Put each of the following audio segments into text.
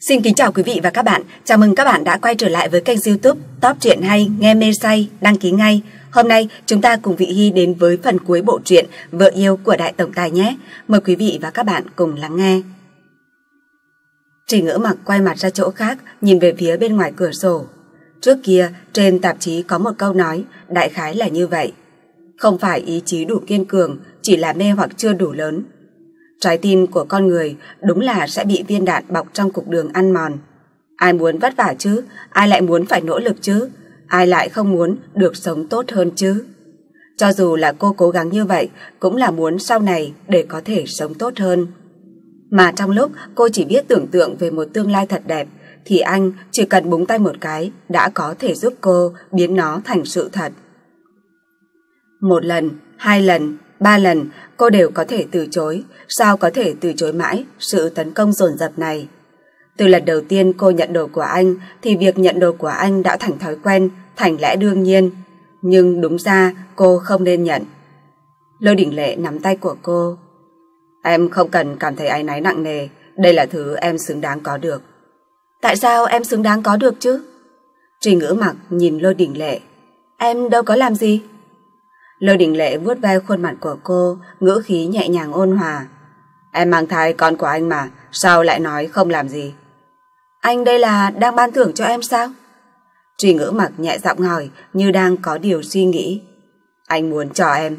Xin kính chào quý vị và các bạn. Chào mừng các bạn đã quay trở lại với kênh youtube Top truyện Hay Nghe Mê Say, đăng ký ngay. Hôm nay chúng ta cùng Vị hi đến với phần cuối bộ truyện Vợ Yêu của Đại Tổng Tài nhé. Mời quý vị và các bạn cùng lắng nghe. Trình ngỡ mặc quay mặt ra chỗ khác, nhìn về phía bên ngoài cửa sổ. Trước kia, trên tạp chí có một câu nói, đại khái là như vậy. Không phải ý chí đủ kiên cường, chỉ là mê hoặc chưa đủ lớn, Trái tim của con người đúng là sẽ bị viên đạn bọc trong cục đường ăn mòn. Ai muốn vất vả chứ, ai lại muốn phải nỗ lực chứ, ai lại không muốn được sống tốt hơn chứ. Cho dù là cô cố gắng như vậy, cũng là muốn sau này để có thể sống tốt hơn. Mà trong lúc cô chỉ biết tưởng tượng về một tương lai thật đẹp, thì anh chỉ cần búng tay một cái đã có thể giúp cô biến nó thành sự thật. Một lần, hai lần, Ba lần cô đều có thể từ chối, sao có thể từ chối mãi sự tấn công dồn dập này. Từ lần đầu tiên cô nhận đồ của anh thì việc nhận đồ của anh đã thành thói quen, thành lẽ đương nhiên. Nhưng đúng ra cô không nên nhận. Lôi Đình Lệ nắm tay của cô. Em không cần cảm thấy áy náy nặng nề, đây là thứ em xứng đáng có được. Tại sao em xứng đáng có được chứ? Trình ngữ mặc nhìn Lôi Đình Lệ. Em đâu có làm gì? Lôi Đình Lệ vuốt ve khuôn mặt của cô, ngữ khí nhẹ nhàng ôn hòa. Em mang thai con của anh mà, sao lại nói không làm gì? Anh đây là đang ban thưởng cho em sao? Truy ngữ mặc nhẹ giọng hỏi như đang có điều suy nghĩ. Anh muốn cho em.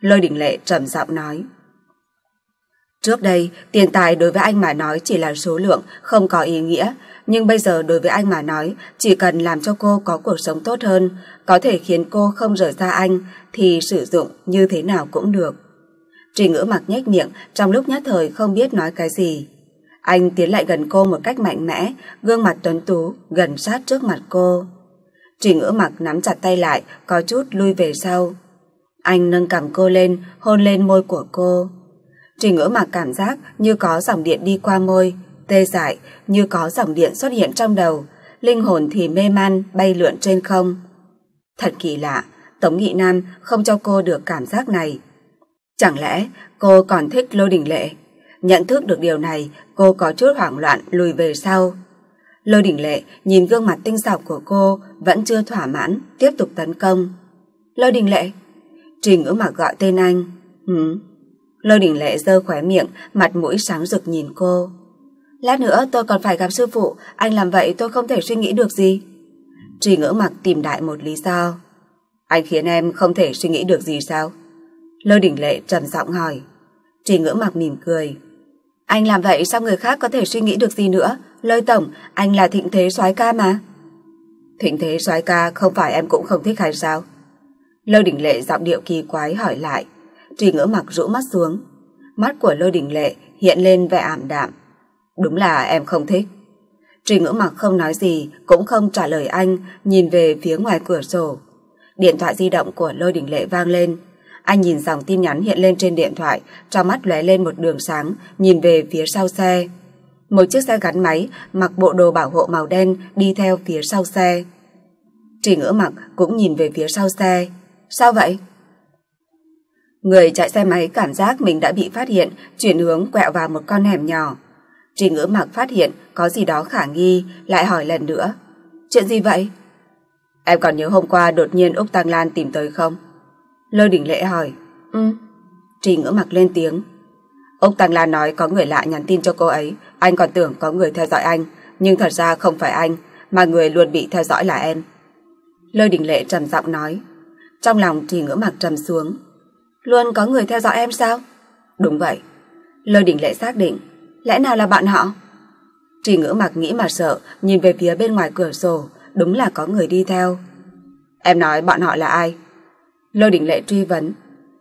Lôi đỉnh Lệ trầm giọng nói. Trước đây, tiền tài đối với anh mà nói chỉ là số lượng, không có ý nghĩa. Nhưng bây giờ đối với anh mà nói, chỉ cần làm cho cô có cuộc sống tốt hơn, có thể khiến cô không rời xa anh, thì sử dụng như thế nào cũng được. Trình ngữ mặc nhếch miệng trong lúc nhất thời không biết nói cái gì. Anh tiến lại gần cô một cách mạnh mẽ, gương mặt tuấn tú gần sát trước mặt cô. Trình ngữ mặc nắm chặt tay lại, có chút lui về sau. Anh nâng cầm cô lên, hôn lên môi của cô. Trình ngữ mặc cảm giác như có dòng điện đi qua môi, tê dại, như có dòng điện xuất hiện trong đầu, linh hồn thì mê man bay lượn trên không. Thật kỳ lạ, Tống Nghị Nam không cho cô được cảm giác này. Chẳng lẽ cô còn thích Lô Đình Lệ? Nhận thức được điều này, cô có chút hoảng loạn lùi về sau. Lô Đình Lệ nhìn gương mặt tinh xảo của cô vẫn chưa thỏa mãn, tiếp tục tấn công. Lô Đình Lệ? Trình ngữ mặc gọi tên anh. Ừ. Lô Đình Lệ giơ khóe miệng, mặt mũi sáng rực nhìn cô. Lát nữa tôi còn phải gặp sư phụ, anh làm vậy tôi không thể suy nghĩ được gì. Trình ngữ mặc tìm đại một lý do. Anh khiến em không thể suy nghĩ được gì sao? Lôi đỉnh lệ trầm giọng hỏi. Chỉ ngỡ mặt mỉm cười. Anh làm vậy sao người khác có thể suy nghĩ được gì nữa? Lôi tổng, anh là thịnh thế soái ca mà. Thịnh thế soái ca không phải em cũng không thích hay sao? Lôi đỉnh lệ giọng điệu kỳ quái hỏi lại. Trì ngỡ mặc rũ mắt xuống. Mắt của lôi đỉnh lệ hiện lên vẻ ảm đạm. Đúng là em không thích. Trì ngỡ mặc không nói gì, cũng không trả lời anh, nhìn về phía ngoài cửa sổ. Điện thoại di động của Lôi Đình Lệ vang lên. Anh nhìn dòng tin nhắn hiện lên trên điện thoại, trong mắt lóe lên một đường sáng, nhìn về phía sau xe. Một chiếc xe gắn máy mặc bộ đồ bảo hộ màu đen đi theo phía sau xe. Trình ngỡ mặc cũng nhìn về phía sau xe. Sao vậy? Người chạy xe máy cảm giác mình đã bị phát hiện, chuyển hướng quẹo vào một con hẻm nhỏ. Trình ngữ mặc phát hiện có gì đó khả nghi, lại hỏi lần nữa. Chuyện gì vậy? Em còn nhớ hôm qua đột nhiên Úc Tăng Lan tìm tới không? Lôi Đình Lệ hỏi. Ừ. Trì ngỡ mặt lên tiếng. Úc Tăng Lan nói có người lạ nhắn tin cho cô ấy. Anh còn tưởng có người theo dõi anh. Nhưng thật ra không phải anh. Mà người luôn bị theo dõi là em. Lôi Đình Lệ trầm giọng nói. Trong lòng Trì ngỡ mặt trầm xuống. Luôn có người theo dõi em sao? Đúng vậy. Lôi Đình Lệ xác định. Lẽ nào là bạn họ? Trì ngỡ mặt nghĩ mà sợ. Nhìn về phía bên ngoài cửa sổ đúng là có người đi theo. Em nói bọn họ là ai? Lôi Đình Lệ truy vấn.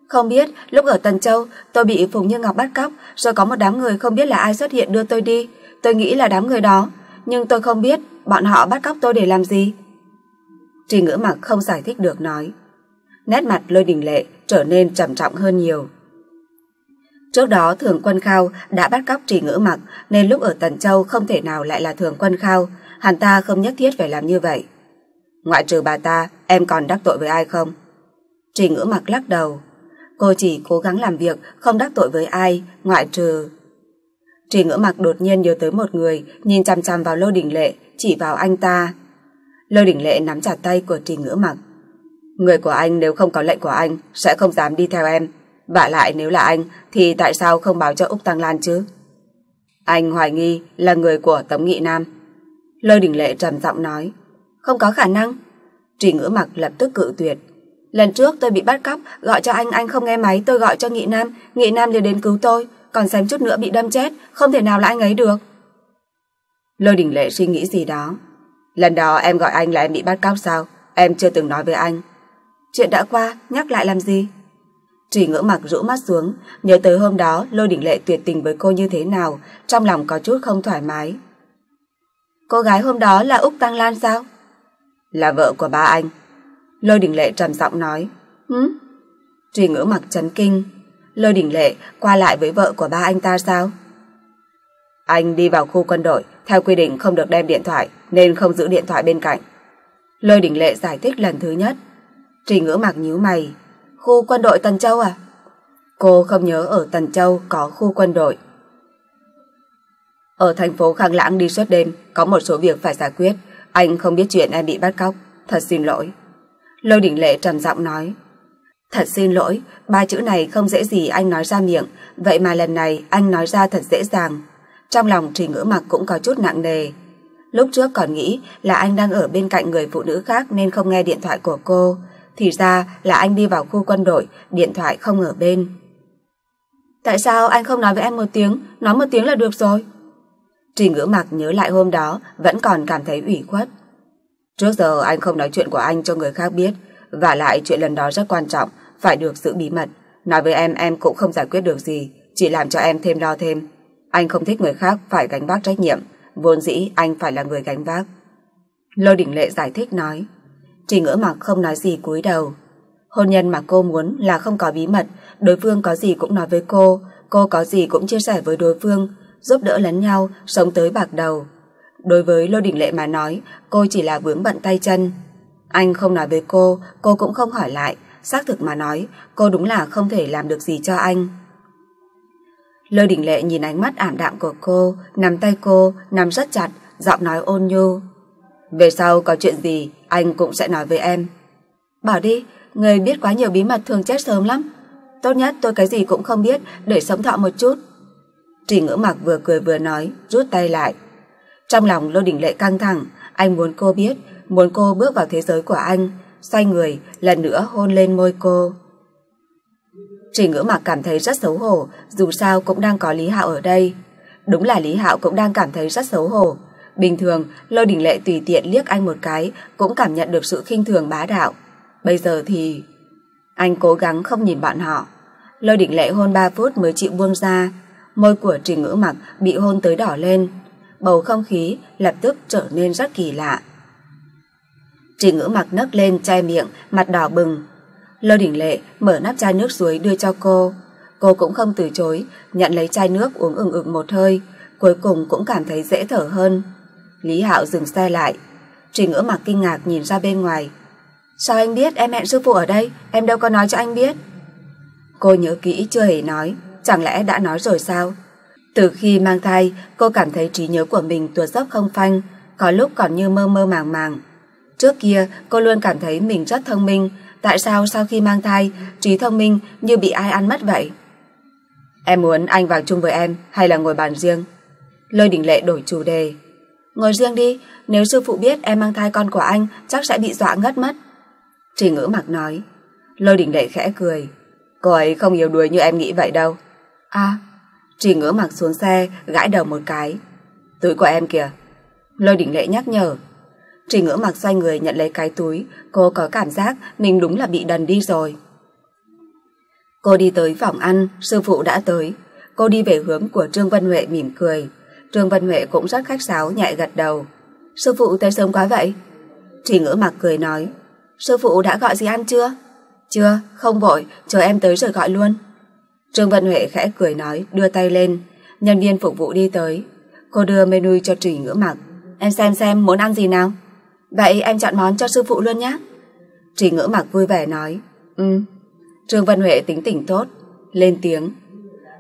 Không biết, lúc ở Tần Châu, tôi bị Phùng Như Ngọc bắt cóc, rồi có một đám người không biết là ai xuất hiện đưa tôi đi. Tôi nghĩ là đám người đó, nhưng tôi không biết bọn họ bắt cóc tôi để làm gì. Trì ngữ mặc không giải thích được nói. Nét mặt Lôi Đình Lệ trở nên trầm trọng hơn nhiều. Trước đó Thường Quân Khao đã bắt cóc Trì Ngữ Mặc nên lúc ở Tần Châu không thể nào lại là Thường Quân Khao hắn ta không nhất thiết phải làm như vậy. Ngoại trừ bà ta, em còn đắc tội với ai không? Trình ngữ mặc lắc đầu. Cô chỉ cố gắng làm việc, không đắc tội với ai, ngoại trừ... Trình ngữ mặc đột nhiên nhớ tới một người, nhìn chằm chằm vào Lô Đỉnh Lệ, chỉ vào anh ta. Lô Đỉnh Lệ nắm chặt tay của Trình ngữ mặc. Người của anh nếu không có lệnh của anh, sẽ không dám đi theo em. Bả lại nếu là anh, thì tại sao không báo cho Úc Tăng Lan chứ? Anh hoài nghi là người của Tống Nghị Nam. Lôi Đình Lệ trầm giọng nói. Không có khả năng. Trì ngữ mặc lập tức cự tuyệt. Lần trước tôi bị bắt cóc, gọi cho anh, anh không nghe máy, tôi gọi cho Nghị Nam, Nghị Nam liền đến cứu tôi, còn xem chút nữa bị đâm chết, không thể nào là anh ấy được. Lôi Đình Lệ suy nghĩ gì đó. Lần đó em gọi anh là em bị bắt cóc sao? Em chưa từng nói với anh. Chuyện đã qua, nhắc lại làm gì? Trì ngỡ mặc rũ mắt xuống, nhớ tới hôm đó Lôi Đình Lệ tuyệt tình với cô như thế nào, trong lòng có chút không thoải mái. Cô gái hôm đó là Úc Tăng Lan sao? Là vợ của ba anh. Lôi Đình Lệ trầm giọng nói. Hứ? trì ngữ mặc chấn kinh. Lôi Đình Lệ qua lại với vợ của ba anh ta sao? Anh đi vào khu quân đội, theo quy định không được đem điện thoại, nên không giữ điện thoại bên cạnh. Lôi Đình Lệ giải thích lần thứ nhất. trì ngữ mặc nhíu mày. Khu quân đội Tần Châu à? Cô không nhớ ở Tần Châu có khu quân đội. Ở thành phố Khang Lãng đi suốt đêm, có một số việc phải giải quyết. Anh không biết chuyện em bị bắt cóc. Thật xin lỗi. Lôi Đỉnh Lệ trầm giọng nói. Thật xin lỗi, ba chữ này không dễ gì anh nói ra miệng. Vậy mà lần này anh nói ra thật dễ dàng. Trong lòng Trình Ngữ Mặc cũng có chút nặng nề. Lúc trước còn nghĩ là anh đang ở bên cạnh người phụ nữ khác nên không nghe điện thoại của cô. Thì ra là anh đi vào khu quân đội, điện thoại không ở bên. Tại sao anh không nói với em một tiếng, nói một tiếng là được rồi? Trì ngữ mặc nhớ lại hôm đó vẫn còn cảm thấy ủy khuất. Trước giờ anh không nói chuyện của anh cho người khác biết, và lại chuyện lần đó rất quan trọng, phải được giữ bí mật. Nói với em em cũng không giải quyết được gì, chỉ làm cho em thêm lo thêm. Anh không thích người khác phải gánh vác trách nhiệm, vốn dĩ anh phải là người gánh vác. Lô Đình Lệ giải thích nói, Trì ngữ mặc không nói gì cúi đầu. Hôn nhân mà cô muốn là không có bí mật, đối phương có gì cũng nói với cô, cô có gì cũng chia sẻ với đối phương, giúp đỡ lẫn nhau, sống tới bạc đầu. Đối với Lô Đình Lệ mà nói, cô chỉ là vướng bận tay chân. Anh không nói với cô, cô cũng không hỏi lại. Xác thực mà nói, cô đúng là không thể làm được gì cho anh. Lô Đình Lệ nhìn ánh mắt ảm đạm của cô, nắm tay cô, nắm rất chặt, giọng nói ôn nhu. Về sau có chuyện gì, anh cũng sẽ nói với em. bảo đi, người biết quá nhiều bí mật thường chết sớm lắm. Tốt nhất tôi cái gì cũng không biết để sống thọ một chút. Trình ngữ mặc vừa cười vừa nói, rút tay lại. Trong lòng Lô Đình Lệ căng thẳng, anh muốn cô biết, muốn cô bước vào thế giới của anh, xoay người, lần nữa hôn lên môi cô. Trình ngữ mặc cảm thấy rất xấu hổ, dù sao cũng đang có Lý Hạo ở đây. Đúng là Lý Hạo cũng đang cảm thấy rất xấu hổ. Bình thường, Lô Đình Lệ tùy tiện liếc anh một cái, cũng cảm nhận được sự khinh thường bá đạo. Bây giờ thì... Anh cố gắng không nhìn bọn họ. Lô Đình Lệ hôn 3 phút mới chịu buông ra, môi của trình ngữ mặc bị hôn tới đỏ lên. Bầu không khí lập tức trở nên rất kỳ lạ. Trình ngữ mặc nấc lên chai miệng, mặt đỏ bừng. Lô Đình Lệ mở nắp chai nước suối đưa cho cô. Cô cũng không từ chối, nhận lấy chai nước uống ừng ực một hơi, cuối cùng cũng cảm thấy dễ thở hơn. Lý Hạo dừng xe lại. Trình ngữ mặc kinh ngạc nhìn ra bên ngoài. Sao anh biết em hẹn sư phụ ở đây, em đâu có nói cho anh biết. Cô nhớ kỹ chưa hề nói chẳng lẽ đã nói rồi sao? Từ khi mang thai, cô cảm thấy trí nhớ của mình tuột dốc không phanh, có lúc còn như mơ mơ màng màng. Trước kia, cô luôn cảm thấy mình rất thông minh, tại sao sau khi mang thai, trí thông minh như bị ai ăn mất vậy? Em muốn anh vào chung với em hay là ngồi bàn riêng? Lôi đình lệ đổi chủ đề. Ngồi riêng đi, nếu sư phụ biết em mang thai con của anh chắc sẽ bị dọa ngất mất. Trì ngữ mặc nói. Lôi đình lệ khẽ cười. Cô ấy không yếu đuối như em nghĩ vậy đâu. À, Trì ngỡ mặt xuống xe, gãi đầu một cái. Túi của em kìa. Lôi đỉnh lệ nhắc nhở. Trì ngỡ mặt xoay người nhận lấy cái túi, cô có cảm giác mình đúng là bị đần đi rồi. Cô đi tới phòng ăn, sư phụ đã tới. Cô đi về hướng của Trương Vân Huệ mỉm cười. Trương Vân Huệ cũng rất khách sáo nhạy gật đầu. Sư phụ tới sớm quá vậy? Trì ngỡ mặt cười nói. Sư phụ đã gọi gì ăn chưa? Chưa, không vội, chờ em tới rồi gọi luôn. Trương Văn Huệ khẽ cười nói, đưa tay lên. Nhân viên phục vụ đi tới. Cô đưa menu cho Trì ngữ mặc. Em xem xem muốn ăn gì nào. Vậy em chọn món cho sư phụ luôn nhé. Trì ngữ mặc vui vẻ nói. Ừ. Trương Văn Huệ tính tỉnh tốt. Lên tiếng.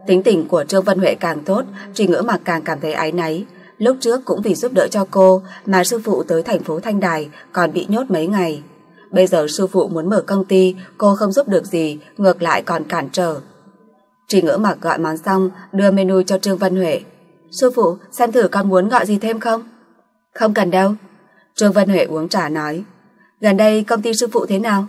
Tính tình của Trương Văn Huệ càng tốt, Trì ngữ mặc càng cảm thấy áy náy. Lúc trước cũng vì giúp đỡ cho cô mà sư phụ tới thành phố Thanh Đài còn bị nhốt mấy ngày. Bây giờ sư phụ muốn mở công ty, cô không giúp được gì, ngược lại còn cản trở. Trình ngỡ mặc gọi món xong, đưa menu cho Trương Văn Huệ. Sư phụ, xem thử con muốn gọi gì thêm không? Không cần đâu. Trương Văn Huệ uống trà nói. Gần đây công ty sư phụ thế nào?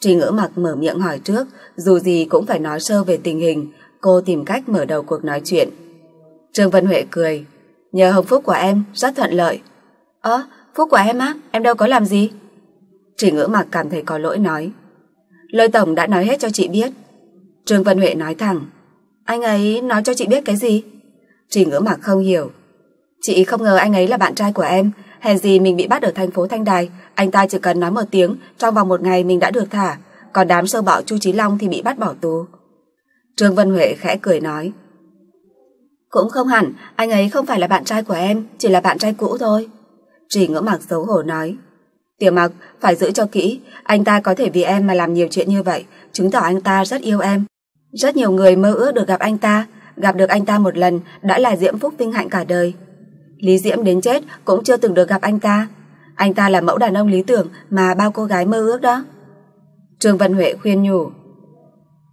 Trình ngỡ mặc mở miệng hỏi trước, dù gì cũng phải nói sơ về tình hình. Cô tìm cách mở đầu cuộc nói chuyện. Trương Văn Huệ cười. Nhờ hồng phúc của em, rất thuận lợi. Ơ, phúc của em á, em đâu có làm gì? Trình ngỡ mặc cảm thấy có lỗi nói. lời Tổng đã nói hết cho chị biết. Trương Vân Huệ nói thẳng, anh ấy nói cho chị biết cái gì? Chị ngỡ mặc không hiểu. Chị không ngờ anh ấy là bạn trai của em, hèn gì mình bị bắt ở thành phố Thanh Đài, anh ta chỉ cần nói một tiếng, trong vòng một ngày mình đã được thả, còn đám sơ bọ Chu Chí Long thì bị bắt bỏ tù. Trương Vân Huệ khẽ cười nói, cũng không hẳn, anh ấy không phải là bạn trai của em, chỉ là bạn trai cũ thôi. Chị ngỡ mặc xấu hổ nói. Tiểu mặc, phải giữ cho kỹ, anh ta có thể vì em mà làm nhiều chuyện như vậy, chứng tỏ anh ta rất yêu em, rất nhiều người mơ ước được gặp anh ta, gặp được anh ta một lần đã là diễm phúc vinh hạnh cả đời. Lý Diễm đến chết cũng chưa từng được gặp anh ta. Anh ta là mẫu đàn ông lý tưởng mà bao cô gái mơ ước đó. Trương Văn Huệ khuyên nhủ.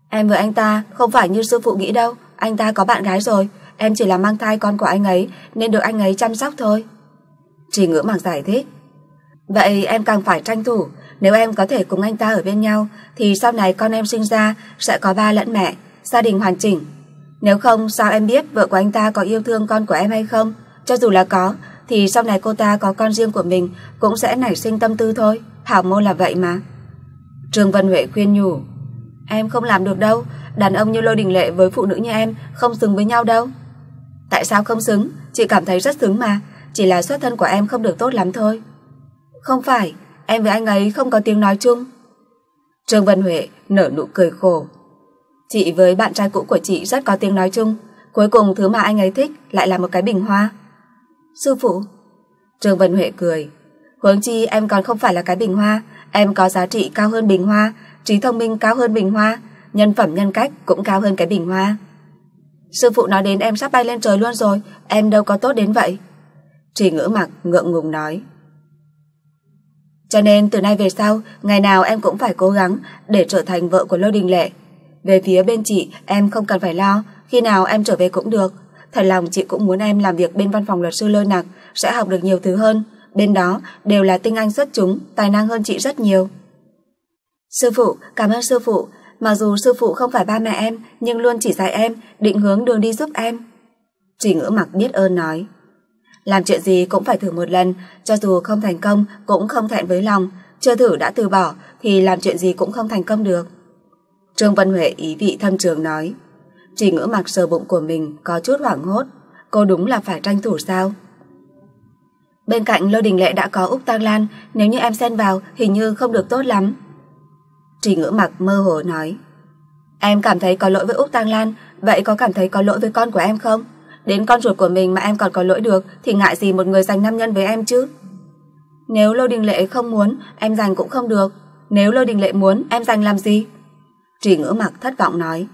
Em với anh ta không phải như sư phụ nghĩ đâu, anh ta có bạn gái rồi, em chỉ là mang thai con của anh ấy nên được anh ấy chăm sóc thôi. Chỉ ngữ mảng giải thích. Vậy em càng phải tranh thủ, nếu em có thể cùng anh ta ở bên nhau thì sau này con em sinh ra sẽ có ba lẫn mẹ, gia đình hoàn chỉnh. Nếu không sao em biết vợ của anh ta có yêu thương con của em hay không? Cho dù là có thì sau này cô ta có con riêng của mình cũng sẽ nảy sinh tâm tư thôi, hảo môn là vậy mà. trường Vân Huệ khuyên nhủ, em không làm được đâu, đàn ông như Lôi Đình Lệ với phụ nữ như em không xứng với nhau đâu. Tại sao không xứng? Chị cảm thấy rất xứng mà, chỉ là xuất thân của em không được tốt lắm thôi. Không phải, em với anh ấy không có tiếng nói chung. Trương Vân Huệ nở nụ cười khổ. Chị với bạn trai cũ của chị rất có tiếng nói chung. Cuối cùng thứ mà anh ấy thích lại là một cái bình hoa. Sư phụ. Trương Vân Huệ cười. Hướng chi em còn không phải là cái bình hoa. Em có giá trị cao hơn bình hoa, trí thông minh cao hơn bình hoa, nhân phẩm nhân cách cũng cao hơn cái bình hoa. Sư phụ nói đến em sắp bay lên trời luôn rồi, em đâu có tốt đến vậy. Trì ngữ mặc ngượng ngùng nói. Cho nên từ nay về sau, ngày nào em cũng phải cố gắng để trở thành vợ của Lôi Đình Lệ. Về phía bên chị, em không cần phải lo, khi nào em trở về cũng được. Thật lòng chị cũng muốn em làm việc bên văn phòng luật sư Lôi Nặc, sẽ học được nhiều thứ hơn. Bên đó đều là tinh anh xuất chúng, tài năng hơn chị rất nhiều. Sư phụ, cảm ơn sư phụ. Mặc dù sư phụ không phải ba mẹ em, nhưng luôn chỉ dạy em, định hướng đường đi giúp em. Trình ngữ mặc biết ơn nói. Làm chuyện gì cũng phải thử một lần, cho dù không thành công cũng không thẹn với lòng, chưa thử đã từ bỏ thì làm chuyện gì cũng không thành công được. Trương Văn Huệ ý vị thâm trường nói. Chỉ ngữ mặc sờ bụng của mình có chút hoảng hốt, cô đúng là phải tranh thủ sao? Bên cạnh Lô Đình Lệ đã có Úc Tăng Lan, nếu như em xen vào hình như không được tốt lắm. Trì ngữ mặc mơ hồ nói. Em cảm thấy có lỗi với Úc Tăng Lan, vậy có cảm thấy có lỗi với con của em không? Đến con ruột của mình mà em còn có lỗi được thì ngại gì một người dành nam nhân với em chứ? Nếu Lô Đình Lệ không muốn, em dành cũng không được. Nếu Lô Đình Lệ muốn, em dành làm gì? Trì ngữ mặc thất vọng nói.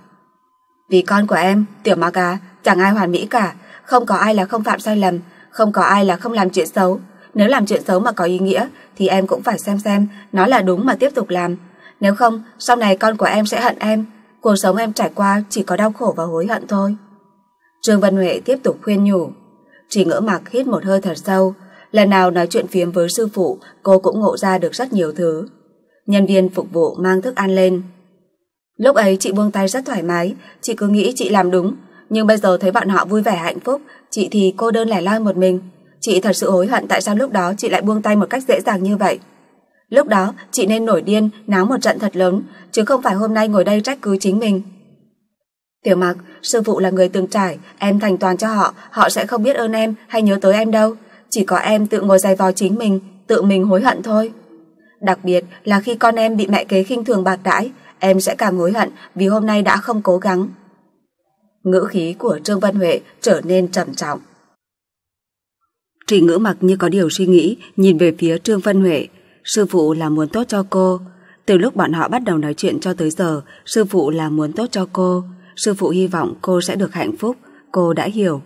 Vì con của em, tiểu Ma Cá, à, chẳng ai hoàn mỹ cả. Không có ai là không phạm sai lầm, không có ai là không làm chuyện xấu. Nếu làm chuyện xấu mà có ý nghĩa thì em cũng phải xem xem nó là đúng mà tiếp tục làm. Nếu không, sau này con của em sẽ hận em. Cuộc sống em trải qua chỉ có đau khổ và hối hận thôi. Trương Văn Huệ tiếp tục khuyên nhủ. Chỉ ngỡ mặc hít một hơi thật sâu, lần nào nói chuyện phiếm với sư phụ, cô cũng ngộ ra được rất nhiều thứ. Nhân viên phục vụ mang thức ăn lên. Lúc ấy chị buông tay rất thoải mái, chị cứ nghĩ chị làm đúng, nhưng bây giờ thấy bọn họ vui vẻ hạnh phúc, chị thì cô đơn lẻ loi một mình. Chị thật sự hối hận tại sao lúc đó chị lại buông tay một cách dễ dàng như vậy. Lúc đó chị nên nổi điên, náo một trận thật lớn, chứ không phải hôm nay ngồi đây trách cứ chính mình. Tiểu mặc, sư phụ là người từng trải, em thành toàn cho họ, họ sẽ không biết ơn em hay nhớ tới em đâu. Chỉ có em tự ngồi giày vò chính mình, tự mình hối hận thôi. Đặc biệt là khi con em bị mẹ kế khinh thường bạc đãi, em sẽ càng hối hận vì hôm nay đã không cố gắng. Ngữ khí của Trương Văn Huệ trở nên trầm trọng. Trị ngữ mặc như có điều suy nghĩ, nhìn về phía Trương Văn Huệ. Sư phụ là muốn tốt cho cô. Từ lúc bọn họ bắt đầu nói chuyện cho tới giờ, sư phụ là muốn tốt cho cô sư phụ hy vọng cô sẽ được hạnh phúc, cô đã hiểu.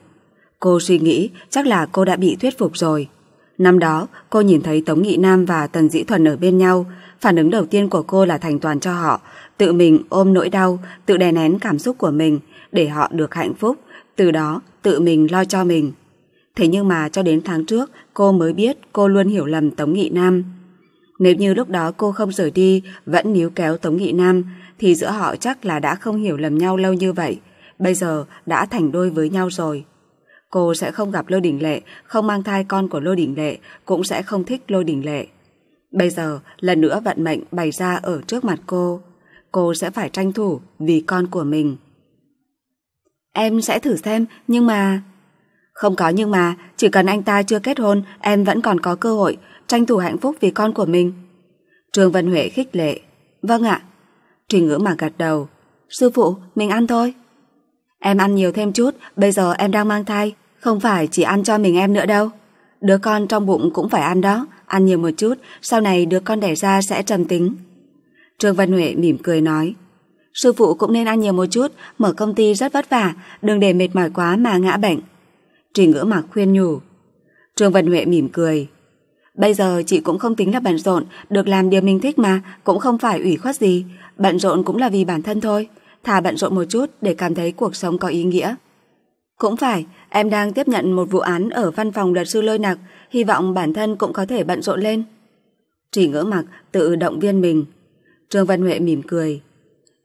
Cô suy nghĩ chắc là cô đã bị thuyết phục rồi. Năm đó, cô nhìn thấy Tống Nghị Nam và Tần Dĩ Thuần ở bên nhau, phản ứng đầu tiên của cô là thành toàn cho họ, tự mình ôm nỗi đau, tự đè nén cảm xúc của mình, để họ được hạnh phúc, từ đó tự mình lo cho mình. Thế nhưng mà cho đến tháng trước, cô mới biết cô luôn hiểu lầm Tống Nghị Nam. Nếu như lúc đó cô không rời đi, vẫn níu kéo Tống Nghị Nam, thì giữa họ chắc là đã không hiểu lầm nhau lâu như vậy. Bây giờ đã thành đôi với nhau rồi. Cô sẽ không gặp Lôi Đình Lệ, không mang thai con của Lôi Đình Lệ, cũng sẽ không thích Lôi Đình Lệ. Bây giờ, lần nữa vận mệnh bày ra ở trước mặt cô. Cô sẽ phải tranh thủ vì con của mình. Em sẽ thử xem, nhưng mà... Không có nhưng mà, chỉ cần anh ta chưa kết hôn, em vẫn còn có cơ hội tranh thủ hạnh phúc vì con của mình. trường Vân Huệ khích lệ. Vâng ạ, Trình ngữ mà gật đầu. Sư phụ, mình ăn thôi. Em ăn nhiều thêm chút, bây giờ em đang mang thai, không phải chỉ ăn cho mình em nữa đâu. Đứa con trong bụng cũng phải ăn đó, ăn nhiều một chút, sau này đứa con đẻ ra sẽ trầm tính. Trương Văn Huệ mỉm cười nói, sư phụ cũng nên ăn nhiều một chút, mở công ty rất vất vả, đừng để mệt mỏi quá mà ngã bệnh. Trình ngữ mặc khuyên nhủ. Trương Văn Huệ mỉm cười, Bây giờ chị cũng không tính là bận rộn, được làm điều mình thích mà, cũng không phải ủy khuất gì. Bận rộn cũng là vì bản thân thôi, thà bận rộn một chút để cảm thấy cuộc sống có ý nghĩa. Cũng phải, em đang tiếp nhận một vụ án ở văn phòng luật sư lôi nặc, hy vọng bản thân cũng có thể bận rộn lên. Trì ngỡ mặt tự động viên mình. Trương Văn Huệ mỉm cười.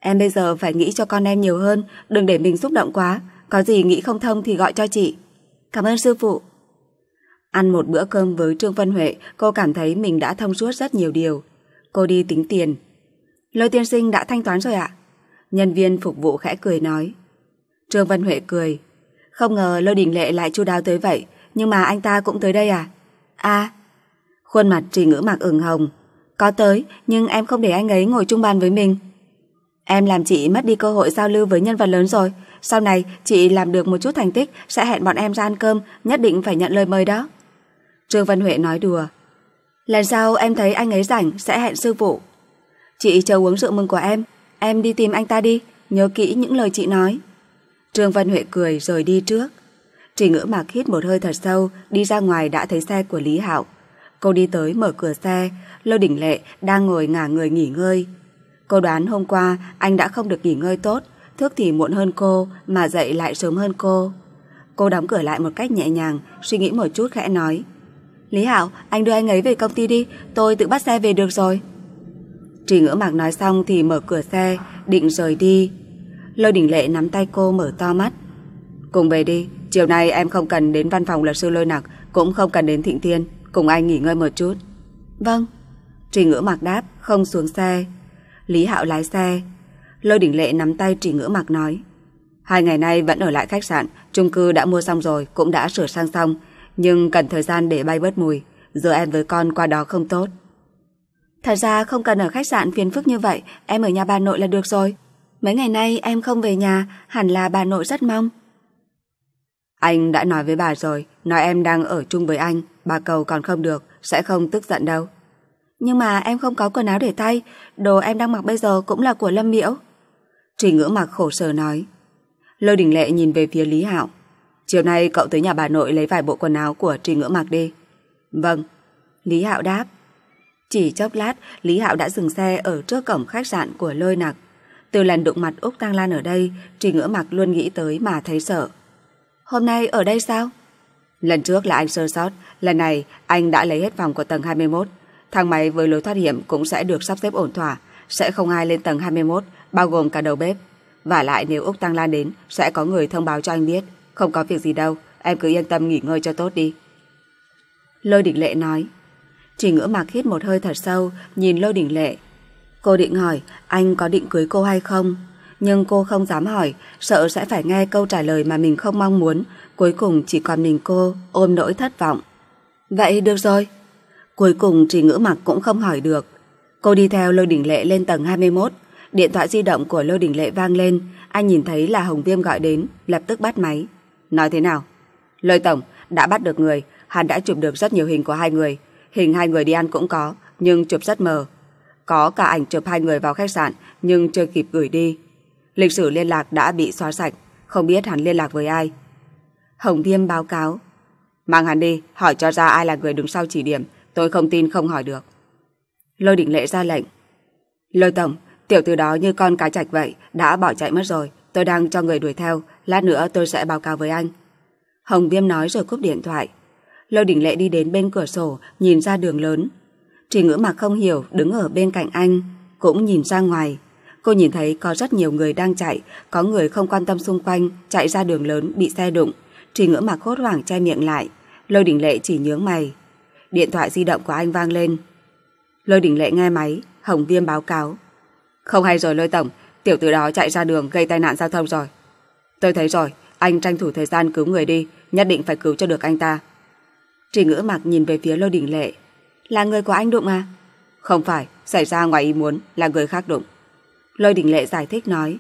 Em bây giờ phải nghĩ cho con em nhiều hơn, đừng để mình xúc động quá. Có gì nghĩ không thông thì gọi cho chị. Cảm ơn sư phụ. Ăn một bữa cơm với Trương Vân Huệ, cô cảm thấy mình đã thông suốt rất nhiều điều. Cô đi tính tiền. Lôi tiên sinh đã thanh toán rồi ạ. Nhân viên phục vụ khẽ cười nói. Trương Vân Huệ cười. Không ngờ Lôi Đình Lệ lại chu đáo tới vậy, nhưng mà anh ta cũng tới đây à? À. Khuôn mặt trì ngữ mạc ửng hồng. Có tới, nhưng em không để anh ấy ngồi chung bàn với mình. Em làm chị mất đi cơ hội giao lưu với nhân vật lớn rồi. Sau này, chị làm được một chút thành tích sẽ hẹn bọn em ra ăn cơm, nhất định phải nhận lời mời đó. Trương Văn Huệ nói đùa. Lần sau em thấy anh ấy rảnh sẽ hẹn sư phụ. Chị chờ uống rượu mừng của em, em đi tìm anh ta đi, nhớ kỹ những lời chị nói. Trương Văn Huệ cười rồi đi trước. Trình ngữ mạc hít một hơi thật sâu, đi ra ngoài đã thấy xe của Lý Hạo. Cô đi tới mở cửa xe, Lô Đình Lệ đang ngồi ngả người nghỉ ngơi. Cô đoán hôm qua anh đã không được nghỉ ngơi tốt, thức thì muộn hơn cô mà dậy lại sớm hơn cô. Cô đóng cửa lại một cách nhẹ nhàng, suy nghĩ một chút khẽ nói. Lý Hảo, anh đưa anh ấy về công ty đi, tôi tự bắt xe về được rồi. Trì ngỡ mạc nói xong thì mở cửa xe, định rời đi. Lôi Đình Lệ nắm tay cô mở to mắt. Cùng về đi, chiều nay em không cần đến văn phòng luật sư Lôi Nặc, cũng không cần đến Thịnh Thiên, cùng anh nghỉ ngơi một chút. Vâng. Trì ngỡ mạc đáp, không xuống xe. Lý Hạo lái xe. Lôi Đình Lệ nắm tay Trì ngỡ mạc nói. Hai ngày nay vẫn ở lại khách sạn, chung cư đã mua xong rồi, cũng đã sửa sang xong, nhưng cần thời gian để bay bớt mùi, giờ em với con qua đó không tốt. Thật ra không cần ở khách sạn phiền phức như vậy, em ở nhà bà nội là được rồi. Mấy ngày nay em không về nhà, hẳn là bà nội rất mong. Anh đã nói với bà rồi, nói em đang ở chung với anh, bà cầu còn không được, sẽ không tức giận đâu. Nhưng mà em không có quần áo để thay, đồ em đang mặc bây giờ cũng là của Lâm Miễu. Trình ngữ mặc khổ sở nói. Lôi đình lệ nhìn về phía Lý Hạo, Chiều nay cậu tới nhà bà nội lấy vài bộ quần áo của trì Ngưỡng mặc đi. Vâng. Lý Hạo đáp. Chỉ chốc lát, Lý Hạo đã dừng xe ở trước cổng khách sạn của Lôi Nặc. Từ lần đụng mặt Úc Tăng Lan ở đây, trì Ngưỡng mặc luôn nghĩ tới mà thấy sợ. Hôm nay ở đây sao? Lần trước là anh sơ sót, lần này anh đã lấy hết phòng của tầng 21. Thang máy với lối thoát hiểm cũng sẽ được sắp xếp ổn thỏa, sẽ không ai lên tầng 21, bao gồm cả đầu bếp. Và lại nếu Úc Tăng Lan đến, sẽ có người thông báo cho anh biết. Không có việc gì đâu, em cứ yên tâm nghỉ ngơi cho tốt đi. Lôi Đình Lệ nói. Chỉ ngỡ mạc hít một hơi thật sâu, nhìn Lôi Đình Lệ. Cô định hỏi anh có định cưới cô hay không? Nhưng cô không dám hỏi, sợ sẽ phải nghe câu trả lời mà mình không mong muốn. Cuối cùng chỉ còn mình cô ôm nỗi thất vọng. Vậy được rồi. Cuối cùng chỉ ngữ mặc cũng không hỏi được. Cô đi theo Lôi Đình Lệ lên tầng 21. Điện thoại di động của Lôi Đình Lệ vang lên. Anh nhìn thấy là Hồng Viêm gọi đến, lập tức bắt máy nói thế nào? Lời tổng, đã bắt được người, hắn đã chụp được rất nhiều hình của hai người. Hình hai người đi ăn cũng có, nhưng chụp rất mờ. Có cả ảnh chụp hai người vào khách sạn, nhưng chưa kịp gửi đi. Lịch sử liên lạc đã bị xóa sạch, không biết hắn liên lạc với ai. Hồng Thiêm báo cáo. Mang hắn đi, hỏi cho ra ai là người đứng sau chỉ điểm, tôi không tin không hỏi được. Lôi đỉnh lệ ra lệnh. Lôi tổng, tiểu từ đó như con cá chạch vậy, đã bỏ chạy mất rồi, tôi đang cho người đuổi theo, lát nữa tôi sẽ báo cáo với anh. Hồng Viêm nói rồi cúp điện thoại. Lôi Đình Lệ đi đến bên cửa sổ, nhìn ra đường lớn. Trình ngữ mà không hiểu, đứng ở bên cạnh anh, cũng nhìn ra ngoài. Cô nhìn thấy có rất nhiều người đang chạy, có người không quan tâm xung quanh, chạy ra đường lớn bị xe đụng. Trình ngữ mà khốt hoảng che miệng lại. Lôi Đình Lệ chỉ nhướng mày. Điện thoại di động của anh vang lên. Lôi Đình Lệ nghe máy, Hồng Viêm báo cáo. Không hay rồi Lôi Tổng, tiểu tử đó chạy ra đường gây tai nạn giao thông rồi. Tôi thấy rồi, anh tranh thủ thời gian cứu người đi, nhất định phải cứu cho được anh ta. Trì ngữ mặc nhìn về phía lôi đình lệ. Là người của anh đụng à? Không phải, xảy ra ngoài ý muốn, là người khác đụng. Lôi đình lệ giải thích nói.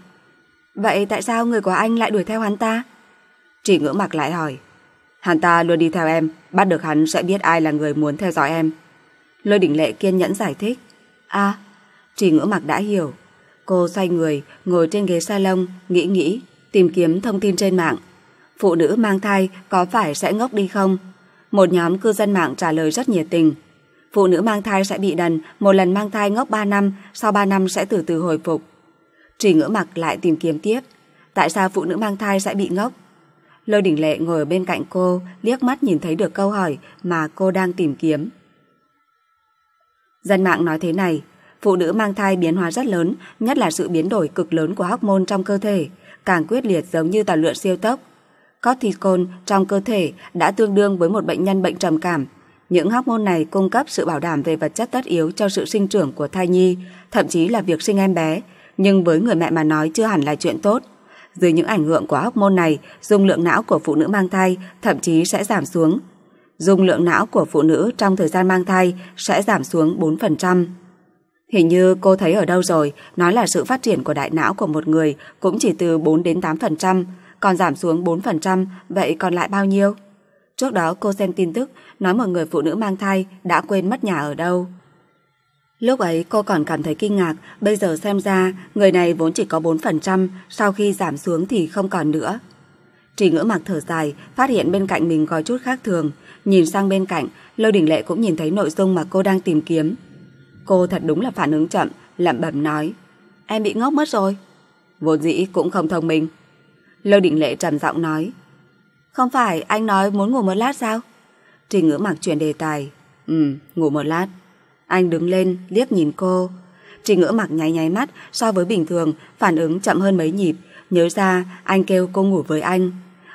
Vậy tại sao người của anh lại đuổi theo hắn ta? Trì ngữ mặc lại hỏi. Hắn ta luôn đi theo em, bắt được hắn sẽ biết ai là người muốn theo dõi em. Lôi đình lệ kiên nhẫn giải thích. a à, trì ngữ mặc đã hiểu. Cô xoay người, ngồi trên ghế salon, nghĩ nghĩ tìm kiếm thông tin trên mạng. Phụ nữ mang thai có phải sẽ ngốc đi không? Một nhóm cư dân mạng trả lời rất nhiệt tình. Phụ nữ mang thai sẽ bị đần, một lần mang thai ngốc 3 năm, sau 3 năm sẽ từ từ hồi phục. Trì ngữ mặc lại tìm kiếm tiếp. Tại sao phụ nữ mang thai sẽ bị ngốc? Lôi đỉnh Lệ ngồi bên cạnh cô, liếc mắt nhìn thấy được câu hỏi mà cô đang tìm kiếm. Dân mạng nói thế này, phụ nữ mang thai biến hóa rất lớn, nhất là sự biến đổi cực lớn của hormone trong cơ thể càng quyết liệt giống như tàu lượn siêu tốc. Cortisol trong cơ thể đã tương đương với một bệnh nhân bệnh trầm cảm. Những hormone này cung cấp sự bảo đảm về vật chất tất yếu cho sự sinh trưởng của thai nhi, thậm chí là việc sinh em bé, nhưng với người mẹ mà nói chưa hẳn là chuyện tốt. Dưới những ảnh hưởng của hormone này, dung lượng não của phụ nữ mang thai thậm chí sẽ giảm xuống. Dung lượng não của phụ nữ trong thời gian mang thai sẽ giảm xuống 4%. Hình như cô thấy ở đâu rồi, nói là sự phát triển của đại não của một người cũng chỉ từ 4 đến 8%, còn giảm xuống 4%, vậy còn lại bao nhiêu? Trước đó cô xem tin tức, nói một người phụ nữ mang thai đã quên mất nhà ở đâu. Lúc ấy cô còn cảm thấy kinh ngạc, bây giờ xem ra người này vốn chỉ có 4%, sau khi giảm xuống thì không còn nữa. Trì ngỡ mặc thở dài, phát hiện bên cạnh mình có chút khác thường, nhìn sang bên cạnh, Lôi Đình Lệ cũng nhìn thấy nội dung mà cô đang tìm kiếm. Cô thật đúng là phản ứng chậm, lẩm bẩm nói. Em bị ngốc mất rồi. Vốn dĩ cũng không thông minh. Lâu định Lệ trầm giọng nói. Không phải anh nói muốn ngủ một lát sao? Trình ngữ mặc chuyển đề tài. Ừ, ngủ một lát. Anh đứng lên, liếc nhìn cô. Trình ngữ mặc nháy nháy mắt so với bình thường, phản ứng chậm hơn mấy nhịp. Nhớ ra, anh kêu cô ngủ với anh.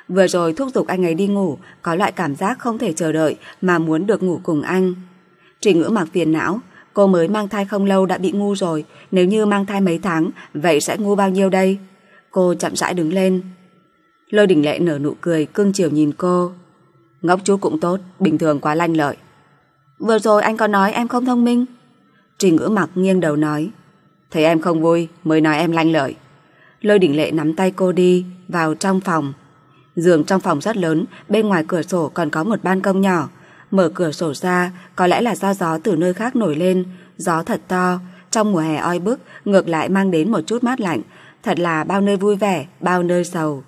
Vừa rồi thúc giục anh ấy đi ngủ, có loại cảm giác không thể chờ đợi mà muốn được ngủ cùng anh. Trình ngữ mặc phiền não, Cô mới mang thai không lâu đã bị ngu rồi, nếu như mang thai mấy tháng, vậy sẽ ngu bao nhiêu đây? Cô chậm rãi đứng lên. Lôi đỉnh lệ nở nụ cười, cưng chiều nhìn cô. Ngốc chú cũng tốt, bình thường quá lanh lợi. Vừa rồi anh có nói em không thông minh. Trình ngữ mặc nghiêng đầu nói. Thấy em không vui, mới nói em lanh lợi. Lôi đỉnh lệ nắm tay cô đi, vào trong phòng. Giường trong phòng rất lớn, bên ngoài cửa sổ còn có một ban công nhỏ. Mở cửa sổ ra, có lẽ là do gió từ nơi khác nổi lên, gió thật to, trong mùa hè oi bức, ngược lại mang đến một chút mát lạnh, thật là bao nơi vui vẻ, bao nơi sầu.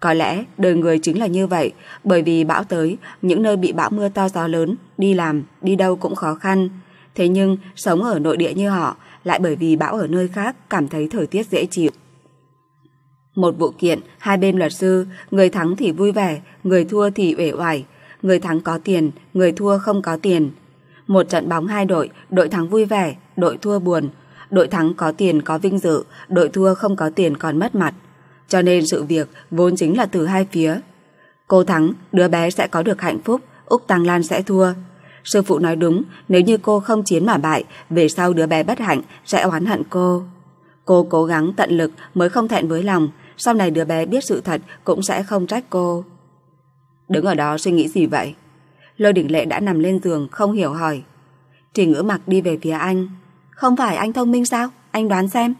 Có lẽ đời người chính là như vậy, bởi vì bão tới, những nơi bị bão mưa to gió lớn, đi làm, đi đâu cũng khó khăn. Thế nhưng, sống ở nội địa như họ, lại bởi vì bão ở nơi khác cảm thấy thời tiết dễ chịu. Một vụ kiện, hai bên luật sư, người thắng thì vui vẻ, người thua thì uể oải, người thắng có tiền, người thua không có tiền. Một trận bóng hai đội, đội thắng vui vẻ, đội thua buồn. Đội thắng có tiền có vinh dự, đội thua không có tiền còn mất mặt. Cho nên sự việc vốn chính là từ hai phía. Cô thắng, đứa bé sẽ có được hạnh phúc, Úc Tăng Lan sẽ thua. Sư phụ nói đúng, nếu như cô không chiến mà bại, về sau đứa bé bất hạnh sẽ oán hận cô. Cô cố gắng tận lực mới không thẹn với lòng, sau này đứa bé biết sự thật cũng sẽ không trách cô. Đứng ở đó suy nghĩ gì vậy? Lôi đỉnh lệ đã nằm lên giường không hiểu hỏi. trì ngữ mặc đi về phía anh. Không phải anh thông minh sao? Anh đoán xem.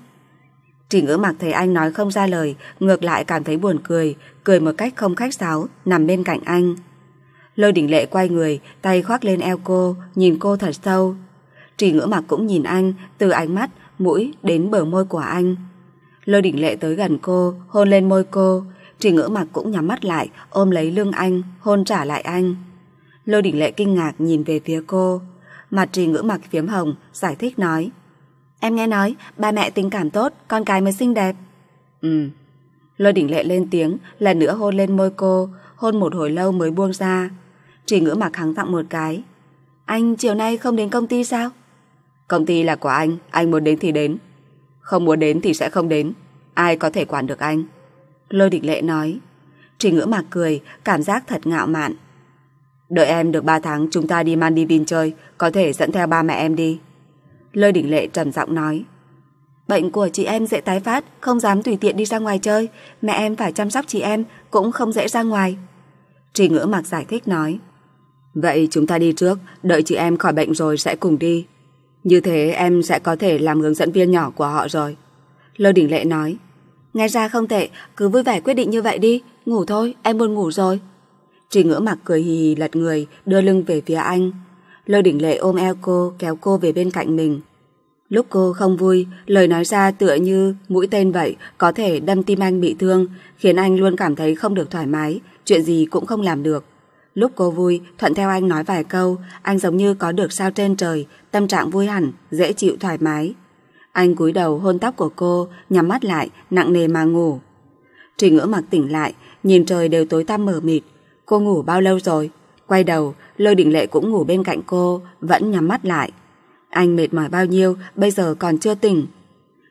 trì ngữ mặc thấy anh nói không ra lời, ngược lại cảm thấy buồn cười, cười một cách không khách sáo, nằm bên cạnh anh. Lôi đỉnh lệ quay người, tay khoác lên eo cô, nhìn cô thật sâu. trì ngữ mặc cũng nhìn anh, từ ánh mắt, mũi đến bờ môi của anh. Lôi đỉnh lệ tới gần cô, hôn lên môi cô, Trì ngỡ mặt cũng nhắm mắt lại, ôm lấy lưng anh, hôn trả lại anh. Lôi đỉnh lệ kinh ngạc nhìn về phía cô. Mặt trì ngữ mặt phiếm hồng, giải thích nói. Em nghe nói, ba mẹ tình cảm tốt, con cái mới xinh đẹp. Ừ. Lôi đỉnh lệ lên tiếng, lần nữa hôn lên môi cô, hôn một hồi lâu mới buông ra. Trì ngữ mặt hắn tặng một cái. Anh chiều nay không đến công ty sao? Công ty là của anh, anh muốn đến thì đến. Không muốn đến thì sẽ không đến. Ai có thể quản được anh? Lôi địch lệ nói. Trình ngữ mạc cười, cảm giác thật ngạo mạn. Đợi em được 3 tháng chúng ta đi Mandivin chơi, có thể dẫn theo ba mẹ em đi. Lôi đỉnh lệ trầm giọng nói. Bệnh của chị em dễ tái phát, không dám tùy tiện đi ra ngoài chơi. Mẹ em phải chăm sóc chị em, cũng không dễ ra ngoài. Trình ngữ mạc giải thích nói. Vậy chúng ta đi trước, đợi chị em khỏi bệnh rồi sẽ cùng đi. Như thế em sẽ có thể làm hướng dẫn viên nhỏ của họ rồi. Lôi đỉnh lệ nói. Nghe ra không tệ, cứ vui vẻ quyết định như vậy đi, ngủ thôi, em buồn ngủ rồi. Trì ngỡ mặt cười hì hì lật người, đưa lưng về phía anh. Lôi đỉnh lệ ôm eo cô, kéo cô về bên cạnh mình. Lúc cô không vui, lời nói ra tựa như mũi tên vậy, có thể đâm tim anh bị thương, khiến anh luôn cảm thấy không được thoải mái, chuyện gì cũng không làm được. Lúc cô vui, thuận theo anh nói vài câu, anh giống như có được sao trên trời, tâm trạng vui hẳn, dễ chịu thoải mái. Anh cúi đầu hôn tóc của cô, nhắm mắt lại, nặng nề mà ngủ. Trì ngỡ mặc tỉnh lại, nhìn trời đều tối tăm mờ mịt. Cô ngủ bao lâu rồi? Quay đầu, Lôi Đình Lệ cũng ngủ bên cạnh cô, vẫn nhắm mắt lại. Anh mệt mỏi bao nhiêu, bây giờ còn chưa tỉnh.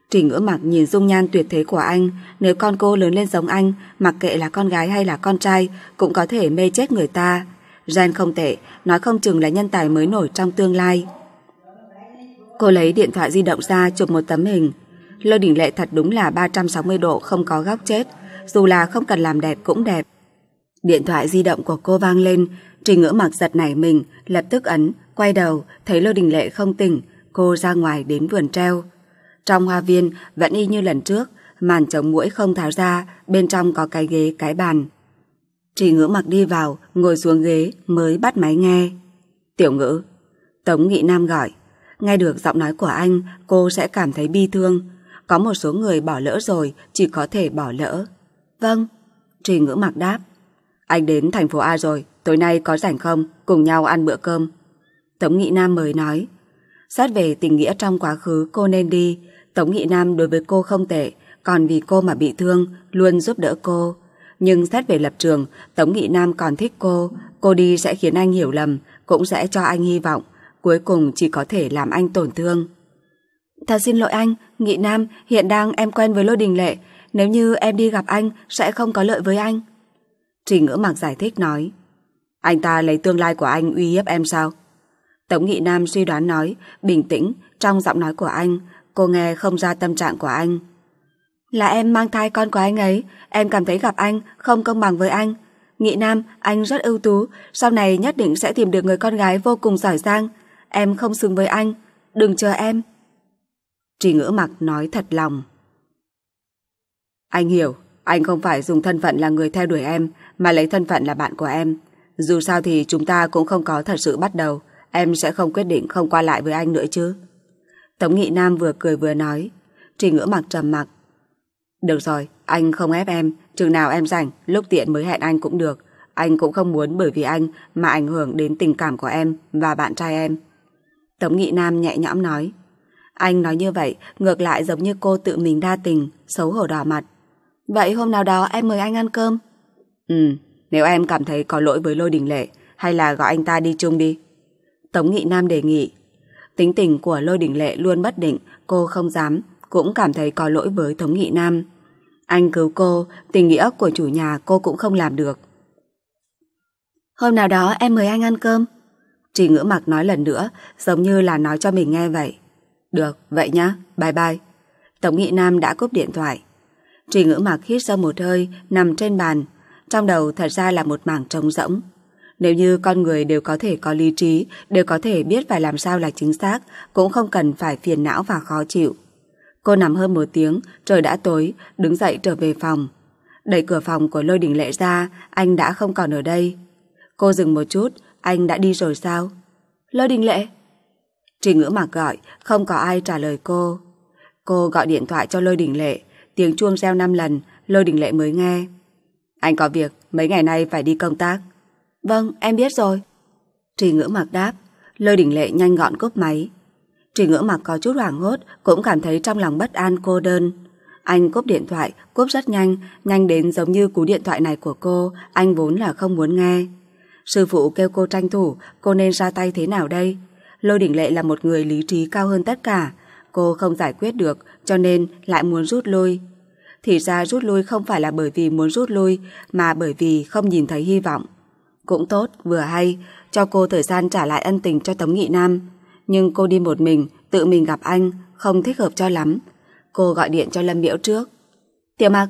Trì ngỡ mặc nhìn dung nhan tuyệt thế của anh, nếu con cô lớn lên giống anh, mặc kệ là con gái hay là con trai, cũng có thể mê chết người ta. Gen không tệ, nói không chừng là nhân tài mới nổi trong tương lai. Cô lấy điện thoại di động ra chụp một tấm hình. lô đỉnh lệ thật đúng là 360 độ không có góc chết, dù là không cần làm đẹp cũng đẹp. Điện thoại di động của cô vang lên, Trình ngỡ mặc giật nảy mình, lập tức ấn, quay đầu, thấy lô Đình Lệ không tỉnh, cô ra ngoài đến vườn treo. Trong hoa viên, vẫn y như lần trước, màn chống mũi không tháo ra, bên trong có cái ghế, cái bàn. Trình ngữ mặc đi vào, ngồi xuống ghế, mới bắt máy nghe. Tiểu ngữ, Tống Nghị Nam gọi. Nghe được giọng nói của anh, cô sẽ cảm thấy bi thương. Có một số người bỏ lỡ rồi, chỉ có thể bỏ lỡ. Vâng, Trì ngữ mặc đáp. Anh đến thành phố A rồi, tối nay có rảnh không? Cùng nhau ăn bữa cơm. Tống Nghị Nam mời nói. Xét về tình nghĩa trong quá khứ cô nên đi. Tống Nghị Nam đối với cô không tệ, còn vì cô mà bị thương, luôn giúp đỡ cô. Nhưng xét về lập trường, Tống Nghị Nam còn thích cô, cô đi sẽ khiến anh hiểu lầm, cũng sẽ cho anh hy vọng cuối cùng chỉ có thể làm anh tổn thương. Thật xin lỗi anh, Nghị Nam, hiện đang em quen với Lôi Đình Lệ, nếu như em đi gặp anh sẽ không có lợi với anh. Trình ngỡ mặc giải thích nói. Anh ta lấy tương lai của anh uy hiếp em sao? Tống Nghị Nam suy đoán nói, bình tĩnh, trong giọng nói của anh, cô nghe không ra tâm trạng của anh. Là em mang thai con của anh ấy, em cảm thấy gặp anh không công bằng với anh. Nghị Nam, anh rất ưu tú, sau này nhất định sẽ tìm được người con gái vô cùng giỏi giang. Em không xứng với anh, đừng chờ em. Trì ngữ mặc nói thật lòng. Anh hiểu, anh không phải dùng thân phận là người theo đuổi em mà lấy thân phận là bạn của em. Dù sao thì chúng ta cũng không có thật sự bắt đầu, em sẽ không quyết định không qua lại với anh nữa chứ. Tống Nghị Nam vừa cười vừa nói, Trì ngữ mặc trầm mặc. Được rồi, anh không ép em, chừng nào em rảnh, lúc tiện mới hẹn anh cũng được. Anh cũng không muốn bởi vì anh mà ảnh hưởng đến tình cảm của em và bạn trai em. Tống Nghị Nam nhẹ nhõm nói. Anh nói như vậy, ngược lại giống như cô tự mình đa tình, xấu hổ đỏ mặt. Vậy hôm nào đó em mời anh ăn cơm? Ừ, nếu em cảm thấy có lỗi với Lôi Đình Lệ, hay là gọi anh ta đi chung đi. Tống Nghị Nam đề nghị. Tính tình của Lôi Đình Lệ luôn bất định, cô không dám, cũng cảm thấy có lỗi với Tống Nghị Nam. Anh cứu cô, tình nghĩa của chủ nhà cô cũng không làm được. Hôm nào đó em mời anh ăn cơm. Trì ngữ mặt nói lần nữa, giống như là nói cho mình nghe vậy. Được, vậy nhá, bye bye. Tổng nghị nam đã cúp điện thoại. Trì ngữ mặt hít ra một hơi, nằm trên bàn. Trong đầu thật ra là một mảng trống rỗng. Nếu như con người đều có thể có lý trí, đều có thể biết phải làm sao là chính xác, cũng không cần phải phiền não và khó chịu. Cô nằm hơn một tiếng, trời đã tối, đứng dậy trở về phòng. Đẩy cửa phòng của Lôi Đình Lệ ra, anh đã không còn ở đây. Cô dừng một chút, anh đã đi rồi sao? Lơ Đình Lệ. Trình ngữ mặc gọi, không có ai trả lời cô. Cô gọi điện thoại cho Lôi Đình Lệ, tiếng chuông reo 5 lần, Lôi Đình Lệ mới nghe. Anh có việc, mấy ngày nay phải đi công tác. Vâng, em biết rồi. Trình ngữ mặc đáp, Lôi Đình Lệ nhanh gọn cúp máy. Trình ngữ mặc có chút hoảng hốt, cũng cảm thấy trong lòng bất an cô đơn. Anh cúp điện thoại, cúp rất nhanh, nhanh đến giống như cú điện thoại này của cô, anh vốn là không muốn nghe. Sư phụ kêu cô tranh thủ, cô nên ra tay thế nào đây? Lôi Đình Lệ là một người lý trí cao hơn tất cả. Cô không giải quyết được, cho nên lại muốn rút lui. Thì ra rút lui không phải là bởi vì muốn rút lui, mà bởi vì không nhìn thấy hy vọng. Cũng tốt, vừa hay, cho cô thời gian trả lại ân tình cho Tống Nghị Nam. Nhưng cô đi một mình, tự mình gặp anh, không thích hợp cho lắm. Cô gọi điện cho Lâm Miễu trước. Tiểu mặc,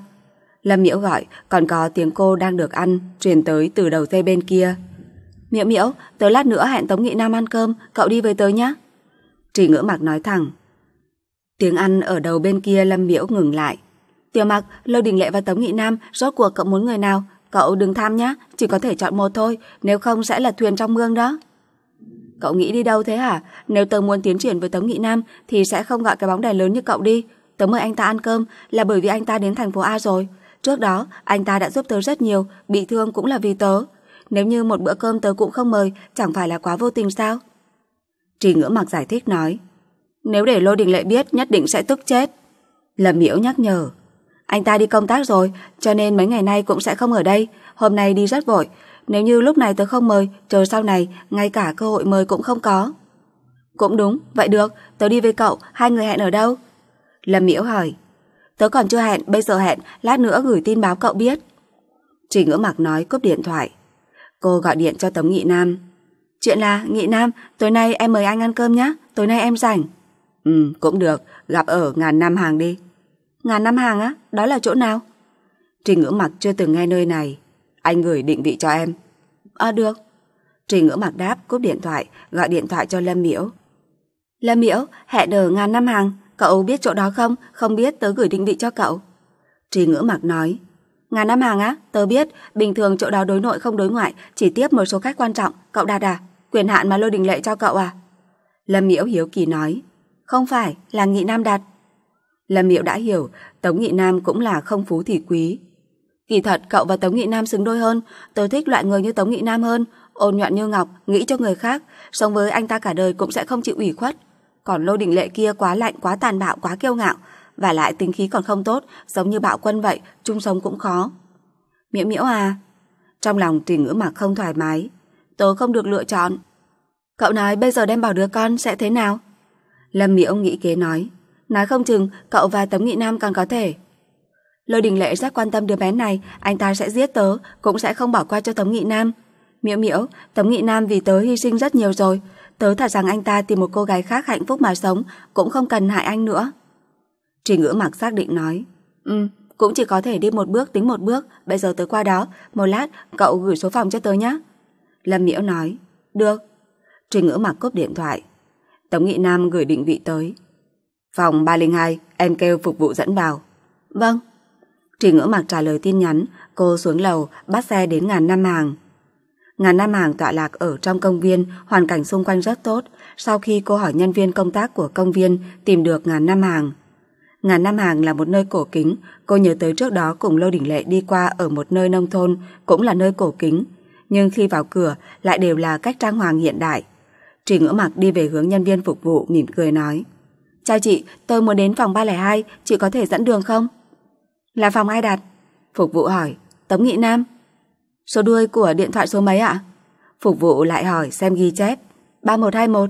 Lâm Miễu gọi, còn có tiếng cô đang được ăn, truyền tới từ đầu dây bên kia. Miễu Miễu, tới lát nữa hẹn Tống Nghị Nam ăn cơm, cậu đi với tới nhé. Trì ngữ mặc nói thẳng. Tiếng ăn ở đầu bên kia Lâm Miễu ngừng lại. Tiểu mặc, Lâu Đình Lệ và Tống Nghị Nam, rốt cuộc cậu muốn người nào? Cậu đừng tham nhá, chỉ có thể chọn một thôi, nếu không sẽ là thuyền trong mương đó. Cậu nghĩ đi đâu thế hả? Nếu tớ muốn tiến triển với Tống Nghị Nam thì sẽ không gọi cái bóng đèn lớn như cậu đi. Tớ mời anh ta ăn cơm là bởi vì anh ta đến thành phố A rồi. Trước đó, anh ta đã giúp tớ rất nhiều, bị thương cũng là vì tớ. Nếu như một bữa cơm tớ cũng không mời, chẳng phải là quá vô tình sao? Trì ngưỡng mặc giải thích nói. Nếu để Lô Đình Lệ biết, nhất định sẽ tức chết. Lâm Miễu nhắc nhở. Anh ta đi công tác rồi, cho nên mấy ngày nay cũng sẽ không ở đây. Hôm nay đi rất vội. Nếu như lúc này tớ không mời, chờ sau này, ngay cả cơ hội mời cũng không có. Cũng đúng, vậy được, tớ đi với cậu, hai người hẹn ở đâu? Lâm Miễu hỏi. Tớ còn chưa hẹn, bây giờ hẹn, lát nữa gửi tin báo cậu biết. Trình ngỡ mặc nói cúp điện thoại. Cô gọi điện cho Tống Nghị Nam. Chuyện là, Nghị Nam, tối nay em mời anh ăn cơm nhé, tối nay em rảnh. Ừ, cũng được, gặp ở ngàn năm hàng đi. Ngàn năm hàng á, đó là chỗ nào? Trình ngữ mặc chưa từng nghe nơi này. Anh gửi định vị cho em. À được. Trình ngữ mặc đáp, cúp điện thoại, gọi điện thoại cho Lâm Miễu. Lâm Miễu, hẹn ở ngàn năm hàng, Cậu biết chỗ đó không? Không biết, tớ gửi định vị cho cậu. Trì ngữ mặc nói. Ngà Nam Hàng á, tớ biết, bình thường chỗ đó đối nội không đối ngoại, chỉ tiếp một số khách quan trọng. Cậu đạt à? Quyền hạn mà lôi đình lệ cho cậu à? Lâm Miễu hiếu kỳ nói. Không phải, là Nghị Nam đặt. Lâm Miễu đã hiểu, Tống Nghị Nam cũng là không phú thì quý. Kỳ thật, cậu và Tống Nghị Nam xứng đôi hơn. Tớ thích loại người như Tống Nghị Nam hơn, ôn nhuận như ngọc, nghĩ cho người khác. Sống với anh ta cả đời cũng sẽ không chịu ủy khuất. Còn lô đình lệ kia quá lạnh, quá tàn bạo, quá kiêu ngạo. Và lại tính khí còn không tốt, giống như bạo quân vậy, chung sống cũng khó. Miễu miễu à? Trong lòng tùy ngữ mà không thoải mái. Tớ không được lựa chọn. Cậu nói bây giờ đem bảo đứa con sẽ thế nào? Lâm Miễu nghĩ kế nói. Nói không chừng cậu và tấm Nghị Nam càng có thể. Lôi Đình Lệ rất quan tâm đứa bé này, anh ta sẽ giết tớ, cũng sẽ không bỏ qua cho tấm Nghị Nam. Miễu Miễu, tấm Nghị Nam vì tớ hy sinh rất nhiều rồi, tớ thà rằng anh ta tìm một cô gái khác hạnh phúc mà sống, cũng không cần hại anh nữa. Trình ngữ mặc xác định nói, ừ, cũng chỉ có thể đi một bước tính một bước, bây giờ tới qua đó, một lát cậu gửi số phòng cho tớ nhé. Lâm Miễu nói, được. Trình ngữ mặc cúp điện thoại. Tống Nghị Nam gửi định vị tới. Phòng 302, em kêu phục vụ dẫn vào. Vâng. Trình ngữ mặc trả lời tin nhắn, cô xuống lầu, bắt xe đến ngàn năm hàng. Ngàn Nam Hàng tọa lạc ở trong công viên, hoàn cảnh xung quanh rất tốt. Sau khi cô hỏi nhân viên công tác của công viên tìm được Ngàn Nam Hàng. Ngàn Nam Hàng là một nơi cổ kính, cô nhớ tới trước đó cùng Lô Đình Lệ đi qua ở một nơi nông thôn, cũng là nơi cổ kính. Nhưng khi vào cửa lại đều là cách trang hoàng hiện đại. Trình ngỡ mặc đi về hướng nhân viên phục vụ mỉm cười nói. Chào chị, tôi muốn đến phòng 302, chị có thể dẫn đường không? Là phòng ai đặt? Phục vụ hỏi, Tống Nghị Nam. Số đuôi của điện thoại số mấy ạ? Phục vụ lại hỏi xem ghi chép. 3121,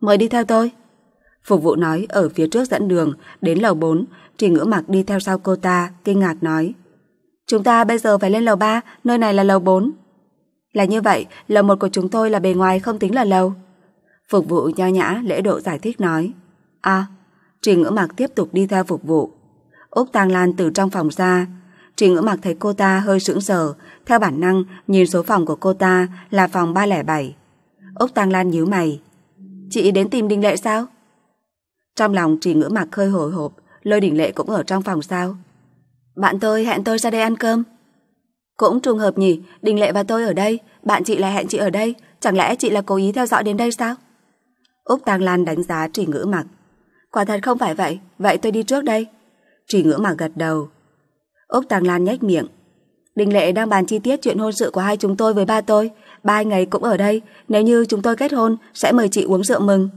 mời đi theo tôi. Phục vụ nói ở phía trước dẫn đường, đến lầu 4, Trình Ngữ Mặc đi theo sau cô ta, kinh ngạc nói. Chúng ta bây giờ phải lên lầu 3, nơi này là lầu 4. Là như vậy, lầu 1 của chúng tôi là bề ngoài không tính là lầu. Phục vụ nho nhã lễ độ giải thích nói. À, Trình Ngữ Mặc tiếp tục đi theo phục vụ. Úc Tàng Lan từ trong phòng ra, Trì ngữ mặc thấy cô ta hơi sững sờ, theo bản năng nhìn số phòng của cô ta là phòng 307. Úc Tăng Lan nhíu mày. Chị đến tìm đình Lệ sao? Trong lòng Trì ngữ mặc hơi hồi hộp, Lôi Đình Lệ cũng ở trong phòng sao? Bạn tôi hẹn tôi ra đây ăn cơm. Cũng trùng hợp nhỉ, Đình Lệ và tôi ở đây, bạn chị lại hẹn chị ở đây, chẳng lẽ chị là cố ý theo dõi đến đây sao? Úc Tăng Lan đánh giá Trì ngữ mặc. Quả thật không phải vậy, vậy tôi đi trước đây. Trì ngữ mặc gật đầu. Úc Tàng Lan nhếch miệng. Đình Lệ đang bàn chi tiết chuyện hôn sự của hai chúng tôi với ba tôi. Ba anh ấy cũng ở đây. Nếu như chúng tôi kết hôn, sẽ mời chị uống rượu mừng.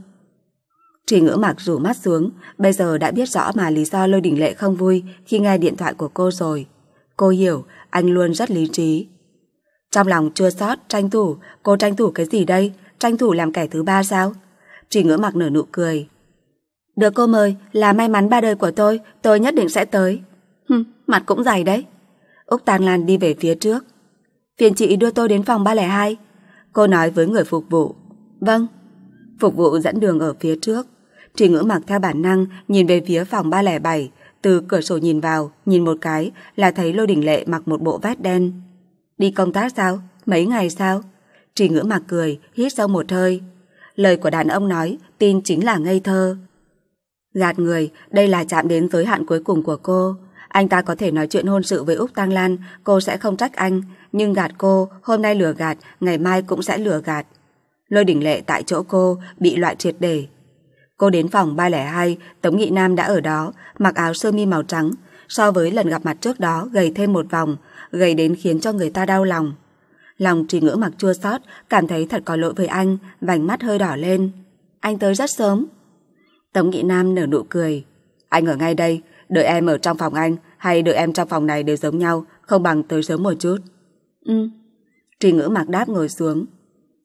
Trì ngữ mặc rủ mắt xuống, bây giờ đã biết rõ mà lý do lôi đình lệ không vui khi nghe điện thoại của cô rồi. Cô hiểu, anh luôn rất lý trí. Trong lòng chưa sót, tranh thủ, cô tranh thủ cái gì đây? Tranh thủ làm kẻ thứ ba sao? Trì ngữ mặc nở nụ cười. Được cô mời, là may mắn ba đời của tôi, tôi nhất định sẽ tới mặt cũng dày đấy. Úc Tàng Lan đi về phía trước. Phiền chị đưa tôi đến phòng 302. Cô nói với người phục vụ. Vâng. Phục vụ dẫn đường ở phía trước. Trì ngữ mặc theo bản năng nhìn về phía phòng 307. Từ cửa sổ nhìn vào, nhìn một cái là thấy Lôi Đình Lệ mặc một bộ vest đen. Đi công tác sao? Mấy ngày sao? Trì ngữ mặc cười, hít sâu một hơi. Lời của đàn ông nói, tin chính là ngây thơ. Gạt người, đây là chạm đến giới hạn cuối cùng của cô. Anh ta có thể nói chuyện hôn sự với Úc Tăng Lan, cô sẽ không trách anh, nhưng gạt cô, hôm nay lừa gạt, ngày mai cũng sẽ lừa gạt. Lôi đỉnh lệ tại chỗ cô, bị loại triệt để. Cô đến phòng 302, Tống Nghị Nam đã ở đó, mặc áo sơ mi màu trắng, so với lần gặp mặt trước đó gầy thêm một vòng, gầy đến khiến cho người ta đau lòng. Lòng trì ngữ mặc chua xót cảm thấy thật có lỗi với anh, vành mắt hơi đỏ lên. Anh tới rất sớm. Tống Nghị Nam nở nụ cười. Anh ở ngay đây, đợi em ở trong phòng anh hay đợi em trong phòng này đều giống nhau, không bằng tới sớm một chút. Ừ. Trì ngữ mặc đáp ngồi xuống.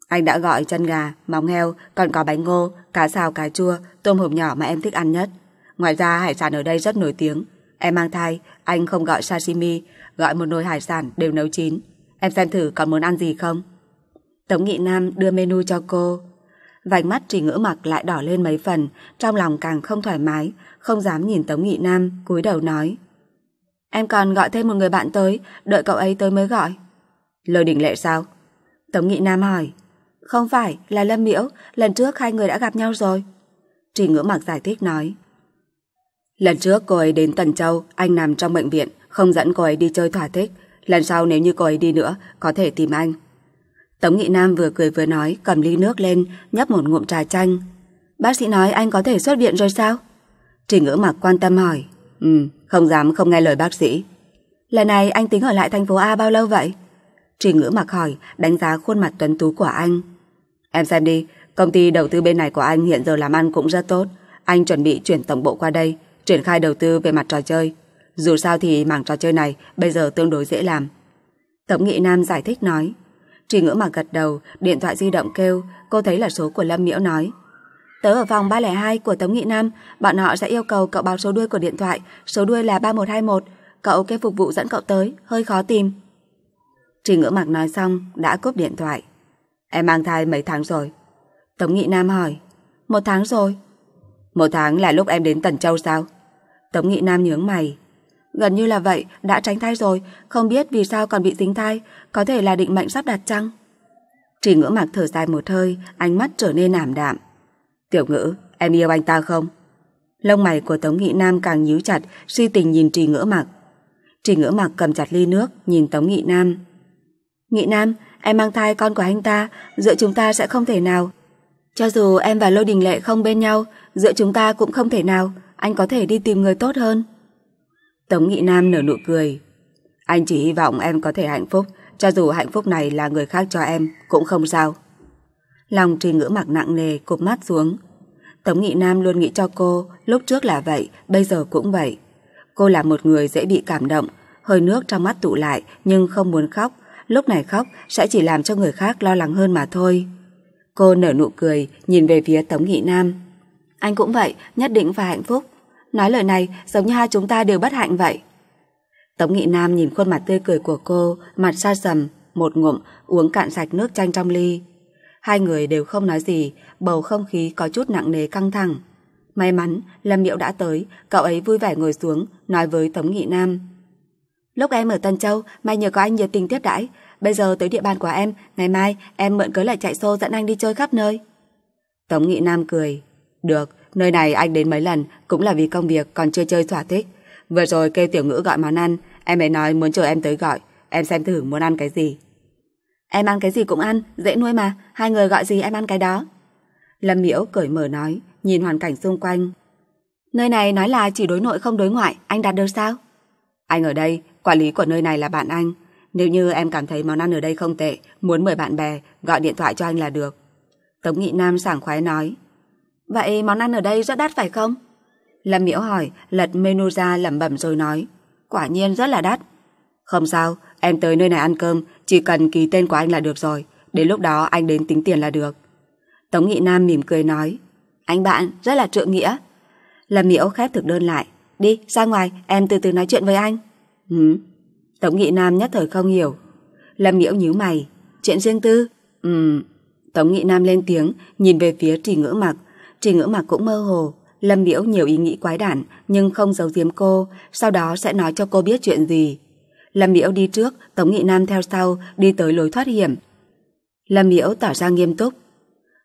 Anh đã gọi chân gà, móng heo, còn có bánh ngô, cá xào cá chua, tôm hùm nhỏ mà em thích ăn nhất. Ngoài ra hải sản ở đây rất nổi tiếng. Em mang thai, anh không gọi sashimi, gọi một nồi hải sản đều nấu chín. Em xem thử còn muốn ăn gì không? Tống Nghị Nam đưa menu cho cô vành mắt Trình ngỡ Mặc lại đỏ lên mấy phần, trong lòng càng không thoải mái, không dám nhìn Tống Nghị Nam, cúi đầu nói. Em còn gọi thêm một người bạn tới, đợi cậu ấy tới mới gọi. Lời định lệ sao? Tống Nghị Nam hỏi. Không phải, là Lâm Miễu, lần trước hai người đã gặp nhau rồi. Trình Ngữ Mặc giải thích nói. Lần trước cô ấy đến Tần Châu, anh nằm trong bệnh viện, không dẫn cô ấy đi chơi thỏa thích. Lần sau nếu như cô ấy đi nữa, có thể tìm anh. Tống Nghị Nam vừa cười vừa nói, cầm ly nước lên, nhấp một ngụm trà chanh. Bác sĩ nói anh có thể xuất viện rồi sao? Trình ngữ mặc quan tâm hỏi. Ừ, không dám không nghe lời bác sĩ. Lần này anh tính ở lại thành phố A bao lâu vậy? Trình ngữ mặc hỏi, đánh giá khuôn mặt tuấn tú của anh. Em xem đi, công ty đầu tư bên này của anh hiện giờ làm ăn cũng rất tốt. Anh chuẩn bị chuyển tổng bộ qua đây, triển khai đầu tư về mặt trò chơi. Dù sao thì mảng trò chơi này bây giờ tương đối dễ làm. Tổng nghị Nam giải thích nói. Chỉ ngỡ mà gật đầu, điện thoại di động kêu, cô thấy là số của Lâm Miễu nói. Tớ ở phòng 302 của Tống Nghị Nam, bọn họ sẽ yêu cầu cậu báo số đuôi của điện thoại, số đuôi là 3121, cậu kêu phục vụ dẫn cậu tới, hơi khó tìm. Trình ngỡ mạc nói xong, đã cúp điện thoại. Em mang thai mấy tháng rồi? Tống Nghị Nam hỏi. Một tháng rồi. Một tháng là lúc em đến Tần Châu sao? Tống Nghị Nam nhướng mày. Gần như là vậy, đã tránh thai rồi, không biết vì sao còn bị dính thai, có thể là định mệnh sắp đặt chăng? trì ngỡ mặc thở dài một hơi, ánh mắt trở nên ảm đạm. Tiểu ngữ, em yêu anh ta không? Lông mày của Tống Nghị Nam càng nhíu chặt, suy tình nhìn Trì Ngỡ Mặc. Trì Ngỡ Mặc cầm chặt ly nước, nhìn Tống Nghị Nam. Nghị Nam, em mang thai con của anh ta, giữa chúng ta sẽ không thể nào. Cho dù em và Lô Đình Lệ không bên nhau, giữa chúng ta cũng không thể nào, anh có thể đi tìm người tốt hơn. Tống Nghị Nam nở nụ cười. Anh chỉ hy vọng em có thể hạnh phúc, cho dù hạnh phúc này là người khác cho em, cũng không sao. Lòng trì ngữ mặc nặng nề, cụp mắt xuống. Tống Nghị Nam luôn nghĩ cho cô, lúc trước là vậy, bây giờ cũng vậy. Cô là một người dễ bị cảm động, hơi nước trong mắt tụ lại nhưng không muốn khóc. Lúc này khóc sẽ chỉ làm cho người khác lo lắng hơn mà thôi. Cô nở nụ cười, nhìn về phía Tống Nghị Nam. Anh cũng vậy, nhất định phải hạnh phúc. Nói lời này giống như hai chúng ta đều bất hạnh vậy. Tống Nghị Nam nhìn khuôn mặt tươi cười của cô, mặt xa sầm, một ngụm, uống cạn sạch nước chanh trong ly. Hai người đều không nói gì, bầu không khí có chút nặng nề căng thẳng. May mắn, Lâm Miệu đã tới, cậu ấy vui vẻ ngồi xuống, nói với Tống Nghị Nam. Lúc em ở Tân Châu, may nhờ có anh nhiệt tình tiếp đãi. Bây giờ tới địa bàn của em, ngày mai em mượn cớ lại chạy xô dẫn anh đi chơi khắp nơi. Tống Nghị Nam cười. Được, Nơi này anh đến mấy lần cũng là vì công việc còn chưa chơi thỏa thích. Vừa rồi kêu tiểu ngữ gọi món ăn, em ấy nói muốn chờ em tới gọi. Em xem thử muốn ăn cái gì. Em ăn cái gì cũng ăn, dễ nuôi mà. Hai người gọi gì em ăn cái đó. Lâm Miễu cởi mở nói, nhìn hoàn cảnh xung quanh. Nơi này nói là chỉ đối nội không đối ngoại, anh đạt được sao? Anh ở đây, quản lý của nơi này là bạn anh. Nếu như em cảm thấy món ăn ở đây không tệ, muốn mời bạn bè, gọi điện thoại cho anh là được. Tống Nghị Nam sảng khoái nói. Vậy món ăn ở đây rất đắt phải không? Lâm Miễu hỏi, lật menu ra lẩm bẩm rồi nói. Quả nhiên rất là đắt. Không sao, em tới nơi này ăn cơm, chỉ cần ký tên của anh là được rồi. Đến lúc đó anh đến tính tiền là được. Tống Nghị Nam mỉm cười nói. Anh bạn, rất là trượng nghĩa. Lâm Miễu khép thực đơn lại. Đi, ra ngoài, em từ từ nói chuyện với anh. Ừ. Tống Nghị Nam nhất thời không hiểu. Lâm Miễu nhíu mày. Chuyện riêng tư? Ừ. Tống Nghị Nam lên tiếng, nhìn về phía trì ngữ mặc, Trình ngữ mặc cũng mơ hồ, Lâm Liễu nhiều ý nghĩ quái đản nhưng không giấu giếm cô, sau đó sẽ nói cho cô biết chuyện gì. Lâm Liễu đi trước, Tống Nghị Nam theo sau, đi tới lối thoát hiểm. Lâm Liễu tỏ ra nghiêm túc.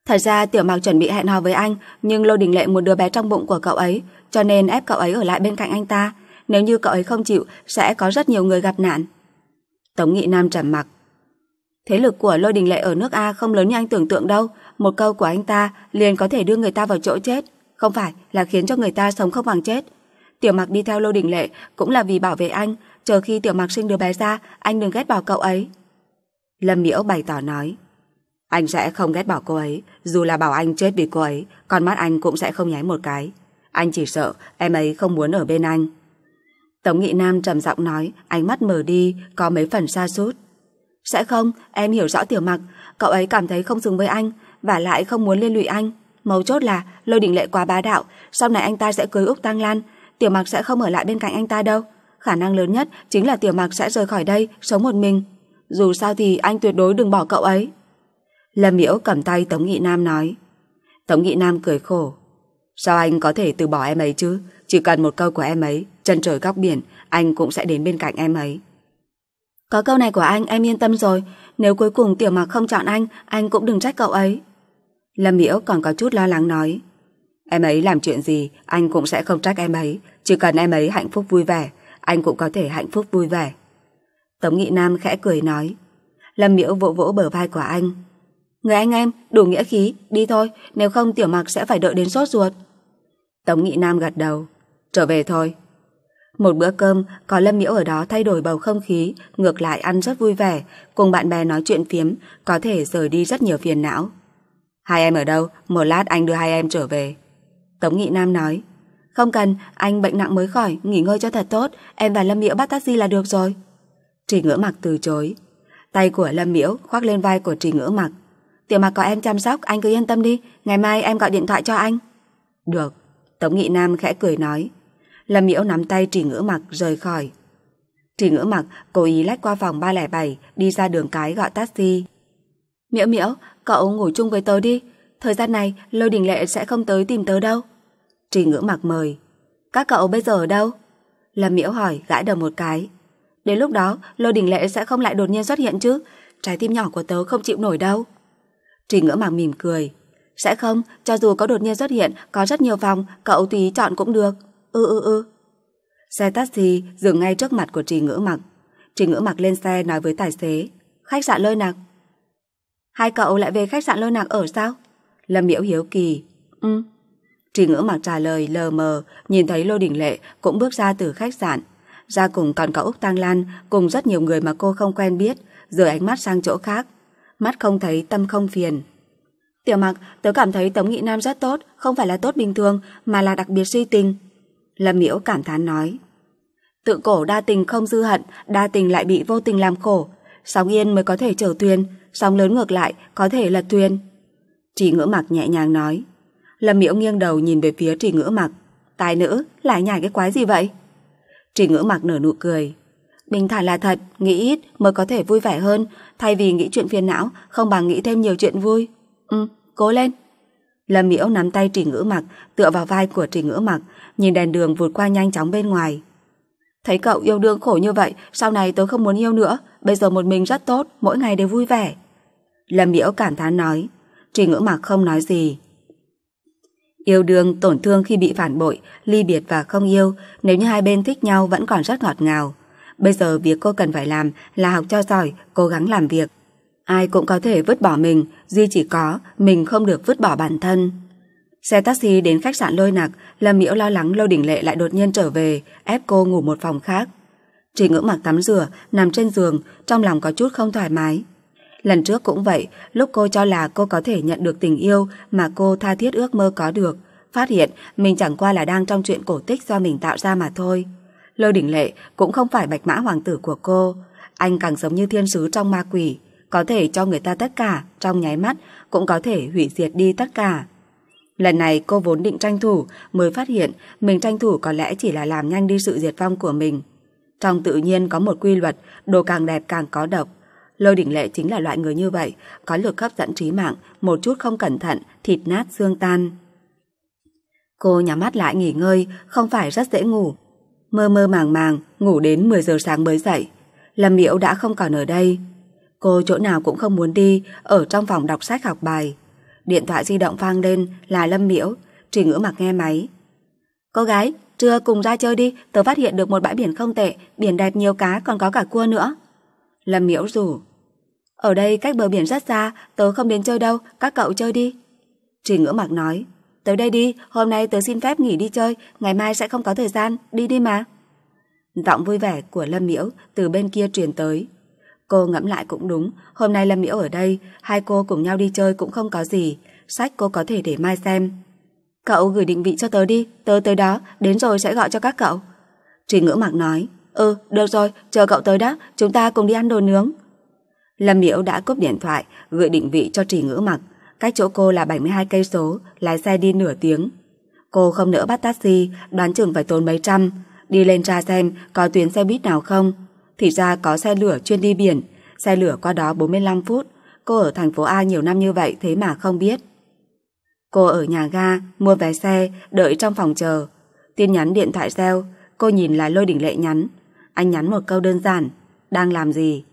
Thật ra Tiểu Mạc chuẩn bị hẹn hò với anh, nhưng Lô Đình Lệ muốn đứa bé trong bụng của cậu ấy, cho nên ép cậu ấy ở lại bên cạnh anh ta. Nếu như cậu ấy không chịu, sẽ có rất nhiều người gặp nạn. Tống Nghị Nam trầm mặc. Thế lực của Lôi Đình Lệ ở nước A không lớn như anh tưởng tượng đâu, một câu của anh ta liền có thể đưa người ta vào chỗ chết, không phải là khiến cho người ta sống không bằng chết. Tiểu Mặc đi theo Lôi Đình Lệ cũng là vì bảo vệ anh, chờ khi Tiểu Mặc sinh đứa bé ra, anh đừng ghét bỏ cậu ấy. Lâm Miễu bày tỏ nói, anh sẽ không ghét bỏ cô ấy, dù là bảo anh chết vì cô ấy, con mắt anh cũng sẽ không nháy một cái. Anh chỉ sợ em ấy không muốn ở bên anh. Tống Nghị Nam trầm giọng nói, ánh mắt mở đi, có mấy phần xa sút sẽ không, em hiểu rõ Tiểu Mặc, cậu ấy cảm thấy không xứng với anh và lại không muốn liên lụy anh. Mấu chốt là Lôi Đình Lệ quá bá đạo, sau này anh ta sẽ cưới Úc Tăng Lan, Tiểu Mặc sẽ không ở lại bên cạnh anh ta đâu. Khả năng lớn nhất chính là Tiểu Mặc sẽ rời khỏi đây, sống một mình. Dù sao thì anh tuyệt đối đừng bỏ cậu ấy. Lâm Miễu cầm tay Tống Nghị Nam nói. Tống Nghị Nam cười khổ. Sao anh có thể từ bỏ em ấy chứ? Chỉ cần một câu của em ấy, chân trời góc biển, anh cũng sẽ đến bên cạnh em ấy. Có câu này của anh em yên tâm rồi Nếu cuối cùng Tiểu Mặc không chọn anh Anh cũng đừng trách cậu ấy Lâm Miễu còn có chút lo lắng nói Em ấy làm chuyện gì Anh cũng sẽ không trách em ấy Chỉ cần em ấy hạnh phúc vui vẻ Anh cũng có thể hạnh phúc vui vẻ Tống Nghị Nam khẽ cười nói Lâm Miễu vỗ vỗ bờ vai của anh Người anh em đủ nghĩa khí Đi thôi nếu không Tiểu Mặc sẽ phải đợi đến sốt ruột Tống Nghị Nam gật đầu Trở về thôi một bữa cơm có Lâm miễu ở đó thay đổi bầu không khí, ngược lại ăn rất vui vẻ, cùng bạn bè nói chuyện phiếm, có thể rời đi rất nhiều phiền não. Hai em ở đâu? Một lát anh đưa hai em trở về. Tống Nghị Nam nói, không cần, anh bệnh nặng mới khỏi, nghỉ ngơi cho thật tốt, em và Lâm Nhiễu bắt taxi là được rồi. Trì Ngữ Mặc từ chối. Tay của Lâm Miễu khoác lên vai của Trì Ngữ Mặc. Tiểu Mặc có em chăm sóc, anh cứ yên tâm đi, ngày mai em gọi điện thoại cho anh. Được, Tống Nghị Nam khẽ cười nói. Lâm Miễu nắm tay Trì Ngữ Mặc rời khỏi. Trì Ngữ Mặc cố ý lách qua phòng 307 đi ra đường cái gọi taxi. Miễu Miễu, cậu ngủ chung với tớ đi. Thời gian này Lôi Đình Lệ sẽ không tới tìm tớ đâu. Trì Ngữ Mặc mời. Các cậu bây giờ ở đâu? Lâm Miễu hỏi gãi đầu một cái. Đến lúc đó Lôi Đình Lệ sẽ không lại đột nhiên xuất hiện chứ. Trái tim nhỏ của tớ không chịu nổi đâu. Trì Ngữ Mặc mỉm cười. Sẽ không, cho dù có đột nhiên xuất hiện, có rất nhiều phòng, cậu tùy chọn cũng được. Ừ ừ ừ. Xe taxi dừng ngay trước mặt của Trì Ngữ Mặc. Trì Ngữ Mặc lên xe nói với tài xế. Khách sạn lôi nặc Hai cậu lại về khách sạn lôi nặc ở sao? Lâm Miễu hiếu kỳ. Ừ. Trì Ngữ Mặc trả lời lờ mờ, nhìn thấy Lô Đình Lệ cũng bước ra từ khách sạn. Ra cùng còn có Úc Tăng Lan cùng rất nhiều người mà cô không quen biết, rời ánh mắt sang chỗ khác. Mắt không thấy, tâm không phiền. Tiểu mặc, tớ cảm thấy Tống Nghị Nam rất tốt, không phải là tốt bình thường, mà là đặc biệt suy tình. Lâm Miễu cảm thán nói. Tự cổ đa tình không dư hận, đa tình lại bị vô tình làm khổ. Sóng yên mới có thể trở thuyền, sóng lớn ngược lại có thể lật thuyền. Trì ngữ mặc nhẹ nhàng nói. Lâm Miễu nghiêng đầu nhìn về phía trì ngữ mặc. Tài nữ, lại nhảy cái quái gì vậy? Trì ngữ mặc nở nụ cười. Bình thản là thật, nghĩ ít mới có thể vui vẻ hơn. Thay vì nghĩ chuyện phiền não, không bằng nghĩ thêm nhiều chuyện vui. Ừ, cố lên. Lâm Miễu nắm tay Trình Ngữ Mặc, tựa vào vai của Trình Ngữ Mặc, nhìn đèn đường vụt qua nhanh chóng bên ngoài. Thấy cậu yêu đương khổ như vậy, sau này tớ không muốn yêu nữa, bây giờ một mình rất tốt, mỗi ngày đều vui vẻ. Lâm Miễu cảm thán nói, Trình Ngữ Mặc không nói gì. Yêu đương tổn thương khi bị phản bội, ly biệt và không yêu, nếu như hai bên thích nhau vẫn còn rất ngọt ngào. Bây giờ việc cô cần phải làm là học cho giỏi, cố gắng làm việc, Ai cũng có thể vứt bỏ mình, duy chỉ có mình không được vứt bỏ bản thân. Xe taxi đến khách sạn lôi nặc, Lâm Miễu lo lắng Lô Đình Lệ lại đột nhiên trở về, ép cô ngủ một phòng khác. Chỉ ngưỡng mặc tắm rửa, nằm trên giường, trong lòng có chút không thoải mái. Lần trước cũng vậy, lúc cô cho là cô có thể nhận được tình yêu mà cô tha thiết ước mơ có được, phát hiện mình chẳng qua là đang trong chuyện cổ tích do mình tạo ra mà thôi. Lô Đình Lệ cũng không phải bạch mã hoàng tử của cô, anh càng giống như thiên sứ trong ma quỷ, có thể cho người ta tất cả trong nháy mắt, cũng có thể hủy diệt đi tất cả. Lần này cô vốn định tranh thủ, mới phát hiện mình tranh thủ có lẽ chỉ là làm nhanh đi sự diệt vong của mình. Trong tự nhiên có một quy luật, đồ càng đẹp càng có độc. Lôi đỉnh lệ chính là loại người như vậy, có lực hấp dẫn trí mạng, một chút không cẩn thận, thịt nát xương tan. Cô nhắm mắt lại nghỉ ngơi, không phải rất dễ ngủ. Mơ mơ màng màng, ngủ đến 10 giờ sáng mới dậy. Lâm Miễu đã không còn ở đây, Cô chỗ nào cũng không muốn đi, ở trong phòng đọc sách học bài. Điện thoại di động vang lên là Lâm Miễu, Trình Ngữ mặc nghe máy. Cô gái, trưa cùng ra chơi đi, tớ phát hiện được một bãi biển không tệ, biển đẹp nhiều cá còn có cả cua nữa. Lâm Miễu rủ. Ở đây cách bờ biển rất xa, tớ không đến chơi đâu, các cậu chơi đi. Trình Ngữ mặc nói. Tới đây đi, hôm nay tớ xin phép nghỉ đi chơi, ngày mai sẽ không có thời gian, đi đi mà. Giọng vui vẻ của Lâm Miễu từ bên kia truyền tới. Cô ngẫm lại cũng đúng, hôm nay Lâm Miễu ở đây, hai cô cùng nhau đi chơi cũng không có gì, sách cô có thể để mai xem. Cậu gửi định vị cho tớ đi, tớ tới đó, đến rồi sẽ gọi cho các cậu. Trình ngữ mặc nói, ừ, được rồi, chờ cậu tới đó, chúng ta cùng đi ăn đồ nướng. Lâm Miễu đã cúp điện thoại, gửi định vị cho Trình ngữ mặc. Cách chỗ cô là 72 cây số, lái xe đi nửa tiếng. Cô không nỡ bắt taxi, đoán chừng phải tốn mấy trăm. Đi lên tra xem có tuyến xe buýt nào không. Thì ra có xe lửa chuyên đi biển, xe lửa qua đó 45 phút. Cô ở thành phố A nhiều năm như vậy thế mà không biết. Cô ở nhà ga, mua vé xe, đợi trong phòng chờ. Tin nhắn điện thoại reo, cô nhìn lại lôi đỉnh lệ nhắn. Anh nhắn một câu đơn giản, đang làm gì?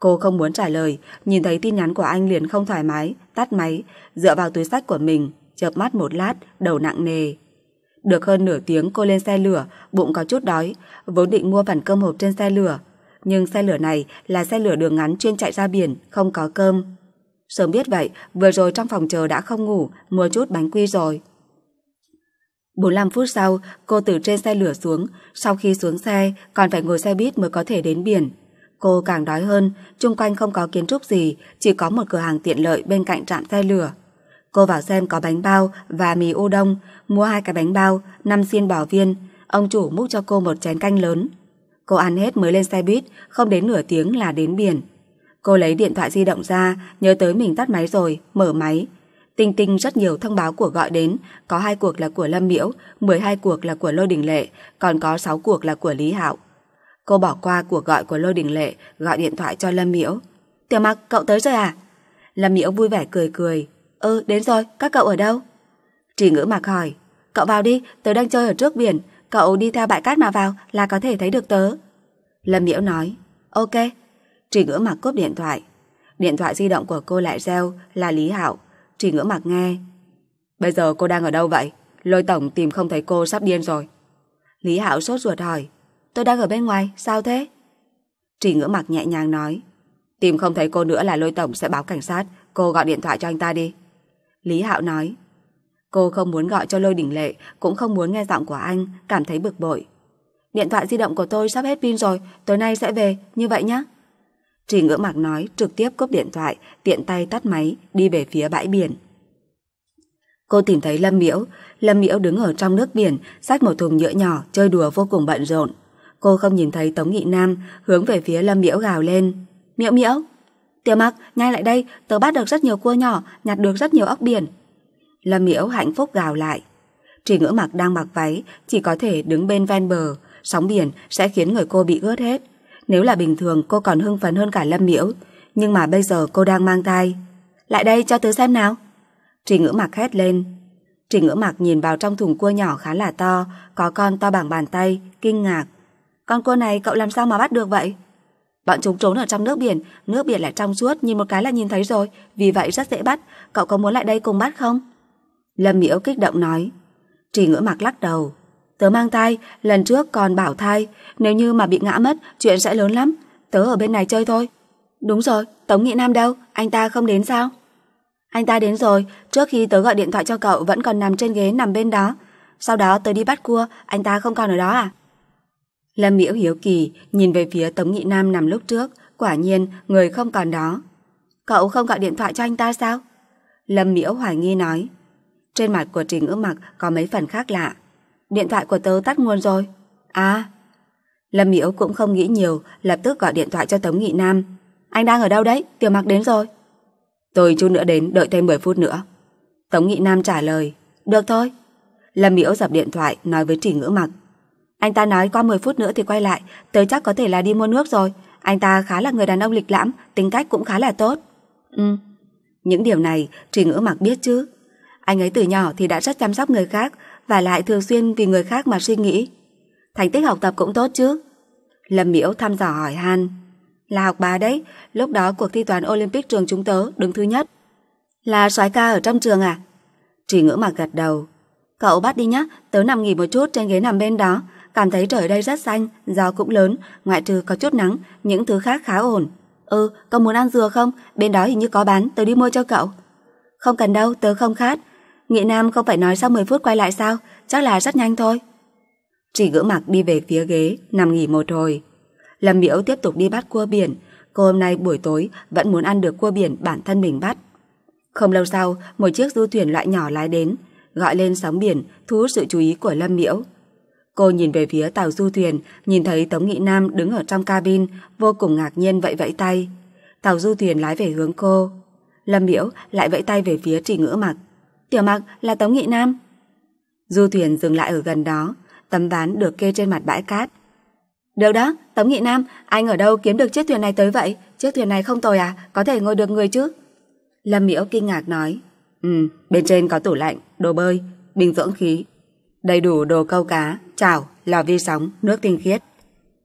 Cô không muốn trả lời, nhìn thấy tin nhắn của anh liền không thoải mái, tắt máy, dựa vào túi sách của mình, chợp mắt một lát, đầu nặng nề. Được hơn nửa tiếng cô lên xe lửa, bụng có chút đói, vốn định mua phần cơm hộp trên xe lửa, nhưng xe lửa này là xe lửa đường ngắn chuyên chạy ra biển, không có cơm. Sớm biết vậy, vừa rồi trong phòng chờ đã không ngủ, mua chút bánh quy rồi. 45 phút sau, cô từ trên xe lửa xuống, sau khi xuống xe, còn phải ngồi xe buýt mới có thể đến biển. Cô càng đói hơn, chung quanh không có kiến trúc gì, chỉ có một cửa hàng tiện lợi bên cạnh trạm xe lửa. Cô vào xem có bánh bao và mì ô đông, mua hai cái bánh bao, năm xiên bò viên. Ông chủ múc cho cô một chén canh lớn. Cô ăn hết mới lên xe buýt, không đến nửa tiếng là đến biển. Cô lấy điện thoại di động ra, nhớ tới mình tắt máy rồi, mở máy. Tinh tinh rất nhiều thông báo của gọi đến, có hai cuộc là của Lâm Miễu, 12 cuộc là của Lô Đình Lệ, còn có 6 cuộc là của Lý Hạo. Cô bỏ qua cuộc gọi của Lô Đình Lệ, gọi điện thoại cho Lâm Miễu. Tiểu mặc, cậu tới rồi à? Lâm Miễu vui vẻ cười cười. Ừ, đến rồi, các cậu ở đâu? Trì ngữ mặc hỏi. Cậu vào đi, tớ đang chơi ở trước biển, cậu đi theo bãi cát mà vào là có thể thấy được tớ. Lâm Nhiễu nói, ok. Trì ngữ mặc cúp điện thoại. Điện thoại di động của cô lại reo là Lý Hảo. Trì ngữ mặc nghe. Bây giờ cô đang ở đâu vậy? Lôi tổng tìm không thấy cô sắp điên rồi. Lý Hảo sốt ruột hỏi, tôi đang ở bên ngoài, sao thế? Trì ngữ mặc nhẹ nhàng nói, tìm không thấy cô nữa là lôi tổng sẽ báo cảnh sát, cô gọi điện thoại cho anh ta đi. Lý Hạo nói, Cô không muốn gọi cho Lôi đỉnh Lệ, cũng không muốn nghe giọng của anh, cảm thấy bực bội. Điện thoại di động của tôi sắp hết pin rồi, tối nay sẽ về, như vậy nhé. Trì ngỡ mạc nói, trực tiếp cướp điện thoại, tiện tay tắt máy, đi về phía bãi biển. Cô tìm thấy Lâm Miễu, Lâm Miễu đứng ở trong nước biển, xách một thùng nhựa nhỏ, chơi đùa vô cùng bận rộn. Cô không nhìn thấy Tống Nghị Nam, hướng về phía Lâm Miễu gào lên. Miễu Miễu! Tiểu mặc, ngay lại đây, tớ bắt được rất nhiều cua nhỏ, nhặt được rất nhiều ốc biển. Lâm Miễu hạnh phúc gào lại. Trì ngữ mặc đang mặc váy, chỉ có thể đứng bên ven bờ, sóng biển sẽ khiến người cô bị ướt hết. Nếu là bình thường cô còn hưng phấn hơn cả Lâm Miễu, nhưng mà bây giờ cô đang mang thai. Lại đây cho tớ xem nào. Trì ngữ mặc hét lên. Trì ngữ mặc nhìn vào trong thùng cua nhỏ khá là to, có con to bằng bàn tay, kinh ngạc. Con cua này cậu làm sao mà bắt được vậy? Bọn chúng trốn ở trong nước biển, nước biển lại trong suốt, nhìn một cái là nhìn thấy rồi, vì vậy rất dễ bắt. Cậu có muốn lại đây cùng bắt không? Lâm Miễu kích động nói. Trì ngữ mặc lắc đầu. Tớ mang thai, lần trước còn bảo thai, nếu như mà bị ngã mất, chuyện sẽ lớn lắm. Tớ ở bên này chơi thôi. Đúng rồi, Tống Nghị Nam đâu? Anh ta không đến sao? Anh ta đến rồi, trước khi tớ gọi điện thoại cho cậu vẫn còn nằm trên ghế nằm bên đó. Sau đó tớ đi bắt cua, anh ta không còn ở đó à? Lâm Miễu hiếu kỳ, nhìn về phía Tống Nghị Nam nằm lúc trước, quả nhiên người không còn đó. Cậu không gọi điện thoại cho anh ta sao? Lâm Miễu hoài nghi nói. Trên mặt của Trình ước mặc có mấy phần khác lạ. Điện thoại của tớ tắt nguồn rồi. À. Lâm Miễu cũng không nghĩ nhiều, lập tức gọi điện thoại cho Tống Nghị Nam. Anh đang ở đâu đấy? Tiểu mặc đến rồi. Tôi chút nữa đến, đợi thêm 10 phút nữa. Tống Nghị Nam trả lời. Được thôi. Lâm Miễu dập điện thoại, nói với Trình ngữ mặc. Anh ta nói qua 10 phút nữa thì quay lại, tớ chắc có thể là đi mua nước rồi. Anh ta khá là người đàn ông lịch lãm, tính cách cũng khá là tốt. Ừ. Những điều này Trình ngữ mặc biết chứ. Anh ấy từ nhỏ thì đã rất chăm sóc người khác và lại thường xuyên vì người khác mà suy nghĩ. Thành tích học tập cũng tốt chứ? Lâm Miễu thăm dò hỏi Han. Là học bá đấy, lúc đó cuộc thi toán Olympic trường chúng tớ đứng thứ nhất. Là soái ca ở trong trường à? Trì ngữ mà gật đầu. Cậu bắt đi nhá, tớ nằm nghỉ một chút trên ghế nằm bên đó. Cảm thấy trời đây rất xanh, gió cũng lớn, ngoại trừ có chút nắng, những thứ khác khá ổn. Ừ, cậu muốn ăn dừa không? Bên đó hình như có bán, tớ đi mua cho cậu. Không cần đâu, tớ không khát. Nghĩa Nam không phải nói sau 10 phút quay lại sao? Chắc là rất nhanh thôi. Chỉ gỡ mặt đi về phía ghế, nằm nghỉ một hồi. Lâm Miễu tiếp tục đi bắt cua biển. Cô hôm nay buổi tối vẫn muốn ăn được cua biển bản thân mình bắt. Không lâu sau, một chiếc du thuyền loại nhỏ lái đến, gọi lên sóng biển, thu hút sự chú ý của Lâm Miễu. Cô nhìn về phía tàu du thuyền, nhìn thấy Tống Nghị Nam đứng ở trong cabin, vô cùng ngạc nhiên vẫy vẫy tay. Tàu du thuyền lái về hướng cô. Lâm Miễu lại vẫy tay về phía Trì Ngữ mặt. Tiểu mặc là Tống Nghị Nam. Du thuyền dừng lại ở gần đó, tấm ván được kê trên mặt bãi cát. Được đó, Tống Nghị Nam, anh ở đâu kiếm được chiếc thuyền này tới vậy? Chiếc thuyền này không tồi à, có thể ngồi được người chứ? Lâm Miễu kinh ngạc nói. Ừ, bên trên có tủ lạnh, đồ bơi, bình dưỡng khí, đầy đủ đồ câu cá, chảo, lò vi sóng, nước tinh khiết.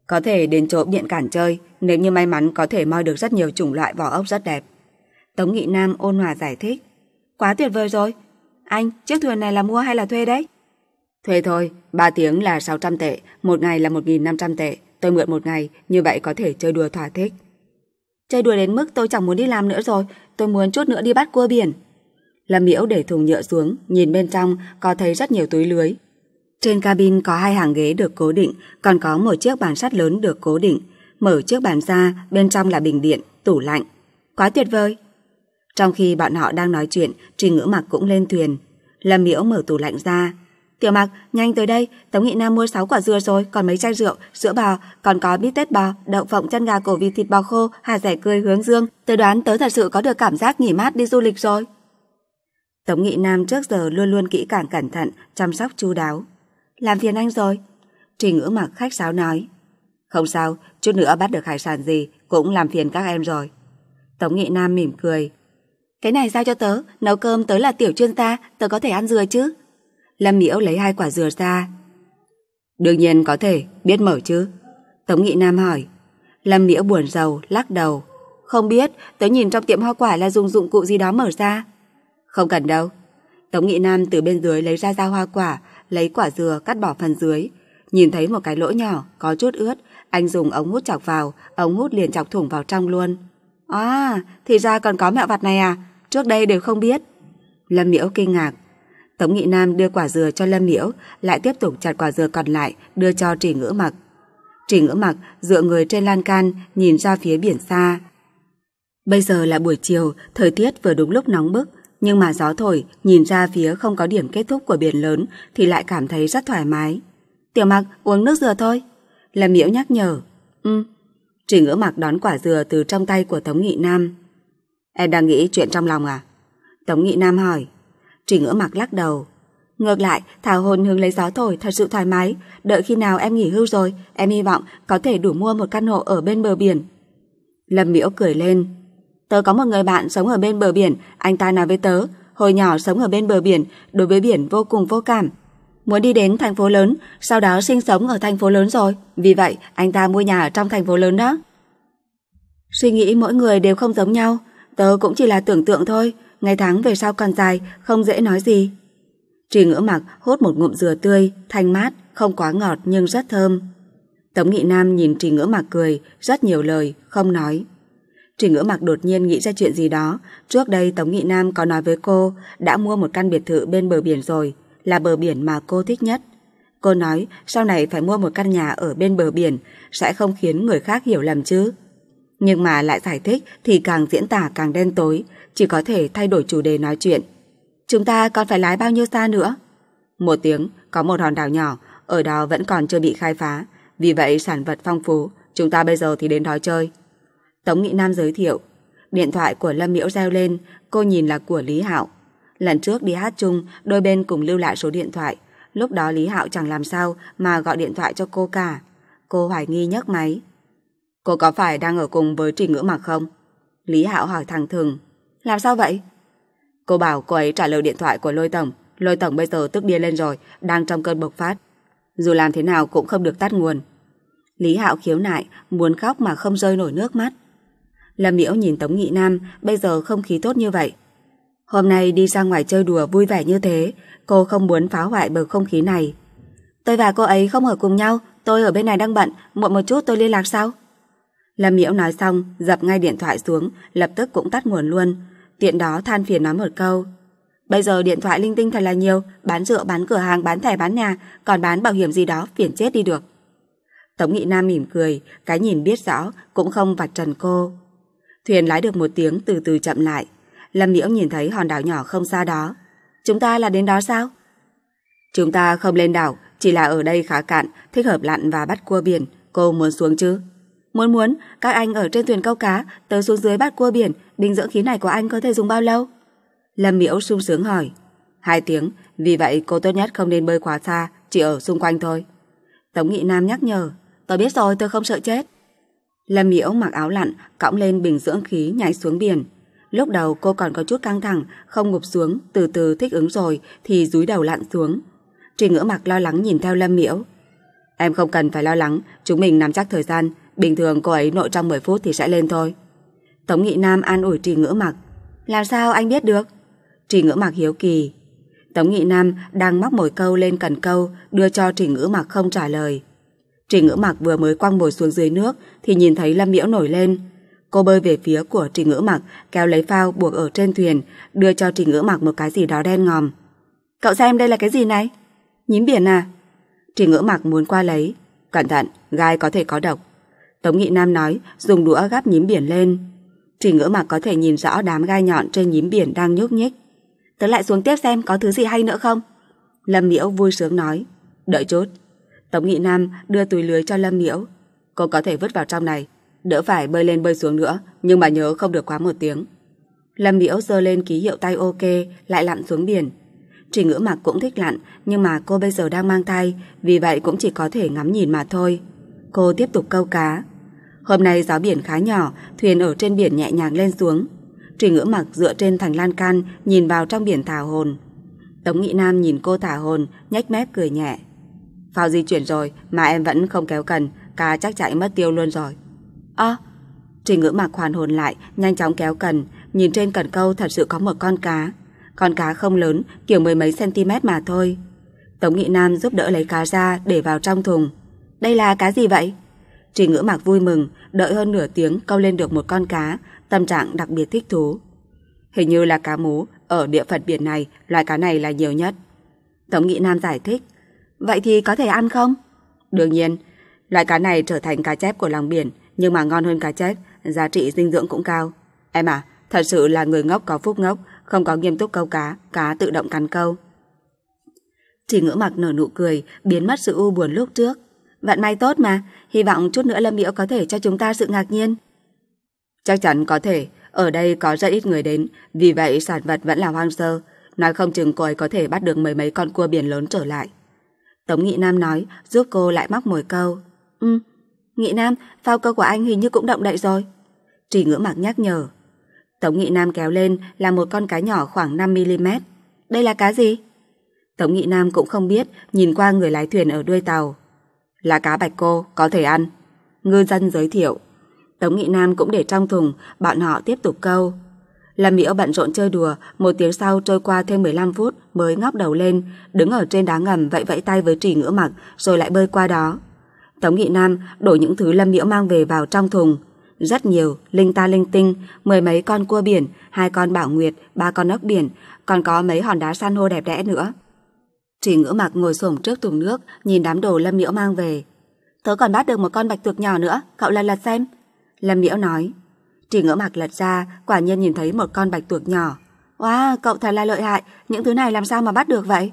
Có thể đến chỗ điện cản chơi, nếu như may mắn có thể moi được rất nhiều chủng loại vỏ ốc rất đẹp. Tống Nghị Nam ôn hòa giải thích. Quá tuyệt vời rồi, anh, chiếc thuyền này là mua hay là thuê đấy? Thuê thôi, 3 tiếng là 600 tệ, một ngày là 1.500 tệ. Tôi mượn một ngày, như vậy có thể chơi đùa thỏa thích. Chơi đùa đến mức tôi chẳng muốn đi làm nữa rồi, tôi muốn chút nữa đi bắt cua biển. Lâm Miễu để thùng nhựa xuống, nhìn bên trong có thấy rất nhiều túi lưới. Trên cabin có hai hàng ghế được cố định, còn có một chiếc bàn sắt lớn được cố định. Mở chiếc bàn ra, bên trong là bình điện, tủ lạnh. Quá tuyệt vời, trong khi bọn họ đang nói chuyện, Trình Ngữ Mặc cũng lên thuyền. Lâm Miễu mở tủ lạnh ra. Tiểu Mặc, nhanh tới đây, Tống Nghị Nam mua 6 quả dưa rồi, còn mấy chai rượu, sữa bò, còn có bít tết bò, đậu phộng chân gà cổ vịt thịt bò khô, hà rẻ cười hướng dương. Tớ đoán tớ thật sự có được cảm giác nghỉ mát đi du lịch rồi. Tống Nghị Nam trước giờ luôn luôn kỹ càng cẩn thận, chăm sóc chu đáo. Làm phiền anh rồi. Trình Ngữ Mặc khách sáo nói. Không sao, chút nữa bắt được hải sản gì cũng làm phiền các em rồi. Tống Nghị Nam mỉm cười. Cái này giao cho tớ, nấu cơm tớ là tiểu chuyên gia, tớ có thể ăn dừa chứ? Lâm Miễu lấy hai quả dừa ra. Đương nhiên có thể, biết mở chứ? Tống Nghị Nam hỏi. Lâm Miễu buồn rầu, lắc đầu. Không biết, tớ nhìn trong tiệm hoa quả là dùng dụng cụ gì đó mở ra. Không cần đâu. Tống Nghị Nam từ bên dưới lấy ra dao hoa quả, lấy quả dừa cắt bỏ phần dưới. Nhìn thấy một cái lỗ nhỏ, có chút ướt, anh dùng ống hút chọc vào, ống hút liền chọc thủng vào trong luôn. À, thì ra còn có mẹo vặt này à, trước đây đều không biết. Lâm Miễu kinh ngạc. Tống Nghị Nam đưa quả dừa cho Lâm Miễu, lại tiếp tục chặt quả dừa còn lại, đưa cho Trì Ngữ Mặc. Trì Ngữ Mặc dựa người trên lan can, nhìn ra phía biển xa. Bây giờ là buổi chiều, thời tiết vừa đúng lúc nóng bức, nhưng mà gió thổi, nhìn ra phía không có điểm kết thúc của biển lớn thì lại cảm thấy rất thoải mái. Tiểu Mặc uống nước dừa thôi. Lâm Miễu nhắc nhở. Ừ, um, chỉ ngỡ mặt đón quả dừa từ trong tay của Tống Nghị Nam. Em đang nghĩ chuyện trong lòng à? Tống Nghị Nam hỏi. Chỉ ngỡ mặt lắc đầu. Ngược lại, thảo hồn hướng lấy gió thổi thật sự thoải mái. Đợi khi nào em nghỉ hưu rồi, em hy vọng có thể đủ mua một căn hộ ở bên bờ biển. Lâm Miễu cười lên. Tớ có một người bạn sống ở bên bờ biển, anh ta nói với tớ, hồi nhỏ sống ở bên bờ biển, đối với biển vô cùng vô cảm, muốn đi đến thành phố lớn, sau đó sinh sống ở thành phố lớn rồi, vì vậy anh ta mua nhà ở trong thành phố lớn đó. Suy nghĩ mỗi người đều không giống nhau, tớ cũng chỉ là tưởng tượng thôi, ngày tháng về sau còn dài, không dễ nói gì. Trì ngỡ mặc hốt một ngụm dừa tươi, thanh mát, không quá ngọt nhưng rất thơm. Tống Nghị Nam nhìn Trì ngỡ mặc cười, rất nhiều lời, không nói. Trì ngỡ mặc đột nhiên nghĩ ra chuyện gì đó, trước đây Tống Nghị Nam có nói với cô đã mua một căn biệt thự bên bờ biển rồi, là bờ biển mà cô thích nhất. Cô nói sau này phải mua một căn nhà ở bên bờ biển sẽ không khiến người khác hiểu lầm chứ. Nhưng mà lại giải thích thì càng diễn tả càng đen tối, chỉ có thể thay đổi chủ đề nói chuyện. Chúng ta còn phải lái bao nhiêu xa nữa? Một tiếng, có một hòn đảo nhỏ, ở đó vẫn còn chưa bị khai phá, vì vậy sản vật phong phú, chúng ta bây giờ thì đến đó chơi. Tống Nghị Nam giới thiệu, điện thoại của Lâm Miễu reo lên, cô nhìn là của Lý Hạo. Lần trước đi hát chung, đôi bên cùng lưu lại số điện thoại. Lúc đó Lý Hạo chẳng làm sao mà gọi điện thoại cho cô cả. Cô hoài nghi nhấc máy. Cô có phải đang ở cùng với Trình Ngữ Mặc không? Lý Hạo hỏi thẳng thừng. Làm sao vậy? Cô bảo cô ấy trả lời điện thoại của Lôi Tổng. Lôi Tổng bây giờ tức điên lên rồi, đang trong cơn bộc phát. Dù làm thế nào cũng không được tắt nguồn. Lý Hạo khiếu nại, muốn khóc mà không rơi nổi nước mắt. Lâm miễu nhìn Tống Nghị Nam, bây giờ không khí tốt như vậy, Hôm nay đi ra ngoài chơi đùa vui vẻ như thế, cô không muốn phá hoại bầu không khí này. Tôi và cô ấy không ở cùng nhau, tôi ở bên này đang bận, muộn một chút tôi liên lạc sau. Lâm Miễu nói xong, dập ngay điện thoại xuống, lập tức cũng tắt nguồn luôn. Tiện đó than phiền nói một câu. Bây giờ điện thoại linh tinh thật là nhiều, bán rượu, bán cửa hàng, bán thẻ, bán nhà, còn bán bảo hiểm gì đó, phiền chết đi được. Tống Nghị Nam mỉm cười, cái nhìn biết rõ, cũng không vặt trần cô. Thuyền lái được một tiếng từ từ chậm lại, Lâm Nhiễm nhìn thấy hòn đảo nhỏ không xa đó. Chúng ta là đến đó sao? Chúng ta không lên đảo, chỉ là ở đây khá cạn, thích hợp lặn và bắt cua biển. Cô muốn xuống chứ? Muốn muốn, các anh ở trên thuyền câu cá, tớ xuống dưới bắt cua biển, bình dưỡng khí này của anh có thể dùng bao lâu? Lâm Miễu sung sướng hỏi. Hai tiếng, vì vậy cô tốt nhất không nên bơi quá xa, chỉ ở xung quanh thôi. Tống Nghị Nam nhắc nhở, tớ biết rồi, tôi không sợ chết. Lâm Miễu mặc áo lặn, cõng lên bình dưỡng khí nhảy xuống biển. Lúc đầu cô còn có chút căng thẳng, không ngụp xuống, từ từ thích ứng rồi thì rúi đầu lặn xuống. Trình ngỡ mặc lo lắng nhìn theo Lâm Miễu. Em không cần phải lo lắng, chúng mình nắm chắc thời gian, bình thường cô ấy nội trong 10 phút thì sẽ lên thôi. Tống Nghị Nam an ủi Trình ngỡ mặc. Làm sao anh biết được? Trình ngỡ mặc hiếu kỳ. Tống Nghị Nam đang móc mồi câu lên cần câu, đưa cho Trình ngữ mặc không trả lời. Trình ngữ mặc vừa mới quăng mồi xuống dưới nước thì nhìn thấy Lâm Miễu nổi lên, Cô bơi về phía của Trình Ngữ Mặc, kéo lấy phao buộc ở trên thuyền, đưa cho Trình Ngữ Mặc một cái gì đó đen ngòm. Cậu xem đây là cái gì này? Nhím biển à? Trình Ngữ Mặc muốn qua lấy. Cẩn thận, gai có thể có độc. Tống Nghị Nam nói, dùng đũa gắp nhím biển lên. Trình Ngữ Mặc có thể nhìn rõ đám gai nhọn trên nhím biển đang nhúc nhích. Tớ lại xuống tiếp xem có thứ gì hay nữa không? Lâm Miễu vui sướng nói. Đợi chút. Tống Nghị Nam đưa túi lưới cho Lâm Miễu. Cô có thể vứt vào trong này đỡ phải bơi lên bơi xuống nữa, nhưng mà nhớ không được quá một tiếng. Lâm Miễu giơ lên ký hiệu tay ok, lại lặn xuống biển. Trì ngữ mặc cũng thích lặn, nhưng mà cô bây giờ đang mang thai vì vậy cũng chỉ có thể ngắm nhìn mà thôi. Cô tiếp tục câu cá. Hôm nay gió biển khá nhỏ, thuyền ở trên biển nhẹ nhàng lên xuống. Trì ngữ mặc dựa trên thành lan can, nhìn vào trong biển thả hồn. Tống Nghị Nam nhìn cô thả hồn, nhếch mép cười nhẹ. Phao di chuyển rồi mà em vẫn không kéo cần, cá chắc chạy mất tiêu luôn rồi. Ơ, à, Trình ngữ mạc hoàn hồn lại, nhanh chóng kéo cần, nhìn trên cần câu thật sự có một con cá. Con cá không lớn, kiểu mười mấy cm mà thôi. Tống Nghị Nam giúp đỡ lấy cá ra để vào trong thùng. Đây là cá gì vậy? Trì ngữ mạc vui mừng, đợi hơn nửa tiếng câu lên được một con cá, tâm trạng đặc biệt thích thú. Hình như là cá mú, ở địa phận biển này, loài cá này là nhiều nhất. Tống Nghị Nam giải thích. Vậy thì có thể ăn không? Đương nhiên, loài cá này trở thành cá chép của lòng biển, nhưng mà ngon hơn cá chép, giá trị dinh dưỡng cũng cao. Em à, thật sự là người ngốc có phúc ngốc, không có nghiêm túc câu cá, cá tự động cắn câu. Chỉ ngữ mặc nở nụ cười, biến mất sự u buồn lúc trước. vạn may tốt mà, hy vọng chút nữa Lâm Miễu có thể cho chúng ta sự ngạc nhiên. Chắc chắn có thể, ở đây có rất ít người đến, vì vậy sản vật vẫn là hoang sơ. Nói không chừng cô ấy có thể bắt được mấy mấy con cua biển lớn trở lại. Tống Nghị Nam nói, giúp cô lại móc mồi câu. Ừ, Nghị Nam, phao cơ của anh hình như cũng động đậy rồi. Trì ngưỡng mạc nhắc nhở. Tống Nghị Nam kéo lên là một con cá nhỏ khoảng 5mm. Đây là cá gì? Tống Nghị Nam cũng không biết, nhìn qua người lái thuyền ở đuôi tàu. Là cá bạch cô, có thể ăn. Ngư dân giới thiệu. Tống Nghị Nam cũng để trong thùng, bọn họ tiếp tục câu. Lâm Miễu bận rộn chơi đùa, một tiếng sau trôi qua thêm 15 phút mới ngóc đầu lên, đứng ở trên đá ngầm vẫy vẫy tay với trì ngưỡng mặc rồi lại bơi qua đó. Tống Nghị Nam đổ những thứ Lâm Miễu mang về vào trong thùng. Rất nhiều, linh ta linh tinh, mười mấy con cua biển, hai con bảo nguyệt, ba con ốc biển, còn có mấy hòn đá san hô đẹp đẽ nữa. Chỉ ngữ mặc ngồi xổm trước thùng nước, nhìn đám đồ Lâm Miễu mang về. Tớ còn bắt được một con bạch tuộc nhỏ nữa, cậu lật lật xem. Lâm Miễu nói. Chỉ ngữ mặc lật ra, quả nhiên nhìn thấy một con bạch tuộc nhỏ. Wow, cậu thật là lợi hại, những thứ này làm sao mà bắt được vậy?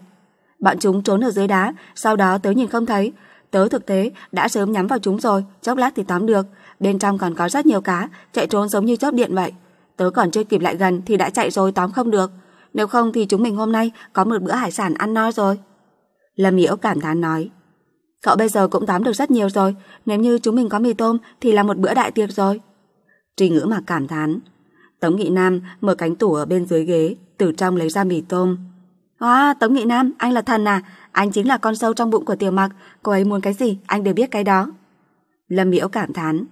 Bọn chúng trốn ở dưới đá, sau đó tớ nhìn không thấy, Tớ thực tế đã sớm nhắm vào chúng rồi, chốc lát thì tóm được. Bên trong còn có rất nhiều cá, chạy trốn giống như chớp điện vậy. Tớ còn chưa kịp lại gần thì đã chạy rồi tóm không được. Nếu không thì chúng mình hôm nay có một bữa hải sản ăn no rồi. Lâm Miễu cảm thán nói. Cậu bây giờ cũng tóm được rất nhiều rồi, nếu như chúng mình có mì tôm thì là một bữa đại tiệc rồi. Trì ngữ mà cảm thán. Tống Nghị Nam mở cánh tủ ở bên dưới ghế, từ trong lấy ra mì tôm. Wow, Tống Nghị Nam, anh là thần à, anh chính là con sâu trong bụng của tiểu mặc Cô ấy muốn cái gì anh đều biết cái đó Lâm Miễu cảm thán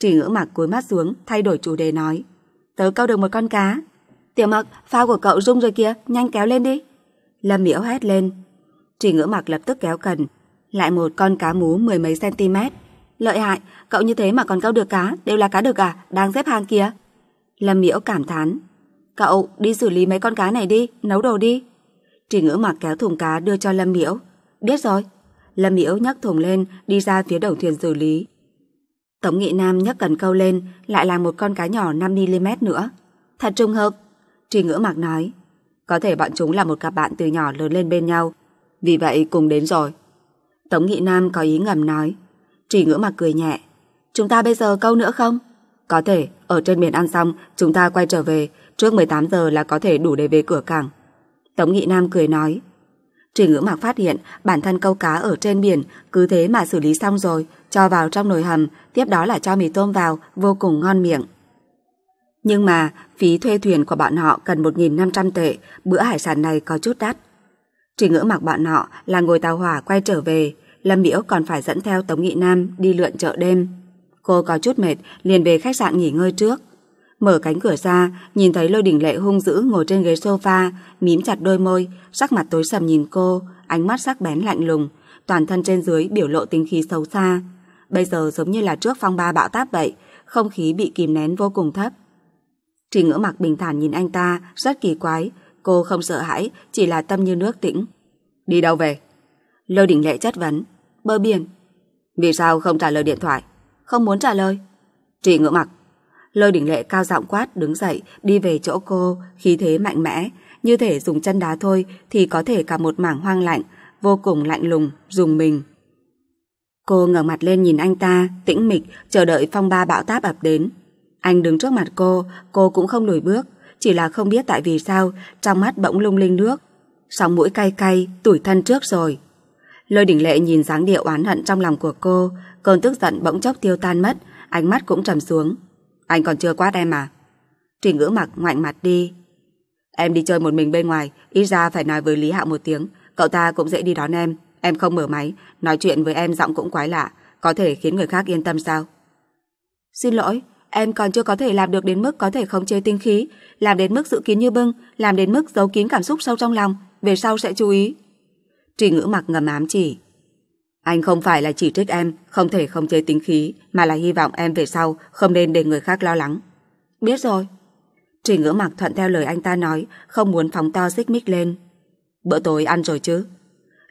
Trì ngữ mặc cúi mắt xuống Thay đổi chủ đề nói Tớ câu được một con cá Tiểu mặc phao của cậu rung rồi kìa Nhanh kéo lên đi Lâm Miễu hét lên Trì ngữ mặc lập tức kéo cần Lại một con cá mú mười mấy cm Lợi hại Cậu như thế mà còn câu được cá Đều là cá được à Đang xếp hàng kia. Lâm Miễu cảm thán Cậu đi xử lý mấy con cá này đi Nấu đồ đi Trì ngữ mặc kéo thùng cá đưa cho Lâm Miễu. Biết rồi. Lâm Miễu nhấc thùng lên, đi ra phía đầu thuyền xử lý. Tống Nghị Nam nhấc cần câu lên, lại là một con cá nhỏ 5mm nữa. Thật trùng hợp. Trì ngữ mặc nói. Có thể bọn chúng là một cặp bạn từ nhỏ lớn lên bên nhau. Vì vậy cùng đến rồi. Tống Nghị Nam có ý ngầm nói. Trì ngữ mặc cười nhẹ. Chúng ta bây giờ câu nữa không? Có thể, ở trên biển ăn xong, chúng ta quay trở về, trước 18 giờ là có thể đủ để về cửa cảng. Tống Nghị Nam cười nói. Trì ngữ mạc phát hiện bản thân câu cá ở trên biển cứ thế mà xử lý xong rồi, cho vào trong nồi hầm, tiếp đó là cho mì tôm vào, vô cùng ngon miệng. Nhưng mà phí thuê thuyền của bọn họ cần 1.500 tệ, bữa hải sản này có chút đắt. Trì ngữ mặc bọn họ là ngồi tàu hỏa quay trở về, Lâm Miễu còn phải dẫn theo Tống Nghị Nam đi lượn chợ đêm. Cô có chút mệt, liền về khách sạn nghỉ ngơi trước mở cánh cửa ra, nhìn thấy lôi đỉnh lệ hung dữ ngồi trên ghế sofa, mím chặt đôi môi, sắc mặt tối sầm nhìn cô, ánh mắt sắc bén lạnh lùng, toàn thân trên dưới biểu lộ tính khí xấu xa. Bây giờ giống như là trước phong ba bão táp vậy, không khí bị kìm nén vô cùng thấp. Trình ngữ mặc bình thản nhìn anh ta, rất kỳ quái, cô không sợ hãi, chỉ là tâm như nước tĩnh. Đi đâu về? Lôi đỉnh lệ chất vấn, bờ biển. Vì sao không trả lời điện thoại? Không muốn trả lời. Trình ngữ mặc Lôi đỉnh lệ cao giọng quát đứng dậy, đi về chỗ cô, khí thế mạnh mẽ. Như thể dùng chân đá thôi thì có thể cả một mảng hoang lạnh, vô cùng lạnh lùng, dùng mình. Cô ngẩng mặt lên nhìn anh ta, tĩnh mịch, chờ đợi phong ba bão táp ập đến. Anh đứng trước mặt cô, cô cũng không lùi bước, chỉ là không biết tại vì sao, trong mắt bỗng lung linh nước. Sóng mũi cay cay, tủi thân trước rồi. Lôi đỉnh lệ nhìn dáng điệu oán hận trong lòng của cô, cơn tức giận bỗng chốc tiêu tan mất, ánh mắt cũng trầm xuống. Anh còn chưa quát em à? Trình ngữ mặc ngoạnh mặt đi. Em đi chơi một mình bên ngoài, ít ra phải nói với Lý Hạo một tiếng. Cậu ta cũng dễ đi đón em. Em không mở máy, nói chuyện với em giọng cũng quái lạ. Có thể khiến người khác yên tâm sao? Xin lỗi, em còn chưa có thể làm được đến mức có thể không chế tinh khí, làm đến mức giữ kín như bưng, làm đến mức giấu kín cảm xúc sâu trong lòng, về sau sẽ chú ý. Trình ngữ mặc ngầm ám chỉ. Anh không phải là chỉ trích em không thể không chế tính khí mà là hy vọng em về sau không nên để người khác lo lắng. Biết rồi. Trì ngữ mặc thuận theo lời anh ta nói không muốn phóng to xích mích lên. Bữa tối ăn rồi chứ?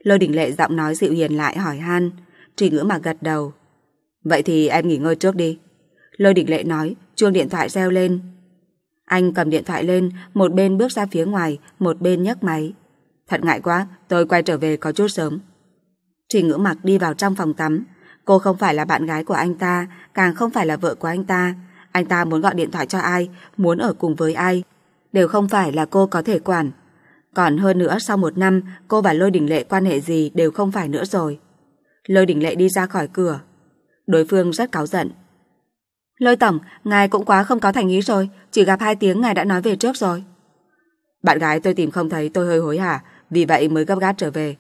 Lôi đình lệ giọng nói dịu hiền lại hỏi han. Trì ngữ mặc gật đầu. Vậy thì em nghỉ ngơi trước đi. Lôi đình lệ nói chuông điện thoại reo lên. Anh cầm điện thoại lên một bên bước ra phía ngoài một bên nhấc máy. Thật ngại quá tôi quay trở về có chút sớm. Trình ngữ mặc đi vào trong phòng tắm. Cô không phải là bạn gái của anh ta, càng không phải là vợ của anh ta. Anh ta muốn gọi điện thoại cho ai, muốn ở cùng với ai. Đều không phải là cô có thể quản. Còn hơn nữa sau một năm, cô và Lôi Đình Lệ quan hệ gì đều không phải nữa rồi. Lôi Đình Lệ đi ra khỏi cửa. Đối phương rất cáu giận. Lôi Tổng, ngài cũng quá không có thành ý rồi, chỉ gặp hai tiếng ngài đã nói về trước rồi. Bạn gái tôi tìm không thấy tôi hơi hối hả, vì vậy mới gấp gáp trở về.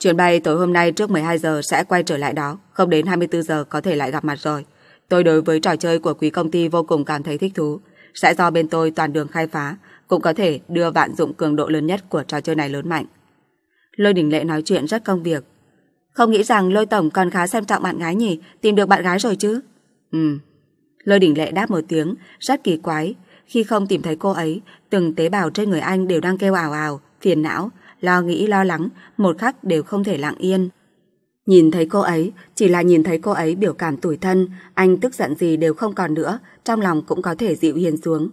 Chuyến bay tối hôm nay trước 12 giờ sẽ quay trở lại đó, không đến 24 giờ có thể lại gặp mặt rồi. Tôi đối với trò chơi của quý công ty vô cùng cảm thấy thích thú. Sẽ do bên tôi toàn đường khai phá, cũng có thể đưa vạn dụng cường độ lớn nhất của trò chơi này lớn mạnh. Lôi đỉnh Lệ nói chuyện rất công việc. Không nghĩ rằng Lôi Tổng còn khá xem trọng bạn gái nhỉ, tìm được bạn gái rồi chứ? Ừ. Lôi đỉnh Lệ đáp một tiếng, rất kỳ quái. Khi không tìm thấy cô ấy, từng tế bào trên người anh đều đang kêu ào ào, phiền não, lo nghĩ lo lắng, một khắc đều không thể lặng yên. Nhìn thấy cô ấy, chỉ là nhìn thấy cô ấy biểu cảm tủi thân, anh tức giận gì đều không còn nữa, trong lòng cũng có thể dịu hiền xuống.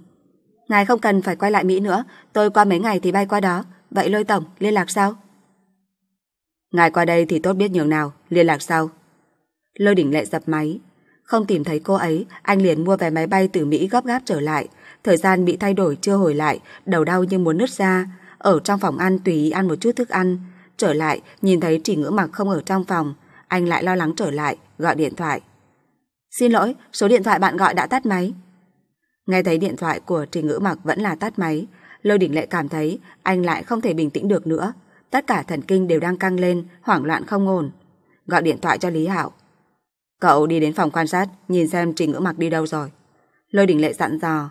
Ngài không cần phải quay lại Mỹ nữa, tôi qua mấy ngày thì bay qua đó, vậy lôi tổng, liên lạc sao? Ngài qua đây thì tốt biết nhường nào, liên lạc sau. Lôi đỉnh lệ dập máy. Không tìm thấy cô ấy, anh liền mua vé máy bay từ Mỹ gấp gáp trở lại. Thời gian bị thay đổi chưa hồi lại, đầu đau như muốn nứt ra. Ở trong phòng ăn tùy ăn một chút thức ăn Trở lại nhìn thấy chỉ ngữ mặc không ở trong phòng Anh lại lo lắng trở lại Gọi điện thoại Xin lỗi, số điện thoại bạn gọi đã tắt máy Nghe thấy điện thoại của Trình Ngữ Mặc vẫn là tắt máy, Lôi đỉnh Lệ cảm thấy anh lại không thể bình tĩnh được nữa. Tất cả thần kinh đều đang căng lên, hoảng loạn không ổn. Gọi điện thoại cho Lý hảo Cậu đi đến phòng quan sát, nhìn xem Trình Ngữ Mặc đi đâu rồi. Lôi đỉnh Lệ dặn dò.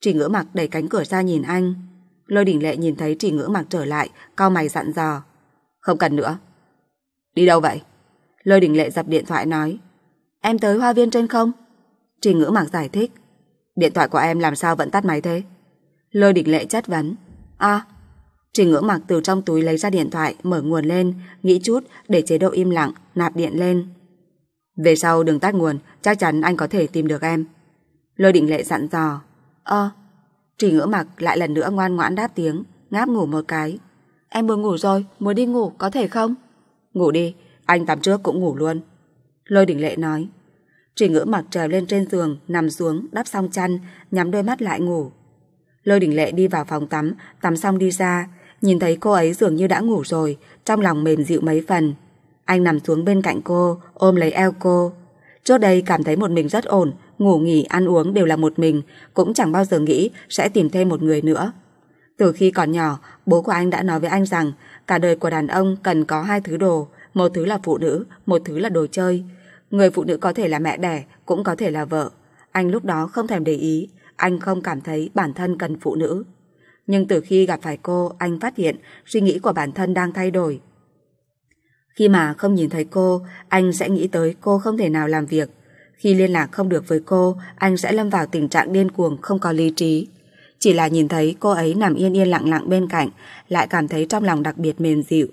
Trình Ngữ Mặc đẩy cánh cửa ra nhìn anh. Lôi đỉnh lệ nhìn thấy Trình Ngữ mặc trở lại, cau mày dặn dò. Không cần nữa. Đi đâu vậy? Lôi đỉnh lệ dập điện thoại nói. Em tới hoa viên trên không? Trình Ngữ mặc giải thích. Điện thoại của em làm sao vẫn tắt máy thế? Lôi đỉnh lệ chất vấn. À, Trình Ngữ mặc từ trong túi lấy ra điện thoại, mở nguồn lên, nghĩ chút để chế độ im lặng, nạp điện lên. Về sau đừng tắt nguồn, chắc chắn anh có thể tìm được em. Lôi định lệ dặn dò. Ơ, ờ, trì ngỡ mặc lại lần nữa ngoan ngoãn đáp tiếng, ngáp ngủ một cái. Em buồn ngủ rồi, muốn đi ngủ, có thể không? Ngủ đi, anh tắm trước cũng ngủ luôn. Lôi đỉnh lệ nói. trì ngữ mặc trèo lên trên giường, nằm xuống, đắp xong chăn, nhắm đôi mắt lại ngủ. Lôi đỉnh lệ đi vào phòng tắm, tắm xong đi ra, nhìn thấy cô ấy dường như đã ngủ rồi, trong lòng mềm dịu mấy phần. Anh nằm xuống bên cạnh cô, ôm lấy eo cô. Trước đây cảm thấy một mình rất ổn, ngủ nghỉ, ăn uống đều là một mình, cũng chẳng bao giờ nghĩ sẽ tìm thêm một người nữa. Từ khi còn nhỏ, bố của anh đã nói với anh rằng cả đời của đàn ông cần có hai thứ đồ, một thứ là phụ nữ, một thứ là đồ chơi. Người phụ nữ có thể là mẹ đẻ, cũng có thể là vợ. Anh lúc đó không thèm để ý, anh không cảm thấy bản thân cần phụ nữ. Nhưng từ khi gặp phải cô, anh phát hiện suy nghĩ của bản thân đang thay đổi. Khi mà không nhìn thấy cô, anh sẽ nghĩ tới cô không thể nào làm việc, khi liên lạc không được với cô, anh sẽ lâm vào tình trạng điên cuồng không có lý trí. Chỉ là nhìn thấy cô ấy nằm yên yên lặng lặng bên cạnh, lại cảm thấy trong lòng đặc biệt mềm dịu.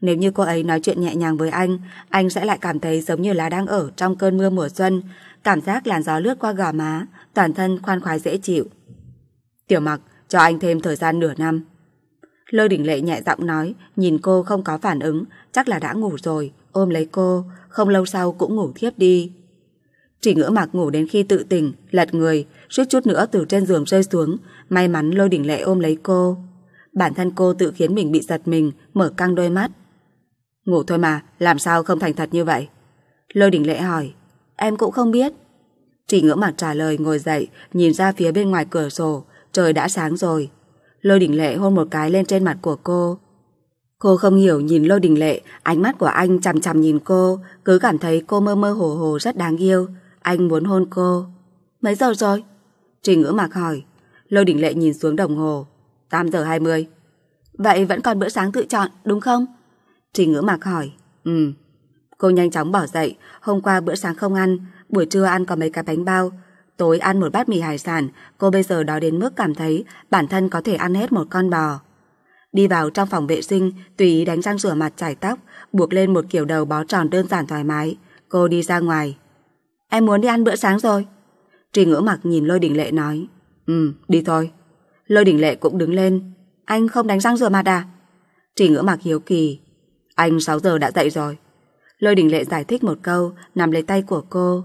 Nếu như cô ấy nói chuyện nhẹ nhàng với anh, anh sẽ lại cảm thấy giống như là đang ở trong cơn mưa mùa xuân, cảm giác làn gió lướt qua gò má, toàn thân khoan khoái dễ chịu. Tiểu mặc, cho anh thêm thời gian nửa năm. Lôi đỉnh lệ nhẹ giọng nói, nhìn cô không có phản ứng, chắc là đã ngủ rồi, ôm lấy cô, không lâu sau cũng ngủ thiếp đi. Chỉ ngỡ mạc ngủ đến khi tự tỉnh, lật người, suýt chút nữa từ trên giường rơi xuống, may mắn lôi đỉnh lệ ôm lấy cô. Bản thân cô tự khiến mình bị giật mình, mở căng đôi mắt. Ngủ thôi mà, làm sao không thành thật như vậy? Lôi đỉnh lệ hỏi, em cũng không biết. Chỉ ngỡ mặt trả lời ngồi dậy, nhìn ra phía bên ngoài cửa sổ, trời đã sáng rồi. Lôi đỉnh lệ hôn một cái lên trên mặt của cô. Cô không hiểu nhìn lôi đình lệ, ánh mắt của anh chằm chằm nhìn cô, cứ cảm thấy cô mơ mơ hồ hồ rất đáng yêu, anh muốn hôn cô. Mấy giờ rồi? Trình ngữ mạc hỏi. Lôi đỉnh lệ nhìn xuống đồng hồ. 8 giờ 20. Vậy vẫn còn bữa sáng tự chọn, đúng không? Trình ngữ mạc hỏi. Ừ. Cô nhanh chóng bỏ dậy. Hôm qua bữa sáng không ăn, buổi trưa ăn có mấy cái bánh bao. Tối ăn một bát mì hải sản, cô bây giờ đói đến mức cảm thấy bản thân có thể ăn hết một con bò. Đi vào trong phòng vệ sinh, tùy ý đánh răng rửa mặt chải tóc, buộc lên một kiểu đầu bó tròn đơn giản thoải mái. Cô đi ra ngoài. Em muốn đi ăn bữa sáng rồi. Trì ngữ mặc nhìn Lôi Đình Lệ nói. Ừ, đi thôi. Lôi Đình Lệ cũng đứng lên. Anh không đánh răng rửa mặt à? Trì ngữ mặc hiếu kỳ. Anh 6 giờ đã dậy rồi. Lôi Đình Lệ giải thích một câu, nằm lấy tay của cô.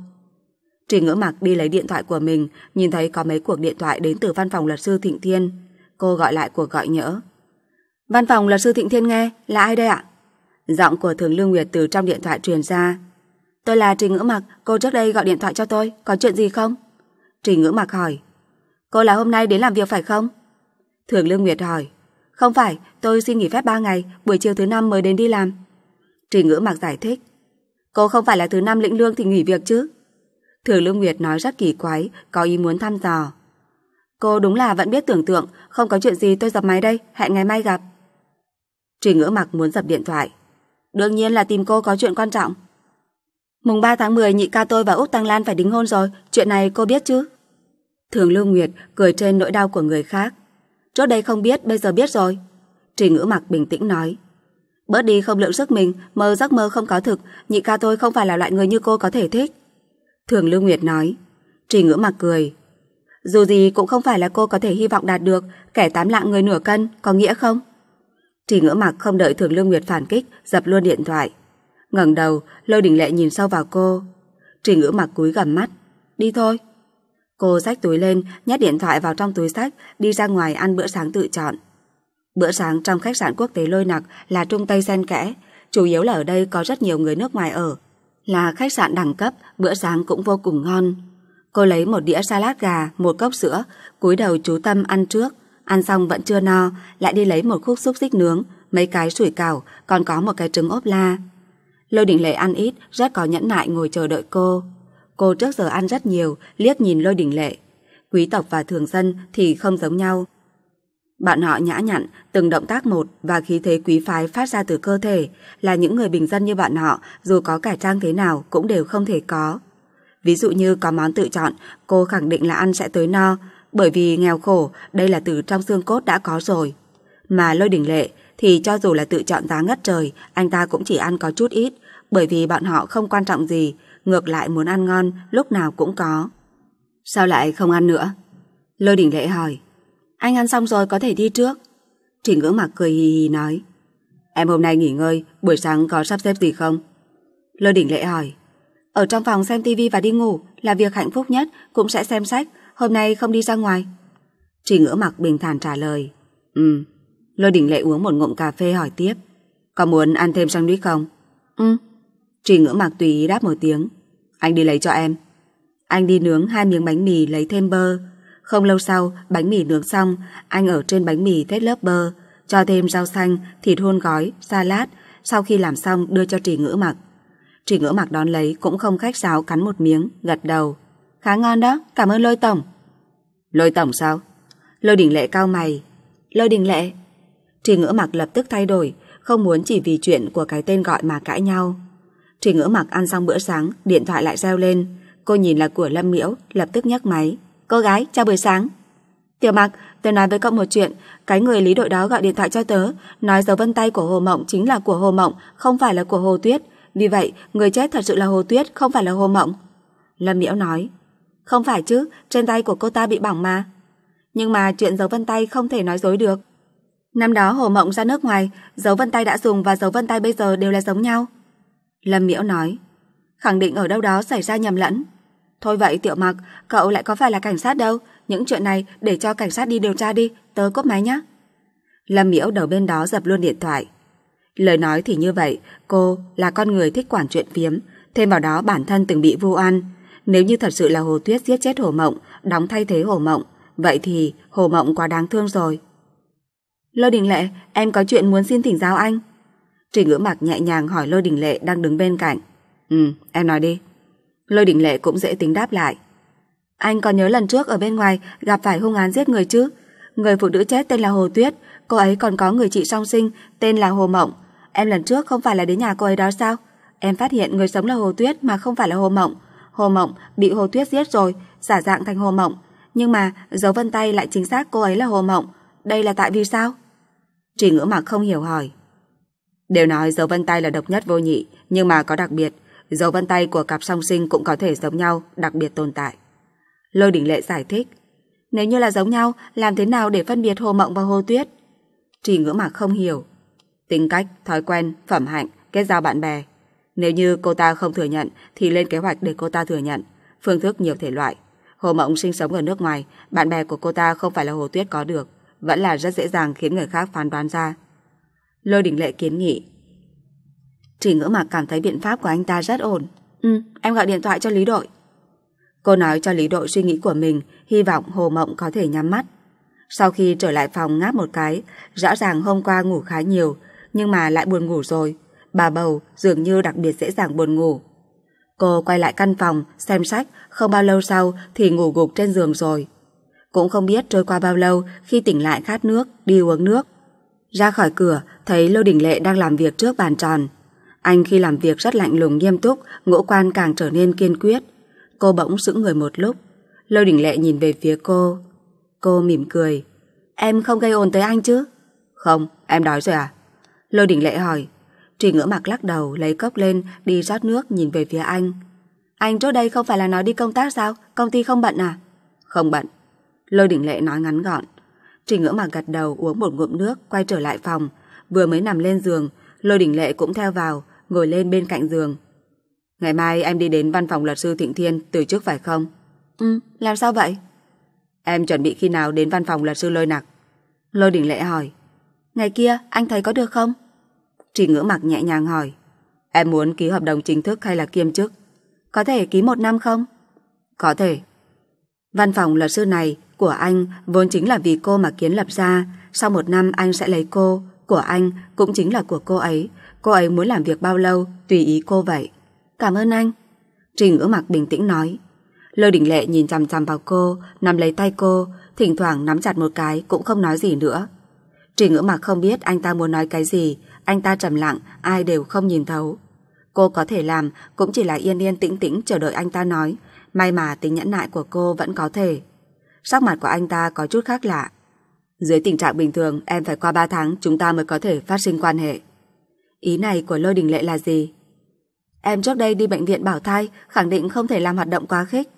Trì ngữ mặc đi lấy điện thoại của mình, nhìn thấy có mấy cuộc điện thoại đến từ văn phòng luật sư Thịnh Thiên. Cô gọi lại cuộc gọi nhỡ. Văn phòng luật sư Thịnh Thiên nghe, là ai đây ạ? Giọng của Thường Lương Nguyệt từ trong điện thoại truyền ra. Tôi là Trình Ngữ Mặc, cô trước đây gọi điện thoại cho tôi, có chuyện gì không? Trình Ngữ Mặc hỏi. Cô là hôm nay đến làm việc phải không? Thường Lương Nguyệt hỏi. Không phải, tôi xin nghỉ phép 3 ngày, buổi chiều thứ năm mới đến đi làm. Trình Ngữ Mặc giải thích. Cô không phải là thứ năm lĩnh lương thì nghỉ việc chứ? Thường Lương Nguyệt nói rất kỳ quái, có ý muốn thăm dò. Cô đúng là vẫn biết tưởng tượng, không có chuyện gì tôi dập máy đây, hẹn ngày mai gặp. Trình Ngữ Mặc muốn dập điện thoại. Đương nhiên là tìm cô có chuyện quan trọng. Mùng 3 tháng 10 nhị ca tôi và Úc Tăng Lan phải đính hôn rồi, chuyện này cô biết chứ? Thường Lưu Nguyệt cười trên nỗi đau của người khác. Trước đây không biết, bây giờ biết rồi. Trình ngữ mặc bình tĩnh nói. Bớt đi không lượng sức mình, mơ giấc mơ không có thực, nhị ca tôi không phải là loại người như cô có thể thích. Thường Lưu Nguyệt nói. Trình ngữ mặc cười. Dù gì cũng không phải là cô có thể hy vọng đạt được kẻ tám lạng người nửa cân, có nghĩa không? Trình ngữ mặc không đợi Thường Lưu Nguyệt phản kích, dập luôn điện thoại ngẩng đầu, Lôi Đình Lệ nhìn sâu vào cô. Trình ngữ mặt cúi gầm mắt. Đi thôi. Cô xách túi lên, nhét điện thoại vào trong túi sách, đi ra ngoài ăn bữa sáng tự chọn. Bữa sáng trong khách sạn quốc tế Lôi Nặc là Trung Tây xen Kẽ, chủ yếu là ở đây có rất nhiều người nước ngoài ở. Là khách sạn đẳng cấp, bữa sáng cũng vô cùng ngon. Cô lấy một đĩa salad gà, một cốc sữa, cúi đầu chú tâm ăn trước. Ăn xong vẫn chưa no, lại đi lấy một khúc xúc xích nướng, mấy cái sủi cảo, còn có một cái trứng ốp la. Lôi đình lệ ăn ít, rất có nhẫn nại ngồi chờ đợi cô. Cô trước giờ ăn rất nhiều, liếc nhìn lôi đình lệ. Quý tộc và thường dân thì không giống nhau. Bạn họ nhã nhặn, từng động tác một và khí thế quý phái phát ra từ cơ thể là những người bình dân như bạn họ dù có cải trang thế nào cũng đều không thể có. Ví dụ như có món tự chọn, cô khẳng định là ăn sẽ tới no, bởi vì nghèo khổ, đây là từ trong xương cốt đã có rồi. Mà lôi đỉnh lệ thì cho dù là tự chọn giá ngất trời, anh ta cũng chỉ ăn có chút ít, bởi vì bọn họ không quan trọng gì, ngược lại muốn ăn ngon lúc nào cũng có. Sao lại không ăn nữa? Lôi đỉnh lệ hỏi. Anh ăn xong rồi có thể đi trước. Trình ngữ mặc cười hì hì nói. Em hôm nay nghỉ ngơi, buổi sáng có sắp xếp gì không? Lôi đỉnh lệ hỏi. Ở trong phòng xem tivi và đi ngủ là việc hạnh phúc nhất, cũng sẽ xem sách, hôm nay không đi ra ngoài. Trình ngữ mặc bình thản trả lời. Ừ. Lôi đỉnh lệ uống một ngụm cà phê hỏi tiếp. Có muốn ăn thêm sandwich không? Ừ. Trì ngưỡng mạc tùy ý đáp một tiếng. Anh đi lấy cho em. Anh đi nướng hai miếng bánh mì lấy thêm bơ. Không lâu sau, bánh mì nướng xong, anh ở trên bánh mì thét lớp bơ, cho thêm rau xanh, thịt hôn gói, salad, sau khi làm xong đưa cho trì ngữ mặc. Trì ngữ mặc đón lấy cũng không khách sáo cắn một miếng, gật đầu. Khá ngon đó, cảm ơn lôi tổng. Lôi tổng sao? Lôi đỉnh lệ cao mày. Lôi đỉnh lệ. Trì ngữ mặc lập tức thay đổi, không muốn chỉ vì chuyện của cái tên gọi mà cãi nhau. Trì ngỡ mặc ăn xong bữa sáng, điện thoại lại reo lên. Cô nhìn là của Lâm Miễu, lập tức nhấc máy. Cô gái, chào buổi sáng. Tiểu mặc, tôi nói với cậu một chuyện. Cái người lý đội đó gọi điện thoại cho tớ, nói dấu vân tay của Hồ Mộng chính là của Hồ Mộng, không phải là của Hồ Tuyết. Vì vậy, người chết thật sự là Hồ Tuyết, không phải là Hồ Mộng. Lâm Miễu nói. Không phải chứ, trên tay của cô ta bị bỏng mà. Nhưng mà chuyện dấu vân tay không thể nói dối được. Năm đó Hồ Mộng ra nước ngoài, dấu vân tay đã dùng và dấu vân tay bây giờ đều là giống nhau. Lâm Miễu nói, khẳng định ở đâu đó xảy ra nhầm lẫn. Thôi vậy tiểu mặc, cậu lại có phải là cảnh sát đâu, những chuyện này để cho cảnh sát đi điều tra đi, tớ cốt máy nhé. Lâm Miễu đầu bên đó dập luôn điện thoại. Lời nói thì như vậy, cô là con người thích quản chuyện phiếm, thêm vào đó bản thân từng bị vu oan. Nếu như thật sự là Hồ Tuyết giết chết Hồ Mộng, đóng thay thế Hồ Mộng, vậy thì Hồ Mộng quá đáng thương rồi. Lô Đình Lệ, em có chuyện muốn xin thỉnh giáo anh. Trì ngữ mặc nhẹ nhàng hỏi Lôi Đình Lệ đang đứng bên cạnh. Ừ, em nói đi. Lôi Đình Lệ cũng dễ tính đáp lại. Anh còn nhớ lần trước ở bên ngoài gặp phải hung án giết người chứ? Người phụ nữ chết tên là Hồ Tuyết, cô ấy còn có người chị song sinh tên là Hồ Mộng. Em lần trước không phải là đến nhà cô ấy đó sao? Em phát hiện người sống là Hồ Tuyết mà không phải là Hồ Mộng. Hồ Mộng bị Hồ Tuyết giết rồi, giả dạng thành Hồ Mộng. Nhưng mà dấu vân tay lại chính xác cô ấy là Hồ Mộng. Đây là tại vì sao? Trì ngữ mặc không hiểu hỏi. Đều nói dấu vân tay là độc nhất vô nhị, nhưng mà có đặc biệt, dấu vân tay của cặp song sinh cũng có thể giống nhau, đặc biệt tồn tại. Lôi Đình Lệ giải thích, nếu như là giống nhau, làm thế nào để phân biệt Hồ Mộng và Hồ Tuyết? Trì ngưỡng mà không hiểu. Tính cách, thói quen, phẩm hạnh, kết giao bạn bè. Nếu như cô ta không thừa nhận thì lên kế hoạch để cô ta thừa nhận. Phương thức nhiều thể loại. Hồ Mộng sinh sống ở nước ngoài, bạn bè của cô ta không phải là Hồ Tuyết có được, vẫn là rất dễ dàng khiến người khác phán đoán ra Lôi Đình Lệ kiến nghị. Trì ngỡ mà cảm thấy biện pháp của anh ta rất ổn. Ừ, em gọi điện thoại cho Lý Đội. Cô nói cho Lý Đội suy nghĩ của mình, hy vọng Hồ Mộng có thể nhắm mắt. Sau khi trở lại phòng ngáp một cái, rõ ràng hôm qua ngủ khá nhiều, nhưng mà lại buồn ngủ rồi. Bà bầu dường như đặc biệt dễ dàng buồn ngủ. Cô quay lại căn phòng, xem sách, không bao lâu sau thì ngủ gục trên giường rồi. Cũng không biết trôi qua bao lâu khi tỉnh lại khát nước, đi uống nước. Ra khỏi cửa, thấy Lô Đình Lệ đang làm việc trước bàn tròn. Anh khi làm việc rất lạnh lùng nghiêm túc, ngũ quan càng trở nên kiên quyết. Cô bỗng sững người một lúc. Lô Đình Lệ nhìn về phía cô. Cô mỉm cười. Em không gây ồn tới anh chứ? Không, em đói rồi à? Lô Đình Lệ hỏi. Trì ngỡ mặt lắc đầu, lấy cốc lên, đi rót nước nhìn về phía anh. Anh trước đây không phải là nói đi công tác sao? Công ty không bận à? Không bận. Lô Đình Lệ nói ngắn gọn. Trình ngưỡng mà gật đầu uống một ngụm nước quay trở lại phòng, vừa mới nằm lên giường, lôi đỉnh lệ cũng theo vào, ngồi lên bên cạnh giường. Ngày mai em đi đến văn phòng luật sư Thịnh Thiên từ trước phải không? Ừ, làm sao vậy? Em chuẩn bị khi nào đến văn phòng luật sư lôi nặc? Lôi đỉnh lệ hỏi. Ngày kia anh thấy có được không? Trình ngưỡng mặc nhẹ nhàng hỏi. Em muốn ký hợp đồng chính thức hay là kiêm chức? Có thể ký một năm không? Có thể. Văn phòng luật sư này của anh vốn chính là vì cô mà kiến lập ra, sau một năm anh sẽ lấy cô, của anh cũng chính là của cô ấy, cô ấy muốn làm việc bao lâu, tùy ý cô vậy. Cảm ơn anh. Trình ngữ mặt bình tĩnh nói. Lôi đỉnh lệ nhìn chằm chằm vào cô, nắm lấy tay cô, thỉnh thoảng nắm chặt một cái cũng không nói gì nữa. Trình ngữ mặt không biết anh ta muốn nói cái gì, anh ta trầm lặng, ai đều không nhìn thấu. Cô có thể làm cũng chỉ là yên yên tĩnh tĩnh chờ đợi anh ta nói, may mà tính nhẫn nại của cô vẫn có thể sắc mặt của anh ta có chút khác lạ. Dưới tình trạng bình thường, em phải qua 3 tháng chúng ta mới có thể phát sinh quan hệ. Ý này của Lôi Đình Lệ là gì? Em trước đây đi bệnh viện bảo thai, khẳng định không thể làm hoạt động quá khích.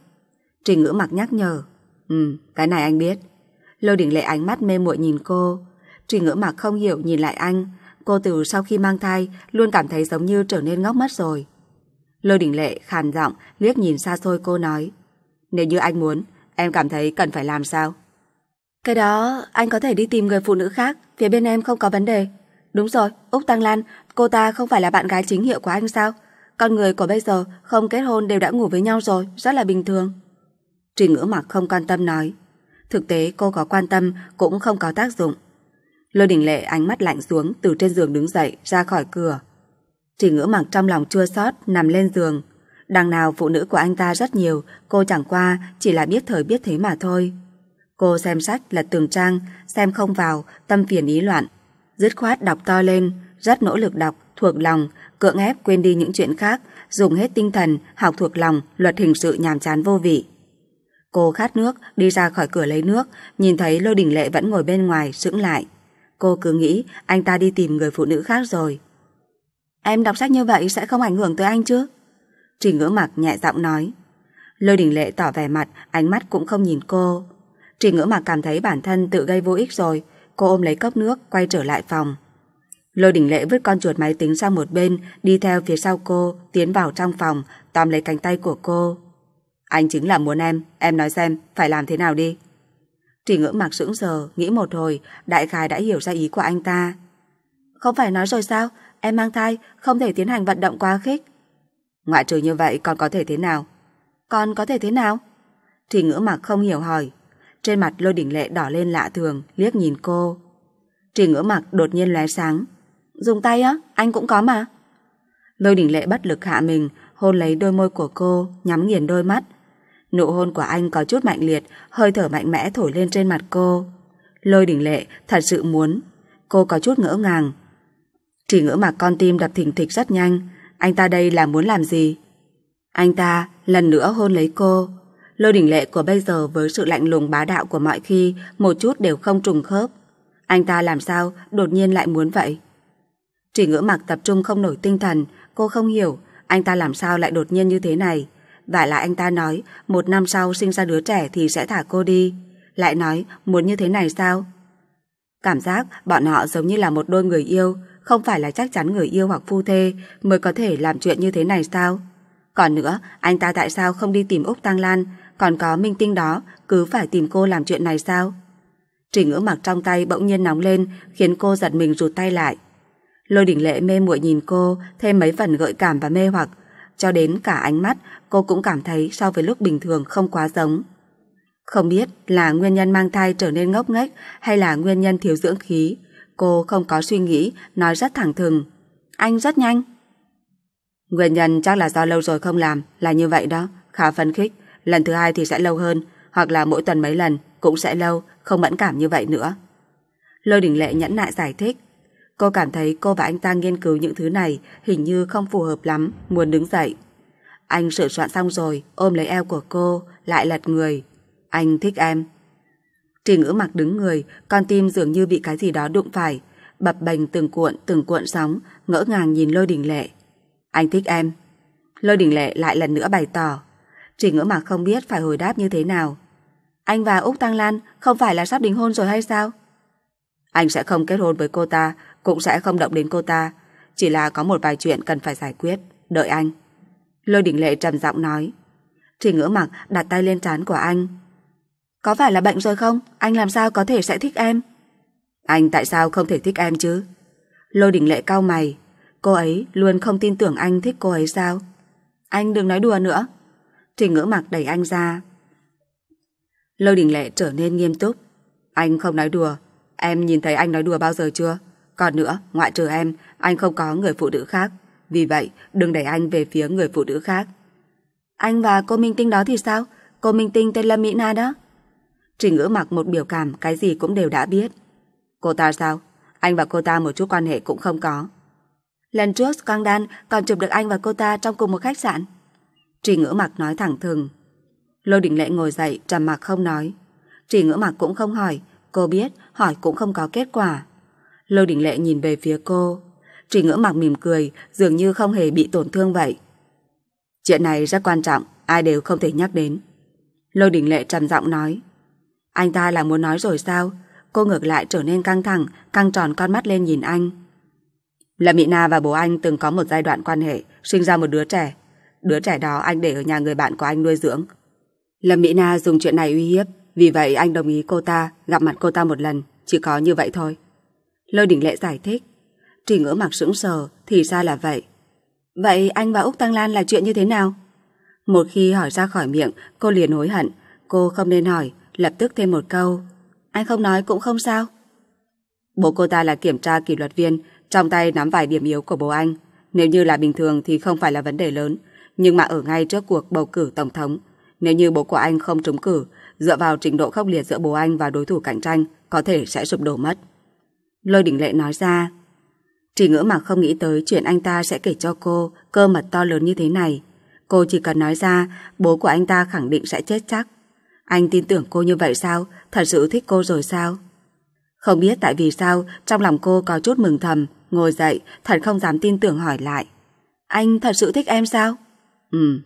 Trình ngữ mặc nhắc nhở. Ừ, cái này anh biết. Lôi Đình Lệ ánh mắt mê muội nhìn cô. Trình ngữ mặc không hiểu nhìn lại anh. Cô từ sau khi mang thai luôn cảm thấy giống như trở nên ngốc mất rồi. Lôi Đình Lệ khàn giọng liếc nhìn xa xôi cô nói. Nếu như anh muốn, Em cảm thấy cần phải làm sao? Cái đó anh có thể đi tìm người phụ nữ khác Phía bên em không có vấn đề Đúng rồi, Úc Tăng Lan Cô ta không phải là bạn gái chính hiệu của anh sao Con người của bây giờ không kết hôn đều đã ngủ với nhau rồi Rất là bình thường Trình ngữ mặc không quan tâm nói Thực tế cô có quan tâm cũng không có tác dụng Lôi đình lệ ánh mắt lạnh xuống Từ trên giường đứng dậy ra khỏi cửa Trình ngữ mặc trong lòng chua xót Nằm lên giường Đằng nào phụ nữ của anh ta rất nhiều, cô chẳng qua chỉ là biết thời biết thế mà thôi. Cô xem sách là tường trang, xem không vào, tâm phiền ý loạn. Dứt khoát đọc to lên, rất nỗ lực đọc, thuộc lòng, cưỡng ép quên đi những chuyện khác, dùng hết tinh thần, học thuộc lòng, luật hình sự nhàm chán vô vị. Cô khát nước, đi ra khỏi cửa lấy nước, nhìn thấy lô Đình Lệ vẫn ngồi bên ngoài, sững lại. Cô cứ nghĩ anh ta đi tìm người phụ nữ khác rồi. Em đọc sách như vậy sẽ không ảnh hưởng tới anh chứ? Trình ngỡ mặt nhẹ giọng nói. Lôi đình lệ tỏ vẻ mặt, ánh mắt cũng không nhìn cô. Trình ngỡ mặt cảm thấy bản thân tự gây vô ích rồi, cô ôm lấy cốc nước, quay trở lại phòng. Lôi đình lệ vứt con chuột máy tính sang một bên, đi theo phía sau cô, tiến vào trong phòng, tóm lấy cánh tay của cô. Anh chính là muốn em, em nói xem, phải làm thế nào đi. Trì ngỡ mặc sững sờ, nghĩ một hồi, đại khái đã hiểu ra ý của anh ta. Không phải nói rồi sao, em mang thai, không thể tiến hành vận động quá khích. Ngoại trừ như vậy con có thể thế nào? Con có thể thế nào? Thủy ngữ mặc không hiểu hỏi. Trên mặt lôi đỉnh lệ đỏ lên lạ thường, liếc nhìn cô. Thủy ngữ mặc đột nhiên lóe sáng. Dùng tay á, anh cũng có mà. Lôi đỉnh lệ bất lực hạ mình, hôn lấy đôi môi của cô, nhắm nghiền đôi mắt. Nụ hôn của anh có chút mạnh liệt, hơi thở mạnh mẽ thổi lên trên mặt cô. Lôi đỉnh lệ thật sự muốn. Cô có chút ngỡ ngàng. Chỉ ngỡ mà con tim đập thình thịch rất nhanh, anh ta đây là muốn làm gì? Anh ta lần nữa hôn lấy cô. Lôi đỉnh lệ của bây giờ với sự lạnh lùng bá đạo của mọi khi một chút đều không trùng khớp. Anh ta làm sao đột nhiên lại muốn vậy? Chỉ ngỡ mặc tập trung không nổi tinh thần, cô không hiểu anh ta làm sao lại đột nhiên như thế này. Và lại anh ta nói một năm sau sinh ra đứa trẻ thì sẽ thả cô đi. Lại nói muốn như thế này sao? Cảm giác bọn họ giống như là một đôi người yêu, không phải là chắc chắn người yêu hoặc phu thê mới có thể làm chuyện như thế này sao? Còn nữa, anh ta tại sao không đi tìm Úc Tăng Lan, còn có minh tinh đó cứ phải tìm cô làm chuyện này sao? Trình ngữ mặc trong tay bỗng nhiên nóng lên khiến cô giật mình rụt tay lại. Lôi đỉnh lệ mê muội nhìn cô thêm mấy phần gợi cảm và mê hoặc cho đến cả ánh mắt cô cũng cảm thấy so với lúc bình thường không quá giống. Không biết là nguyên nhân mang thai trở nên ngốc nghếch hay là nguyên nhân thiếu dưỡng khí Cô không có suy nghĩ, nói rất thẳng thừng. Anh rất nhanh. Nguyên nhân chắc là do lâu rồi không làm, là như vậy đó, khá phấn khích. Lần thứ hai thì sẽ lâu hơn, hoặc là mỗi tuần mấy lần, cũng sẽ lâu, không mẫn cảm như vậy nữa. Lôi đỉnh lệ nhẫn nại giải thích. Cô cảm thấy cô và anh ta nghiên cứu những thứ này hình như không phù hợp lắm, muốn đứng dậy. Anh sửa soạn xong rồi, ôm lấy eo của cô, lại lật người. Anh thích em. Trình ngữ mặc đứng người, con tim dường như bị cái gì đó đụng phải. Bập bành từng cuộn, từng cuộn sóng, ngỡ ngàng nhìn lôi đình lệ. Anh thích em. Lôi đình lệ lại lần nữa bày tỏ. Trình ngữ mặc không biết phải hồi đáp như thế nào. Anh và Úc Tăng Lan không phải là sắp đính hôn rồi hay sao? Anh sẽ không kết hôn với cô ta, cũng sẽ không động đến cô ta. Chỉ là có một vài chuyện cần phải giải quyết. Đợi anh. Lôi đình lệ trầm giọng nói. Trình ngữ mặc đặt tay lên trán của anh. Có phải là bệnh rồi không? Anh làm sao có thể sẽ thích em? Anh tại sao không thể thích em chứ? Lôi đình lệ cau mày. Cô ấy luôn không tin tưởng anh thích cô ấy sao? Anh đừng nói đùa nữa. Trình ngữ mặc đẩy anh ra. Lôi đình lệ trở nên nghiêm túc. Anh không nói đùa. Em nhìn thấy anh nói đùa bao giờ chưa? Còn nữa, ngoại trừ em, anh không có người phụ nữ khác. Vì vậy, đừng đẩy anh về phía người phụ nữ khác. Anh và cô Minh Tinh đó thì sao? Cô Minh Tinh tên là Mỹ Na đó. Trình ngữ mặc một biểu cảm cái gì cũng đều đã biết. Cô ta sao? Anh và cô ta một chút quan hệ cũng không có. Lần trước scandal còn chụp được anh và cô ta trong cùng một khách sạn. Trình ngữ mặc nói thẳng thừng. Lô Đình Lệ ngồi dậy, trầm mặc không nói. Trình ngữ mặc cũng không hỏi, cô biết, hỏi cũng không có kết quả. Lô Đình Lệ nhìn về phía cô. Trình ngữ mặc mỉm cười, dường như không hề bị tổn thương vậy. Chuyện này rất quan trọng, ai đều không thể nhắc đến. Lô Đình Lệ trầm giọng nói. Anh ta là muốn nói rồi sao? Cô ngược lại trở nên căng thẳng, căng tròn con mắt lên nhìn anh. Lâm Mỹ Na và bố anh từng có một giai đoạn quan hệ, sinh ra một đứa trẻ. Đứa trẻ đó anh để ở nhà người bạn của anh nuôi dưỡng. Lâm Mỹ Na dùng chuyện này uy hiếp, vì vậy anh đồng ý cô ta gặp mặt cô ta một lần, chỉ có như vậy thôi. Lôi Đình Lệ giải thích. Trì ngỡ mặc sững sờ, thì ra là vậy. Vậy anh và Úc Tăng Lan là chuyện như thế nào? Một khi hỏi ra khỏi miệng, cô liền hối hận. Cô không nên hỏi, lập tức thêm một câu. Anh không nói cũng không sao. Bố cô ta là kiểm tra kỷ luật viên, trong tay nắm vài điểm yếu của bố anh. Nếu như là bình thường thì không phải là vấn đề lớn, nhưng mà ở ngay trước cuộc bầu cử tổng thống, nếu như bố của anh không trúng cử, dựa vào trình độ khốc liệt giữa bố anh và đối thủ cạnh tranh, có thể sẽ sụp đổ mất. Lôi Đình Lệ nói ra, chỉ ngỡ mà không nghĩ tới chuyện anh ta sẽ kể cho cô cơ mật to lớn như thế này. Cô chỉ cần nói ra, bố của anh ta khẳng định sẽ chết chắc. Anh tin tưởng cô như vậy sao? Thật sự thích cô rồi sao? Không biết tại vì sao trong lòng cô có chút mừng thầm, ngồi dậy, thật không dám tin tưởng hỏi lại. Anh thật sự thích em sao? Ừ.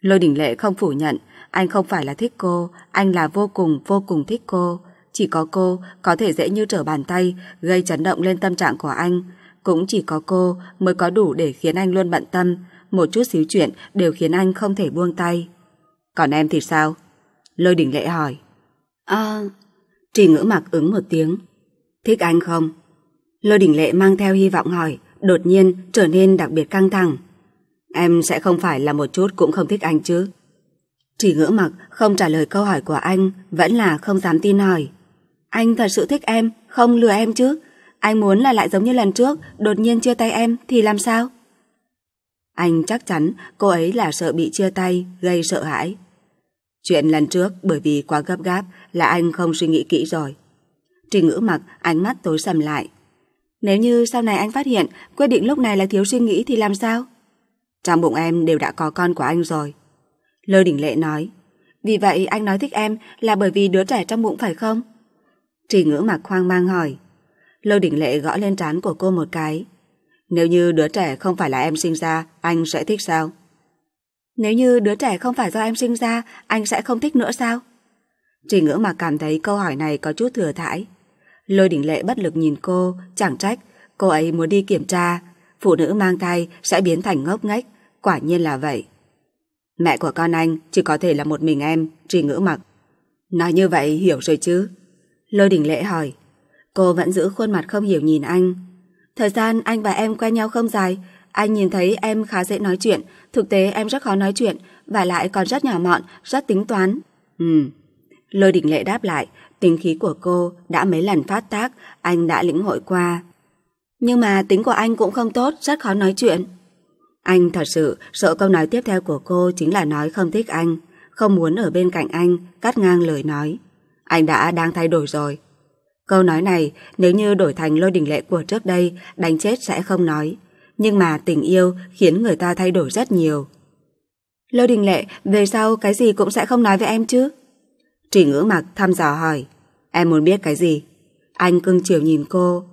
Lôi đỉnh lệ không phủ nhận, anh không phải là thích cô, anh là vô cùng vô cùng thích cô. Chỉ có cô có thể dễ như trở bàn tay, gây chấn động lên tâm trạng của anh. Cũng chỉ có cô mới có đủ để khiến anh luôn bận tâm, một chút xíu chuyện đều khiến anh không thể buông tay. Còn em thì sao? Lôi đình lệ hỏi. À, trì ngữ mặc ứng một tiếng. Thích anh không? Lôi đình lệ mang theo hy vọng hỏi, đột nhiên trở nên đặc biệt căng thẳng. Em sẽ không phải là một chút cũng không thích anh chứ. Trì ngữ mặc không trả lời câu hỏi của anh, vẫn là không dám tin hỏi. Anh thật sự thích em, không lừa em chứ. Anh muốn là lại giống như lần trước, đột nhiên chia tay em thì làm sao? Anh chắc chắn cô ấy là sợ bị chia tay, gây sợ hãi. Chuyện lần trước bởi vì quá gấp gáp là anh không suy nghĩ kỹ rồi. Trình ngữ mặc ánh mắt tối sầm lại. Nếu như sau này anh phát hiện quyết định lúc này là thiếu suy nghĩ thì làm sao? Trong bụng em đều đã có con của anh rồi. Lơ đỉnh Lệ nói. Vì vậy anh nói thích em là bởi vì đứa trẻ trong bụng phải không? Trình ngữ mặc khoang mang hỏi. Lơ đỉnh Lệ gõ lên trán của cô một cái. Nếu như đứa trẻ không phải là em sinh ra, anh sẽ thích sao? Nếu như đứa trẻ không phải do em sinh ra, anh sẽ không thích nữa sao? Trình ngữ mà cảm thấy câu hỏi này có chút thừa thãi. Lôi đỉnh lệ bất lực nhìn cô, chẳng trách, cô ấy muốn đi kiểm tra. Phụ nữ mang thai sẽ biến thành ngốc nghếch, quả nhiên là vậy. Mẹ của con anh chỉ có thể là một mình em, Trình ngữ mặc. Nói như vậy hiểu rồi chứ? Lôi đỉnh lệ hỏi. Cô vẫn giữ khuôn mặt không hiểu nhìn anh. Thời gian anh và em quen nhau không dài, anh nhìn thấy em khá dễ nói chuyện, Thực tế em rất khó nói chuyện, và lại còn rất nhỏ mọn, rất tính toán. Ừ. Lôi đình lệ đáp lại, tính khí của cô đã mấy lần phát tác, anh đã lĩnh hội qua. Nhưng mà tính của anh cũng không tốt, rất khó nói chuyện. Anh thật sự sợ câu nói tiếp theo của cô chính là nói không thích anh, không muốn ở bên cạnh anh, cắt ngang lời nói. Anh đã đang thay đổi rồi. Câu nói này nếu như đổi thành lôi đình lệ của trước đây, đánh chết sẽ không nói nhưng mà tình yêu khiến người ta thay đổi rất nhiều. Lôi đình lệ, về sau cái gì cũng sẽ không nói với em chứ? Trì ngữ mặc thăm dò hỏi, em muốn biết cái gì? Anh cưng chiều nhìn cô.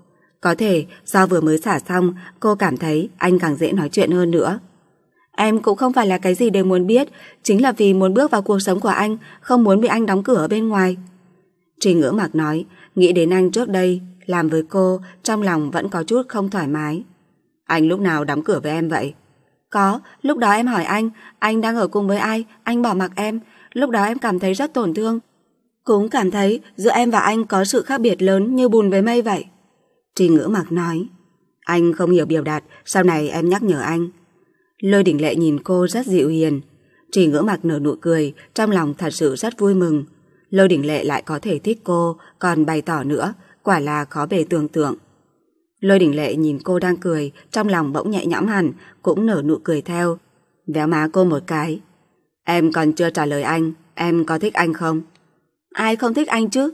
Có thể do vừa mới xả xong, cô cảm thấy anh càng dễ nói chuyện hơn nữa. Em cũng không phải là cái gì đều muốn biết, chính là vì muốn bước vào cuộc sống của anh, không muốn bị anh đóng cửa ở bên ngoài. Trì ngữ mặc nói, nghĩ đến anh trước đây, làm với cô, trong lòng vẫn có chút không thoải mái. Anh lúc nào đóng cửa với em vậy? Có, lúc đó em hỏi anh, anh đang ở cùng với ai, anh bỏ mặc em, lúc đó em cảm thấy rất tổn thương. Cũng cảm thấy giữa em và anh có sự khác biệt lớn như bùn với mây vậy. Tri ngữ mặc nói, anh không hiểu biểu đạt, sau này em nhắc nhở anh. Lôi đỉnh lệ nhìn cô rất dịu hiền. Tri ngữ mặc nở nụ cười, trong lòng thật sự rất vui mừng. Lôi đỉnh lệ lại có thể thích cô, còn bày tỏ nữa, quả là khó bề tưởng tượng. Lôi đỉnh lệ nhìn cô đang cười, trong lòng bỗng nhẹ nhõm hẳn, cũng nở nụ cười theo. Véo má cô một cái. Em còn chưa trả lời anh, em có thích anh không? Ai không thích anh chứ?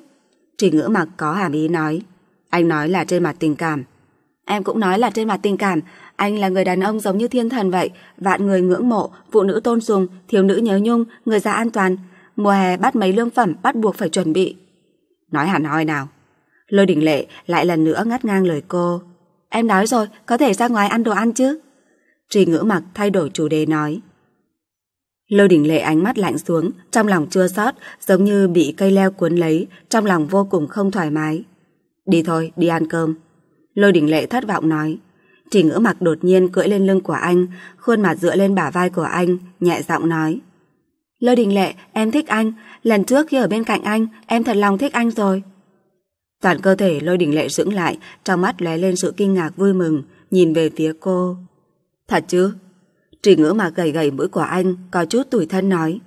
Trình ngữ mặc có hàm ý nói. Anh nói là trên mặt tình cảm. Em cũng nói là trên mặt tình cảm, anh là người đàn ông giống như thiên thần vậy, vạn người ngưỡng mộ, phụ nữ tôn sùng, thiếu nữ nhớ nhung, người già an toàn. Mùa hè bắt mấy lương phẩm bắt buộc phải chuẩn bị. Nói hẳn hoi nào. Lôi đình lệ lại lần nữa ngắt ngang lời cô. Em nói rồi, có thể ra ngoài ăn đồ ăn chứ? Trì ngữ mặc thay đổi chủ đề nói. Lôi đình lệ ánh mắt lạnh xuống, trong lòng chưa sót, giống như bị cây leo cuốn lấy, trong lòng vô cùng không thoải mái. Đi thôi, đi ăn cơm. Lôi đình lệ thất vọng nói. Trì ngữ mặc đột nhiên cưỡi lên lưng của anh, khuôn mặt dựa lên bả vai của anh, nhẹ giọng nói. Lôi đình lệ, em thích anh, lần trước khi ở bên cạnh anh, em thật lòng thích anh rồi. Toàn cơ thể lôi đỉnh lệ dưỡng lại, trong mắt lóe lên sự kinh ngạc vui mừng, nhìn về phía cô. Thật chứ? Trì ngữ mà gầy gầy mũi của anh, có chút tủi thân nói.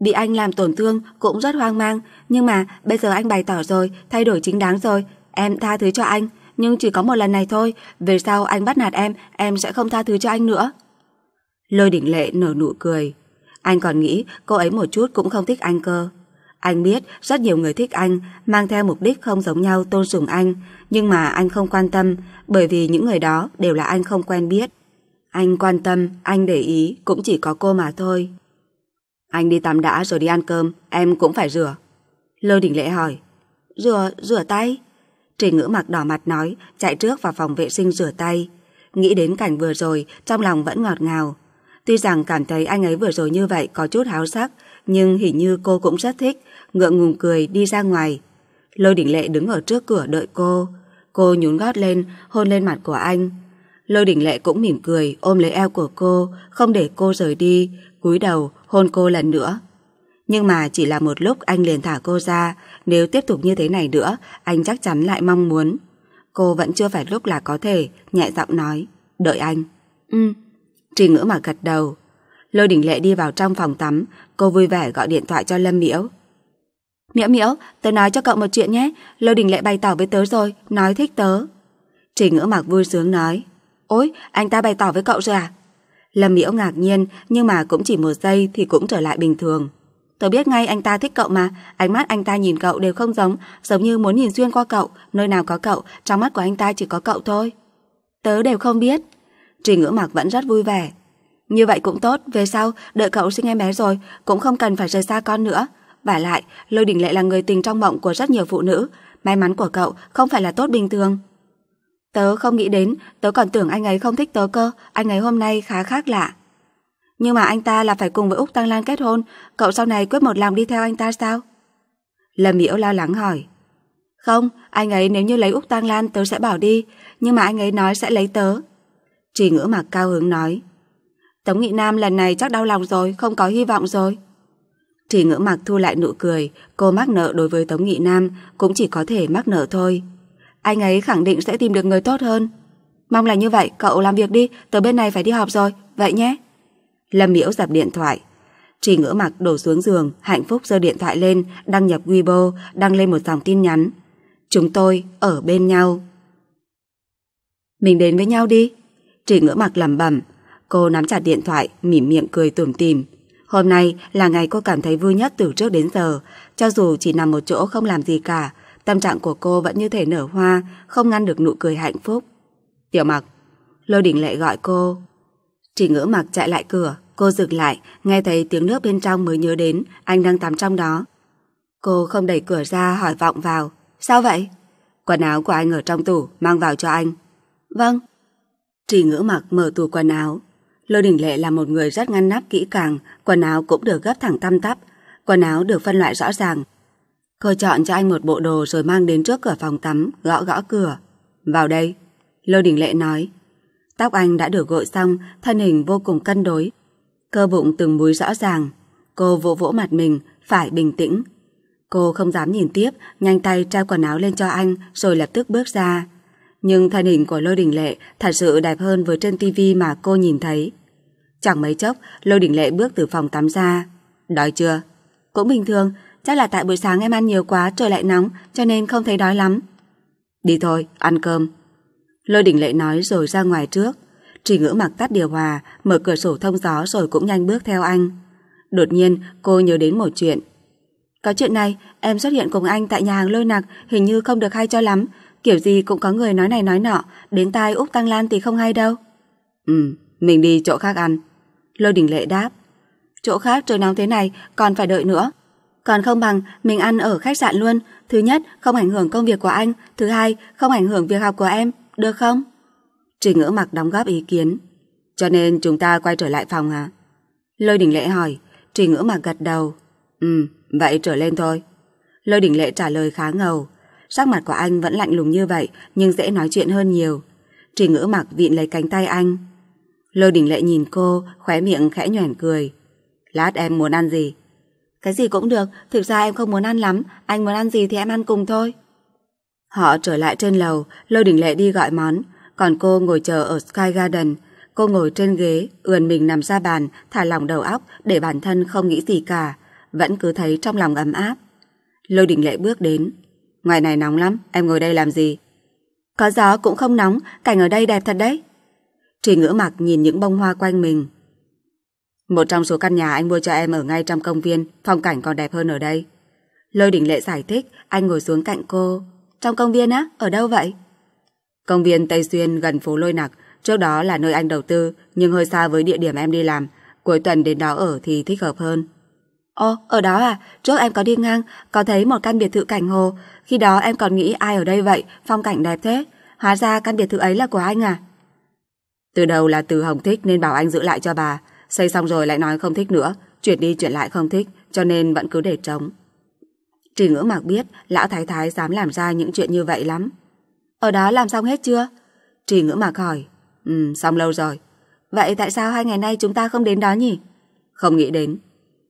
Bị anh làm tổn thương cũng rất hoang mang, nhưng mà bây giờ anh bày tỏ rồi, thay đổi chính đáng rồi, em tha thứ cho anh, nhưng chỉ có một lần này thôi, về sau anh bắt nạt em, em sẽ không tha thứ cho anh nữa. Lôi đỉnh lệ nở nụ cười. Anh còn nghĩ cô ấy một chút cũng không thích anh cơ. Anh biết rất nhiều người thích anh, mang theo mục đích không giống nhau tôn sùng anh, nhưng mà anh không quan tâm, bởi vì những người đó đều là anh không quen biết. Anh quan tâm, anh để ý, cũng chỉ có cô mà thôi. Anh đi tắm đã rồi đi ăn cơm, em cũng phải rửa. Lơ Đình Lệ hỏi. Rửa, rửa tay? Trình ngữ mặc đỏ mặt nói, chạy trước vào phòng vệ sinh rửa tay. Nghĩ đến cảnh vừa rồi, trong lòng vẫn ngọt ngào. Tuy rằng cảm thấy anh ấy vừa rồi như vậy có chút háo sắc, nhưng hình như cô cũng rất thích, ngượng ngùng cười đi ra ngoài. Lôi đỉnh Lệ đứng ở trước cửa đợi cô. Cô nhún gót lên, hôn lên mặt của anh. Lôi đỉnh Lệ cũng mỉm cười, ôm lấy eo của cô, không để cô rời đi, cúi đầu, hôn cô lần nữa. Nhưng mà chỉ là một lúc anh liền thả cô ra, nếu tiếp tục như thế này nữa, anh chắc chắn lại mong muốn. Cô vẫn chưa phải lúc là có thể, nhẹ giọng nói, đợi anh. Ừ, trì ngữ mà gật đầu. Lôi đỉnh Lệ đi vào trong phòng tắm, cô vui vẻ gọi điện thoại cho Lâm Miễu. Miễu Miễu, tớ nói cho cậu một chuyện nhé, Lôi đỉnh Lệ bày tỏ với tớ rồi, nói thích tớ. Trình ngữ mặc vui sướng nói, ôi, anh ta bày tỏ với cậu rồi à? Lâm Miễu ngạc nhiên, nhưng mà cũng chỉ một giây thì cũng trở lại bình thường. Tớ biết ngay anh ta thích cậu mà, ánh mắt anh ta nhìn cậu đều không giống, giống như muốn nhìn xuyên qua cậu, nơi nào có cậu, trong mắt của anh ta chỉ có cậu thôi. Tớ đều không biết. Trình ngữ mặc vẫn rất vui vẻ, như vậy cũng tốt, về sau, đợi cậu sinh em bé rồi, cũng không cần phải rời xa con nữa. Và lại, Lôi Đình Lệ là người tình trong mộng của rất nhiều phụ nữ. May mắn của cậu không phải là tốt bình thường. Tớ không nghĩ đến, tớ còn tưởng anh ấy không thích tớ cơ, anh ấy hôm nay khá khác lạ. Nhưng mà anh ta là phải cùng với Úc Tăng Lan kết hôn, cậu sau này quyết một lòng đi theo anh ta sao? Lâm Miễu lo lắng hỏi. Không, anh ấy nếu như lấy Úc Tăng Lan tớ sẽ bỏ đi, nhưng mà anh ấy nói sẽ lấy tớ. Trì ngữ mặc cao hứng nói. Tống Nghị Nam lần này chắc đau lòng rồi, không có hy vọng rồi. Trì ngữ mặc thu lại nụ cười, cô mắc nợ đối với Tống Nghị Nam cũng chỉ có thể mắc nợ thôi. Anh ấy khẳng định sẽ tìm được người tốt hơn. Mong là như vậy, cậu làm việc đi, tớ bên này phải đi họp rồi, vậy nhé. Lâm Miễu dập điện thoại. Trì ngữ mặc đổ xuống giường, hạnh phúc giơ điện thoại lên, đăng nhập Weibo, đăng lên một dòng tin nhắn. Chúng tôi ở bên nhau. Mình đến với nhau đi. Trì ngữ mặc lẩm bẩm Cô nắm chặt điện thoại, mỉm miệng cười tủm tỉm. Hôm nay là ngày cô cảm thấy vui nhất từ trước đến giờ. Cho dù chỉ nằm một chỗ không làm gì cả, tâm trạng của cô vẫn như thể nở hoa, không ngăn được nụ cười hạnh phúc. Tiểu mặc, Lôi đỉnh Lệ gọi cô. Chỉ ngỡ mặc chạy lại cửa, cô dừng lại, nghe thấy tiếng nước bên trong mới nhớ đến anh đang tắm trong đó. Cô không đẩy cửa ra hỏi vọng vào. Sao vậy? Quần áo của anh ở trong tủ, mang vào cho anh. Vâng. Trì ngữ mặc mở tủ quần áo, Lôi Đình Lệ là một người rất ngăn nắp kỹ càng, quần áo cũng được gấp thẳng tăm tắp, quần áo được phân loại rõ ràng. Cô chọn cho anh một bộ đồ rồi mang đến trước cửa phòng tắm, gõ gõ cửa. Vào đây, Lôi Đình Lệ nói. Tóc anh đã được gội xong, thân hình vô cùng cân đối. Cơ bụng từng múi rõ ràng. Cô vỗ vỗ mặt mình, phải bình tĩnh. Cô không dám nhìn tiếp, nhanh tay trao quần áo lên cho anh rồi lập tức bước ra nhưng thân hình của Lôi Đình Lệ thật sự đẹp hơn với trên tivi mà cô nhìn thấy. Chẳng mấy chốc, Lôi Đình Lệ bước từ phòng tắm ra. Đói chưa? Cũng bình thường, chắc là tại buổi sáng em ăn nhiều quá trời lại nóng cho nên không thấy đói lắm. Đi thôi, ăn cơm. Lôi Đình Lệ nói rồi ra ngoài trước. Trì ngữ mặc tắt điều hòa, mở cửa sổ thông gió rồi cũng nhanh bước theo anh. Đột nhiên, cô nhớ đến một chuyện. Có chuyện này, em xuất hiện cùng anh tại nhà hàng lôi nặc hình như không được hay cho lắm, kiểu gì cũng có người nói này nói nọ, đến tai Úc Tăng Lan thì không hay đâu. Ừ, mình đi chỗ khác ăn. Lôi Đình Lệ đáp. Chỗ khác trời nóng thế này còn phải đợi nữa. Còn không bằng mình ăn ở khách sạn luôn. Thứ nhất, không ảnh hưởng công việc của anh. Thứ hai, không ảnh hưởng việc học của em. Được không? Trình ngữ mặc đóng góp ý kiến. Cho nên chúng ta quay trở lại phòng hả? À? Lôi Đình Lệ hỏi. Trình ngữ mặc gật đầu. Ừ, vậy trở lên thôi. Lôi Đình Lệ trả lời khá ngầu sắc mặt của anh vẫn lạnh lùng như vậy nhưng dễ nói chuyện hơn nhiều. Trì ngữ mặc vịn lấy cánh tay anh. Lôi đình lệ nhìn cô, khóe miệng khẽ nhoẻn cười. Lát em muốn ăn gì? Cái gì cũng được, thực ra em không muốn ăn lắm, anh muốn ăn gì thì em ăn cùng thôi. Họ trở lại trên lầu, lôi đình lệ đi gọi món, còn cô ngồi chờ ở Sky Garden. Cô ngồi trên ghế, ườn mình nằm ra bàn, thả lỏng đầu óc để bản thân không nghĩ gì cả, vẫn cứ thấy trong lòng ấm áp. Lôi đình lệ bước đến, Ngoài này nóng lắm, em ngồi đây làm gì? Có gió cũng không nóng, cảnh ở đây đẹp thật đấy. Trì ngữ mặc nhìn những bông hoa quanh mình. Một trong số căn nhà anh mua cho em ở ngay trong công viên, phong cảnh còn đẹp hơn ở đây. Lôi đỉnh lệ giải thích, anh ngồi xuống cạnh cô. Trong công viên á, ở đâu vậy? Công viên Tây Xuyên gần phố Lôi Nặc, trước đó là nơi anh đầu tư, nhưng hơi xa với địa điểm em đi làm. Cuối tuần đến đó ở thì thích hợp hơn. Ồ, ở đó à, trước em có đi ngang, có thấy một căn biệt thự cảnh hồ. Khi đó em còn nghĩ ai ở đây vậy, phong cảnh đẹp thế. Hóa ra căn biệt thự ấy là của anh à? Từ đầu là từ Hồng thích nên bảo anh giữ lại cho bà. Xây xong rồi lại nói không thích nữa, chuyển đi chuyển lại không thích, cho nên vẫn cứ để trống. Trì ngưỡng mạc biết, lão thái thái dám làm ra những chuyện như vậy lắm. Ở đó làm xong hết chưa? Trì ngưỡng mạc hỏi. Ừ, xong lâu rồi. Vậy tại sao hai ngày nay chúng ta không đến đó nhỉ? Không nghĩ đến.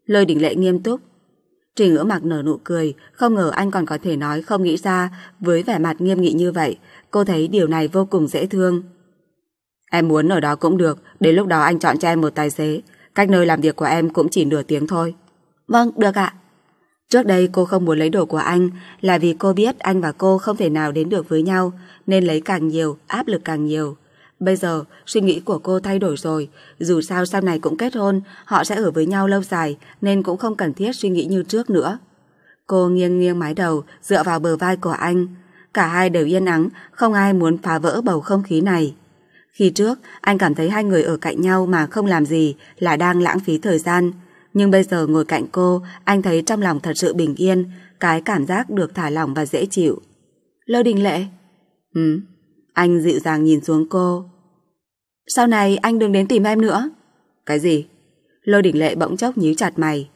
Lôi đình lệ nghiêm túc. Trình ngữ mặc nở nụ cười, không ngờ anh còn có thể nói không nghĩ ra với vẻ mặt nghiêm nghị như vậy. Cô thấy điều này vô cùng dễ thương. Em muốn ở đó cũng được, đến lúc đó anh chọn cho em một tài xế. Cách nơi làm việc của em cũng chỉ nửa tiếng thôi. Vâng, được ạ. Trước đây cô không muốn lấy đồ của anh là vì cô biết anh và cô không thể nào đến được với nhau nên lấy càng nhiều, áp lực càng nhiều. Bây giờ, suy nghĩ của cô thay đổi rồi, dù sao sau này cũng kết hôn, họ sẽ ở với nhau lâu dài nên cũng không cần thiết suy nghĩ như trước nữa. Cô nghiêng nghiêng mái đầu, dựa vào bờ vai của anh. Cả hai đều yên ắng, không ai muốn phá vỡ bầu không khí này. Khi trước, anh cảm thấy hai người ở cạnh nhau mà không làm gì là đang lãng phí thời gian. Nhưng bây giờ ngồi cạnh cô, anh thấy trong lòng thật sự bình yên, cái cảm giác được thả lỏng và dễ chịu. Lôi đình lệ? Ừ, anh dịu dàng nhìn xuống cô. Sau này anh đừng đến tìm em nữa. Cái gì? Lôi đỉnh lệ bỗng chốc nhíu chặt mày.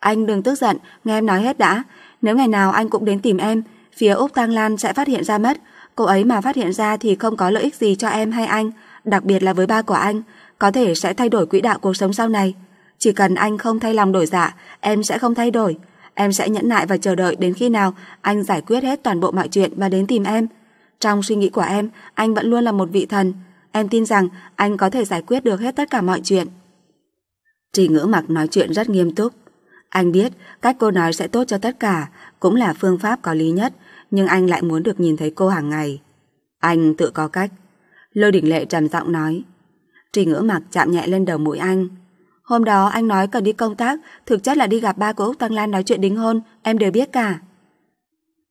Anh đừng tức giận, nghe em nói hết đã. Nếu ngày nào anh cũng đến tìm em, phía Úc Tăng Lan sẽ phát hiện ra mất. Cô ấy mà phát hiện ra thì không có lợi ích gì cho em hay anh, đặc biệt là với ba của anh, có thể sẽ thay đổi quỹ đạo cuộc sống sau này. Chỉ cần anh không thay lòng đổi dạ, em sẽ không thay đổi. Em sẽ nhẫn nại và chờ đợi đến khi nào anh giải quyết hết toàn bộ mọi chuyện mà đến tìm em. Trong suy nghĩ của em, anh vẫn luôn là một vị thần. Em tin rằng anh có thể giải quyết được hết tất cả mọi chuyện. Trì ngữ mặc nói chuyện rất nghiêm túc. Anh biết cách cô nói sẽ tốt cho tất cả, cũng là phương pháp có lý nhất, nhưng anh lại muốn được nhìn thấy cô hàng ngày. Anh tự có cách. Lôi đỉnh lệ trầm giọng nói. Trì ngữ mặc chạm nhẹ lên đầu mũi anh. Hôm đó anh nói cần đi công tác, thực chất là đi gặp ba của Úc Tăng Lan nói chuyện đính hôn, em đều biết cả.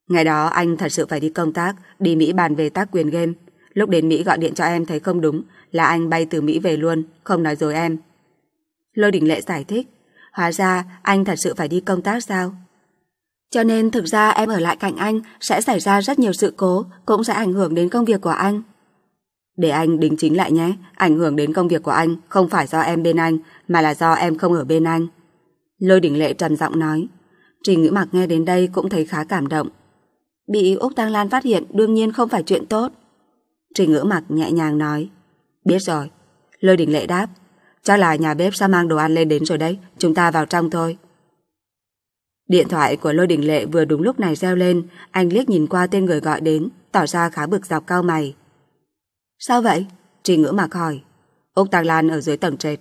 Ngày đó anh thật sự phải đi công tác, đi Mỹ bàn về tác quyền game. Lúc đến Mỹ gọi điện cho em thấy không đúng, là anh bay từ Mỹ về luôn, không nói dối em. Lôi Đình Lệ giải thích, hóa ra anh thật sự phải đi công tác sao? Cho nên thực ra em ở lại cạnh anh sẽ xảy ra rất nhiều sự cố, cũng sẽ ảnh hưởng đến công việc của anh. Để anh đính chính lại nhé, ảnh hưởng đến công việc của anh không phải do em bên anh, mà là do em không ở bên anh. Lôi Đình Lệ trầm giọng nói. Trình Ngữ Mạc nghe đến đây cũng thấy khá cảm động, bị Úc Tăng Lan phát hiện đương nhiên không phải chuyện tốt. Trình ngữ mặt nhẹ nhàng nói. Biết rồi. Lôi đình lệ đáp. Chắc là nhà bếp sắp mang đồ ăn lên đến rồi đấy, chúng ta vào trong thôi. Điện thoại của Lôi Đình Lệ vừa đúng lúc này reo lên, anh liếc nhìn qua tên người gọi đến, tỏ ra khá bực dọc cao mày. Sao vậy? Trình ngữ mặc hỏi. Úc tăng Lan ở dưới tầng trệt.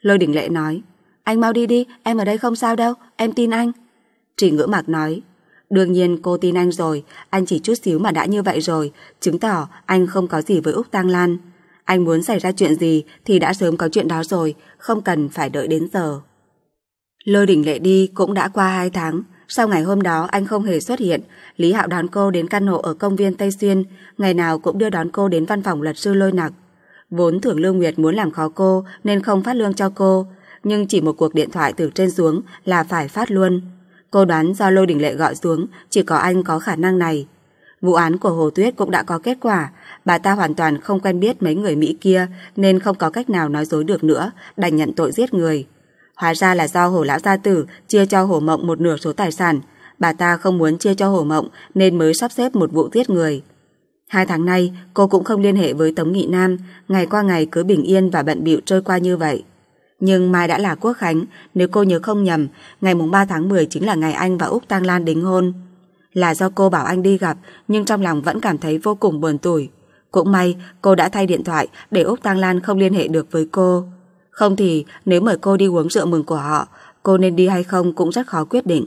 Lôi Đình Lệ nói, anh mau đi đi, em ở đây không sao đâu, em tin anh. Trình ngữ mặt nói, Đương nhiên cô tin anh rồi, anh chỉ chút xíu mà đã như vậy rồi, chứng tỏ anh không có gì với Úc Tăng Lan. Anh muốn xảy ra chuyện gì thì đã sớm có chuyện đó rồi, không cần phải đợi đến giờ. Lôi đỉnh lệ đi cũng đã qua 2 tháng, sau ngày hôm đó anh không hề xuất hiện, Lý Hạo đón cô đến căn hộ ở công viên Tây Xuyên, ngày nào cũng đưa đón cô đến văn phòng luật sư lôi nặc. Vốn Thưởng Lương Nguyệt muốn làm khó cô nên không phát lương cho cô, nhưng chỉ một cuộc điện thoại từ trên xuống là phải phát luôn. Cô đoán do Lôi Đình Lệ gọi xuống, chỉ có anh có khả năng này. Vụ án của Hồ Tuyết cũng đã có kết quả, bà ta hoàn toàn không quen biết mấy người Mỹ kia nên không có cách nào nói dối được nữa, đành nhận tội giết người. Hóa ra là do Hồ Lão Gia Tử chia cho Hồ Mộng một nửa số tài sản, bà ta không muốn chia cho Hồ Mộng nên mới sắp xếp một vụ giết người. Hai tháng nay, cô cũng không liên hệ với Tống Nghị Nam, ngày qua ngày cứ bình yên và bận bịu trôi qua như vậy nhưng mai đã là quốc khánh, nếu cô nhớ không nhầm, ngày mùng 3 tháng 10 chính là ngày anh và Úc Tăng Lan đính hôn. Là do cô bảo anh đi gặp, nhưng trong lòng vẫn cảm thấy vô cùng buồn tủi. Cũng may, cô đã thay điện thoại để Úc Tăng Lan không liên hệ được với cô. Không thì, nếu mời cô đi uống rượu mừng của họ, cô nên đi hay không cũng rất khó quyết định.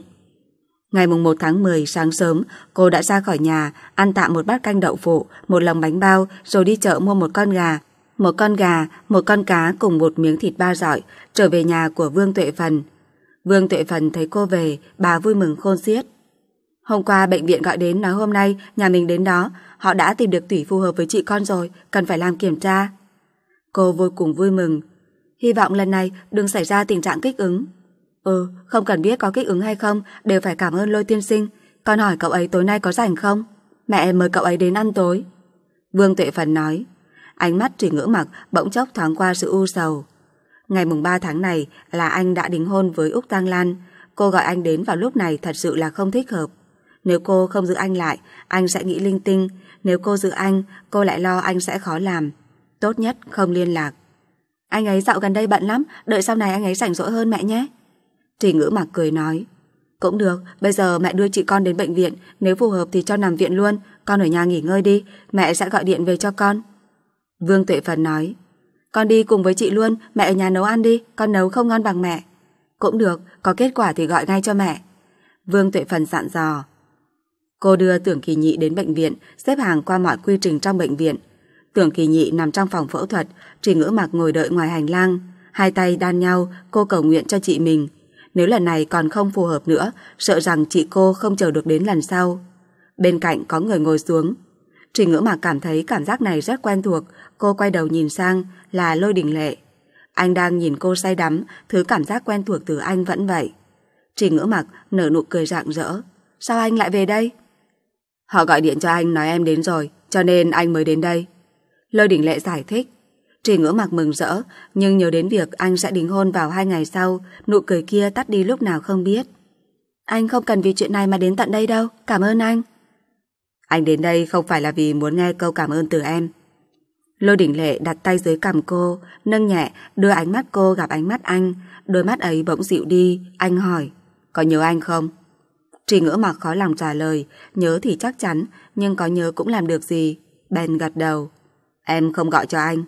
Ngày mùng 1 tháng 10 sáng sớm, cô đã ra khỏi nhà, ăn tạm một bát canh đậu phụ, một lòng bánh bao, rồi đi chợ mua một con gà, một con gà, một con cá cùng một miếng thịt ba dọi trở về nhà của Vương Tuệ Phần. Vương Tuệ Phần thấy cô về, bà vui mừng khôn xiết. Hôm qua bệnh viện gọi đến nói hôm nay nhà mình đến đó, họ đã tìm được tủy phù hợp với chị con rồi, cần phải làm kiểm tra. Cô vô cùng vui mừng. Hy vọng lần này đừng xảy ra tình trạng kích ứng. Ừ, không cần biết có kích ứng hay không, đều phải cảm ơn lôi tiên sinh. Con hỏi cậu ấy tối nay có rảnh không? Mẹ mời cậu ấy đến ăn tối. Vương Tuệ Phần nói. Ánh mắt Thủy Ngữ Mặc bỗng chốc thoáng qua sự u sầu. Ngày mùng 3 tháng này là anh đã đính hôn với Úc Tăng Lan. Cô gọi anh đến vào lúc này thật sự là không thích hợp. Nếu cô không giữ anh lại, anh sẽ nghĩ linh tinh. Nếu cô giữ anh, cô lại lo anh sẽ khó làm. Tốt nhất không liên lạc. Anh ấy dạo gần đây bận lắm, đợi sau này anh ấy rảnh rỗi hơn mẹ nhé. Thủy Ngữ Mặc cười nói. Cũng được, bây giờ mẹ đưa chị con đến bệnh viện, nếu phù hợp thì cho nằm viện luôn, con ở nhà nghỉ ngơi đi, mẹ sẽ gọi điện về cho con. Vương Tuệ Phật nói, con đi cùng với chị luôn, mẹ ở nhà nấu ăn đi, con nấu không ngon bằng mẹ. Cũng được, có kết quả thì gọi ngay cho mẹ. Vương Tuệ Phần dặn dò. Cô đưa Tưởng Kỳ Nhị đến bệnh viện, xếp hàng qua mọi quy trình trong bệnh viện. Tưởng Kỳ Nhị nằm trong phòng phẫu thuật, Trình Ngữ Mạc ngồi đợi ngoài hành lang. Hai tay đan nhau, cô cầu nguyện cho chị mình. Nếu lần này còn không phù hợp nữa, sợ rằng chị cô không chờ được đến lần sau. Bên cạnh có người ngồi xuống, Trình ngữ mà cảm thấy cảm giác này rất quen thuộc, cô quay đầu nhìn sang là lôi đình lệ. Anh đang nhìn cô say đắm, thứ cảm giác quen thuộc từ anh vẫn vậy. Trình ngữ mặc nở nụ cười rạng rỡ. Sao anh lại về đây? Họ gọi điện cho anh nói em đến rồi, cho nên anh mới đến đây. Lôi đình lệ giải thích. Trình ngữ mặc mừng rỡ, nhưng nhớ đến việc anh sẽ đính hôn vào hai ngày sau, nụ cười kia tắt đi lúc nào không biết. Anh không cần vì chuyện này mà đến tận đây đâu, cảm ơn anh. Anh đến đây không phải là vì muốn nghe câu cảm ơn từ em. Lôi đỉnh lệ đặt tay dưới cằm cô, nâng nhẹ, đưa ánh mắt cô gặp ánh mắt anh. Đôi mắt ấy bỗng dịu đi, anh hỏi, có nhớ anh không? Trì ngỡ mặc khó lòng trả lời, nhớ thì chắc chắn, nhưng có nhớ cũng làm được gì. Ben gật đầu. Em không gọi cho anh.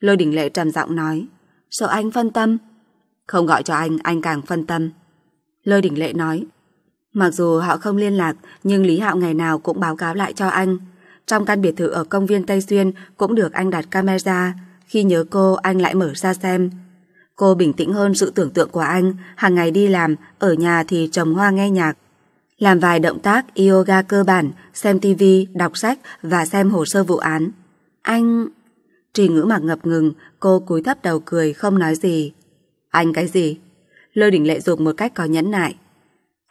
Lôi đỉnh lệ trầm giọng nói, sợ anh phân tâm. Không gọi cho anh, anh càng phân tâm. Lôi đỉnh lệ nói, Mặc dù họ không liên lạc, nhưng Lý Hạo ngày nào cũng báo cáo lại cho anh. Trong căn biệt thự ở công viên Tây Xuyên cũng được anh đặt camera. Khi nhớ cô, anh lại mở ra xem. Cô bình tĩnh hơn sự tưởng tượng của anh, hàng ngày đi làm, ở nhà thì trồng hoa nghe nhạc. Làm vài động tác yoga cơ bản, xem tivi, đọc sách và xem hồ sơ vụ án. Anh... Trì ngữ mặc ngập ngừng, cô cúi thấp đầu cười không nói gì. Anh cái gì? Lôi đỉnh lệ dục một cách có nhẫn nại.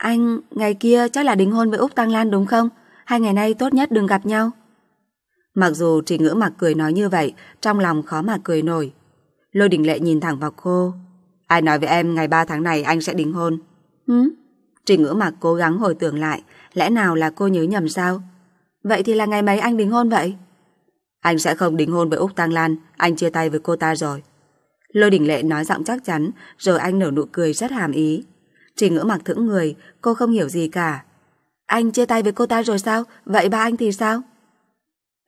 Anh, ngày kia chắc là đính hôn với Úc Tăng Lan đúng không? Hai ngày nay tốt nhất đừng gặp nhau. Mặc dù Trình Ngữ mặc cười nói như vậy, trong lòng khó mà cười nổi. Lôi Đình Lệ nhìn thẳng vào cô. Ai nói với em ngày 3 tháng này anh sẽ đính hôn? Hứ? Ừ. Trình Ngữ mặc cố gắng hồi tưởng lại, lẽ nào là cô nhớ nhầm sao? Vậy thì là ngày mấy anh đính hôn vậy? Anh sẽ không đính hôn với Úc Tăng Lan, anh chia tay với cô ta rồi. Lôi Đình Lệ nói giọng chắc chắn, rồi anh nở nụ cười rất hàm ý chỉ ngỡ mặc thững người, cô không hiểu gì cả. Anh chia tay với cô ta rồi sao? Vậy ba anh thì sao?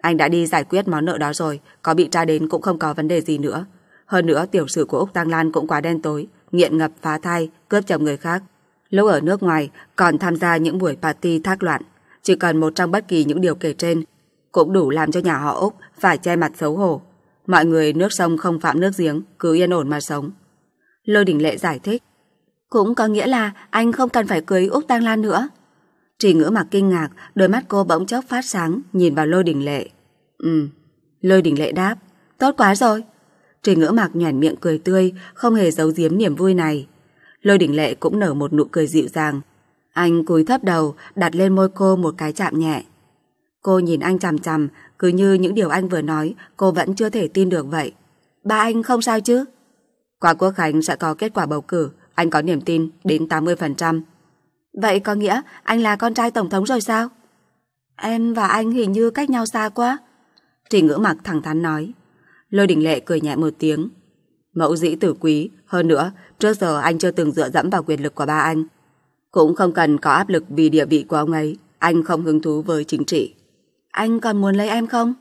Anh đã đi giải quyết món nợ đó rồi, có bị tra đến cũng không có vấn đề gì nữa. Hơn nữa, tiểu sử của Úc Tăng Lan cũng quá đen tối, nghiện ngập phá thai, cướp chồng người khác. Lúc ở nước ngoài, còn tham gia những buổi party thác loạn. Chỉ cần một trong bất kỳ những điều kể trên, cũng đủ làm cho nhà họ Úc phải che mặt xấu hổ. Mọi người nước sông không phạm nước giếng, cứ yên ổn mà sống. Lôi đỉnh Lệ giải thích, cũng có nghĩa là anh không cần phải cưới Úc Tăng Lan nữa. Trì ngữ mặt kinh ngạc, đôi mắt cô bỗng chốc phát sáng, nhìn vào lôi đình lệ. Ừ, lôi đình lệ đáp, tốt quá rồi. Trì ngữ mặt nhoẻn miệng cười tươi, không hề giấu giếm niềm vui này. Lôi đình lệ cũng nở một nụ cười dịu dàng. Anh cúi thấp đầu, đặt lên môi cô một cái chạm nhẹ. Cô nhìn anh chằm chằm, cứ như những điều anh vừa nói, cô vẫn chưa thể tin được vậy. Ba anh không sao chứ? quả quốc khánh sẽ có kết quả bầu cử, anh có niềm tin đến 80%. Vậy có nghĩa anh là con trai tổng thống rồi sao? Em và anh hình như cách nhau xa quá. Trình ngữ mặc thẳng thắn nói. Lôi đình lệ cười nhẹ một tiếng. Mẫu dĩ tử quý, hơn nữa, trước giờ anh chưa từng dựa dẫm vào quyền lực của ba anh. Cũng không cần có áp lực vì địa vị của ông ấy, anh không hứng thú với chính trị. Anh còn muốn lấy em không?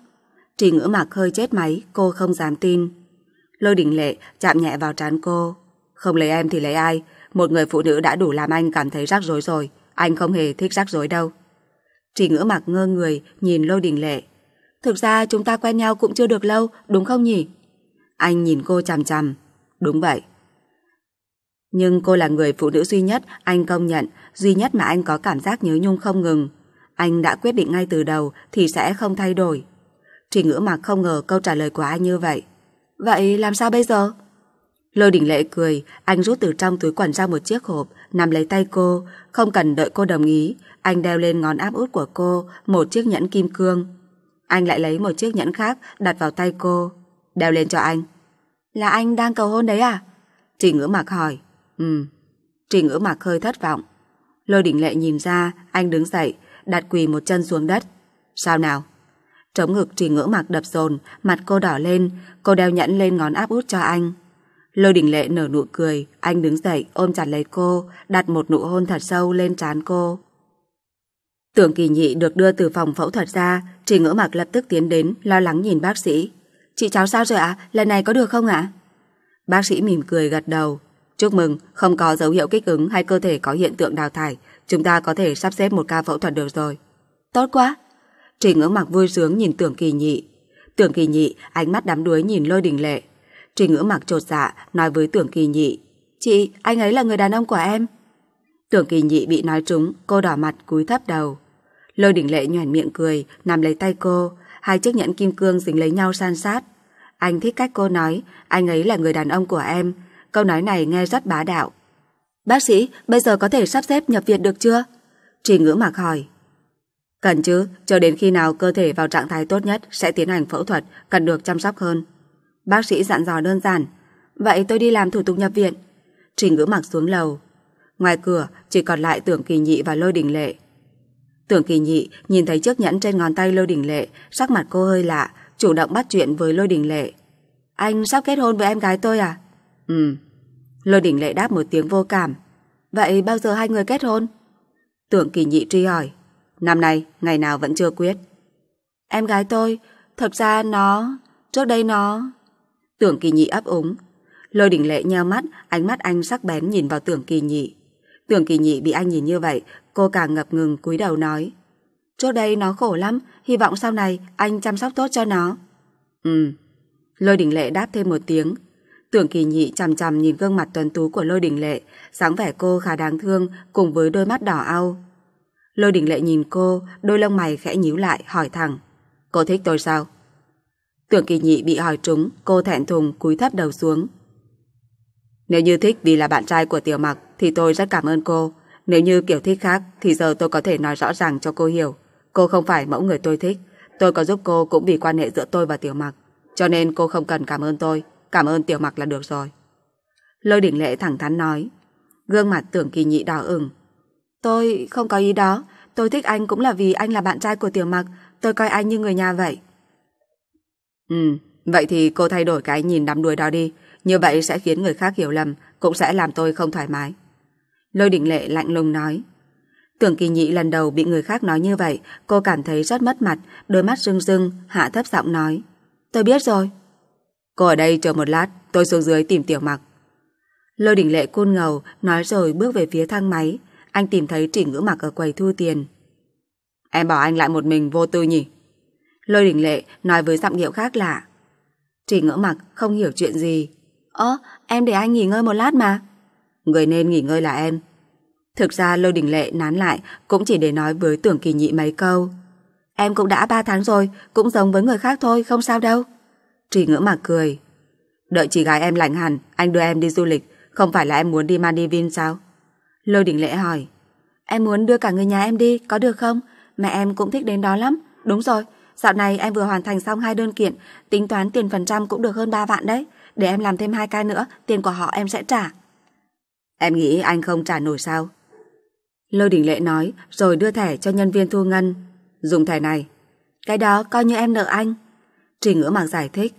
Trình ngữ mặc hơi chết máy, cô không dám tin. Lôi đình lệ chạm nhẹ vào trán cô. Không lấy em thì lấy ai Một người phụ nữ đã đủ làm anh cảm thấy rắc rối rồi Anh không hề thích rắc rối đâu Chỉ ngỡ mặt ngơ người Nhìn lôi đình lệ Thực ra chúng ta quen nhau cũng chưa được lâu Đúng không nhỉ Anh nhìn cô chằm chằm Đúng vậy Nhưng cô là người phụ nữ duy nhất Anh công nhận Duy nhất mà anh có cảm giác nhớ nhung không ngừng Anh đã quyết định ngay từ đầu Thì sẽ không thay đổi Chỉ ngữ mặc không ngờ câu trả lời của anh như vậy Vậy làm sao bây giờ? Lôi đỉnh lệ cười, anh rút từ trong túi quần ra một chiếc hộp, nằm lấy tay cô, không cần đợi cô đồng ý. Anh đeo lên ngón áp út của cô một chiếc nhẫn kim cương. Anh lại lấy một chiếc nhẫn khác đặt vào tay cô. Đeo lên cho anh. Là anh đang cầu hôn đấy à? Trì ngữ mạc hỏi. Ừ. Trì ngữ mạc hơi thất vọng. Lôi đỉnh lệ nhìn ra, anh đứng dậy, đặt quỳ một chân xuống đất. Sao nào? Trống ngực trì ngữ mạc đập dồn mặt cô đỏ lên, cô đeo nhẫn lên ngón áp út cho anh. Lôi đình lệ nở nụ cười, anh đứng dậy ôm chặt lấy cô, đặt một nụ hôn thật sâu lên trán cô. Tưởng kỳ nhị được đưa từ phòng phẫu thuật ra, chị ngỡ mặc lập tức tiến đến, lo lắng nhìn bác sĩ. Chị cháu sao rồi ạ? Lần này có được không ạ? Bác sĩ mỉm cười gật đầu. Chúc mừng, không có dấu hiệu kích ứng hay cơ thể có hiện tượng đào thải. Chúng ta có thể sắp xếp một ca phẫu thuật được rồi. Tốt quá. Chị ngỡ mặc vui sướng nhìn tưởng kỳ nhị. Tưởng kỳ nhị, ánh mắt đắm đuối nhìn lôi đình lệ. Trình ngữ mặc trột dạ, nói với Tưởng Kỳ Nhị. Chị, anh ấy là người đàn ông của em. Tưởng Kỳ Nhị bị nói trúng, cô đỏ mặt cúi thấp đầu. Lôi đỉnh lệ nhoẻn miệng cười, nằm lấy tay cô, hai chiếc nhẫn kim cương dính lấy nhau san sát. Anh thích cách cô nói, anh ấy là người đàn ông của em. Câu nói này nghe rất bá đạo. Bác sĩ, bây giờ có thể sắp xếp nhập viện được chưa? Trình ngữ mặc hỏi. Cần chứ, cho đến khi nào cơ thể vào trạng thái tốt nhất sẽ tiến hành phẫu thuật, cần được chăm sóc hơn. Bác sĩ dặn dò đơn giản. Vậy tôi đi làm thủ tục nhập viện. Trình ngữ mặc xuống lầu. Ngoài cửa chỉ còn lại tưởng kỳ nhị và lôi đình lệ. Tưởng kỳ nhị nhìn thấy chiếc nhẫn trên ngón tay lôi đình lệ, sắc mặt cô hơi lạ, chủ động bắt chuyện với lôi đình lệ. Anh sắp kết hôn với em gái tôi à? Ừ. Lôi đình lệ đáp một tiếng vô cảm. Vậy bao giờ hai người kết hôn? Tưởng kỳ nhị truy hỏi. Năm nay, ngày nào vẫn chưa quyết. Em gái tôi, thật ra nó, trước đây nó... Tưởng kỳ nhị ấp úng. Lôi đình lệ nheo mắt, ánh mắt anh sắc bén nhìn vào tưởng kỳ nhị. Tưởng kỳ nhị bị anh nhìn như vậy, cô càng ngập ngừng cúi đầu nói. Trước đây nó khổ lắm, hy vọng sau này anh chăm sóc tốt cho nó. Ừ. Lôi đình lệ đáp thêm một tiếng. Tưởng kỳ nhị chằm chằm nhìn gương mặt tuần tú của lôi đình lệ, dáng vẻ cô khá đáng thương cùng với đôi mắt đỏ au. Lôi đình lệ nhìn cô, đôi lông mày khẽ nhíu lại, hỏi thẳng. Cô thích tôi sao? Tưởng kỳ nhị bị hỏi trúng, cô thẹn thùng cúi thấp đầu xuống. Nếu như thích vì là bạn trai của Tiểu Mặc thì tôi rất cảm ơn cô. Nếu như kiểu thích khác thì giờ tôi có thể nói rõ ràng cho cô hiểu. Cô không phải mẫu người tôi thích. Tôi có giúp cô cũng vì quan hệ giữa tôi và Tiểu Mặc. Cho nên cô không cần cảm ơn tôi. Cảm ơn Tiểu Mặc là được rồi. Lôi đỉnh lệ thẳng thắn nói. Gương mặt tưởng kỳ nhị đỏ ửng. Tôi không có ý đó. Tôi thích anh cũng là vì anh là bạn trai của Tiểu Mặc. Tôi coi anh như người nhà vậy. Ừ, vậy thì cô thay đổi cái nhìn đắm đuôi đó đi. Như vậy sẽ khiến người khác hiểu lầm, cũng sẽ làm tôi không thoải mái. Lôi đỉnh lệ lạnh lùng nói. Tưởng kỳ nhị lần đầu bị người khác nói như vậy, cô cảm thấy rất mất mặt, đôi mắt rưng rưng, hạ thấp giọng nói. Tôi biết rồi. Cô ở đây chờ một lát, tôi xuống dưới tìm tiểu mặc. Lôi đỉnh lệ côn ngầu, nói rồi bước về phía thang máy. Anh tìm thấy chỉ ngữ mặc ở quầy thu tiền. Em bảo anh lại một mình vô tư nhỉ? Lôi đình lệ nói với giọng điệu khác là Chỉ ngỡ mặt không hiểu chuyện gì. Ơ, em để anh nghỉ ngơi một lát mà. Người nên nghỉ ngơi là em. Thực ra lôi đình lệ nán lại cũng chỉ để nói với tưởng kỳ nhị mấy câu. Em cũng đã 3 tháng rồi, cũng giống với người khác thôi, không sao đâu. Trì ngỡ mà cười. Đợi chị gái em lành hẳn, anh đưa em đi du lịch, không phải là em muốn đi Maldives sao? Lôi đình lệ hỏi. Em muốn đưa cả người nhà em đi, có được không? Mẹ em cũng thích đến đó lắm. Đúng rồi, Dạo này em vừa hoàn thành xong hai đơn kiện, tính toán tiền phần trăm cũng được hơn 3 vạn đấy. Để em làm thêm hai ca nữa, tiền của họ em sẽ trả. Em nghĩ anh không trả nổi sao? Lôi Đình Lệ nói, rồi đưa thẻ cho nhân viên thu ngân. Dùng thẻ này. Cái đó coi như em nợ anh. trì ngữ mạc giải thích.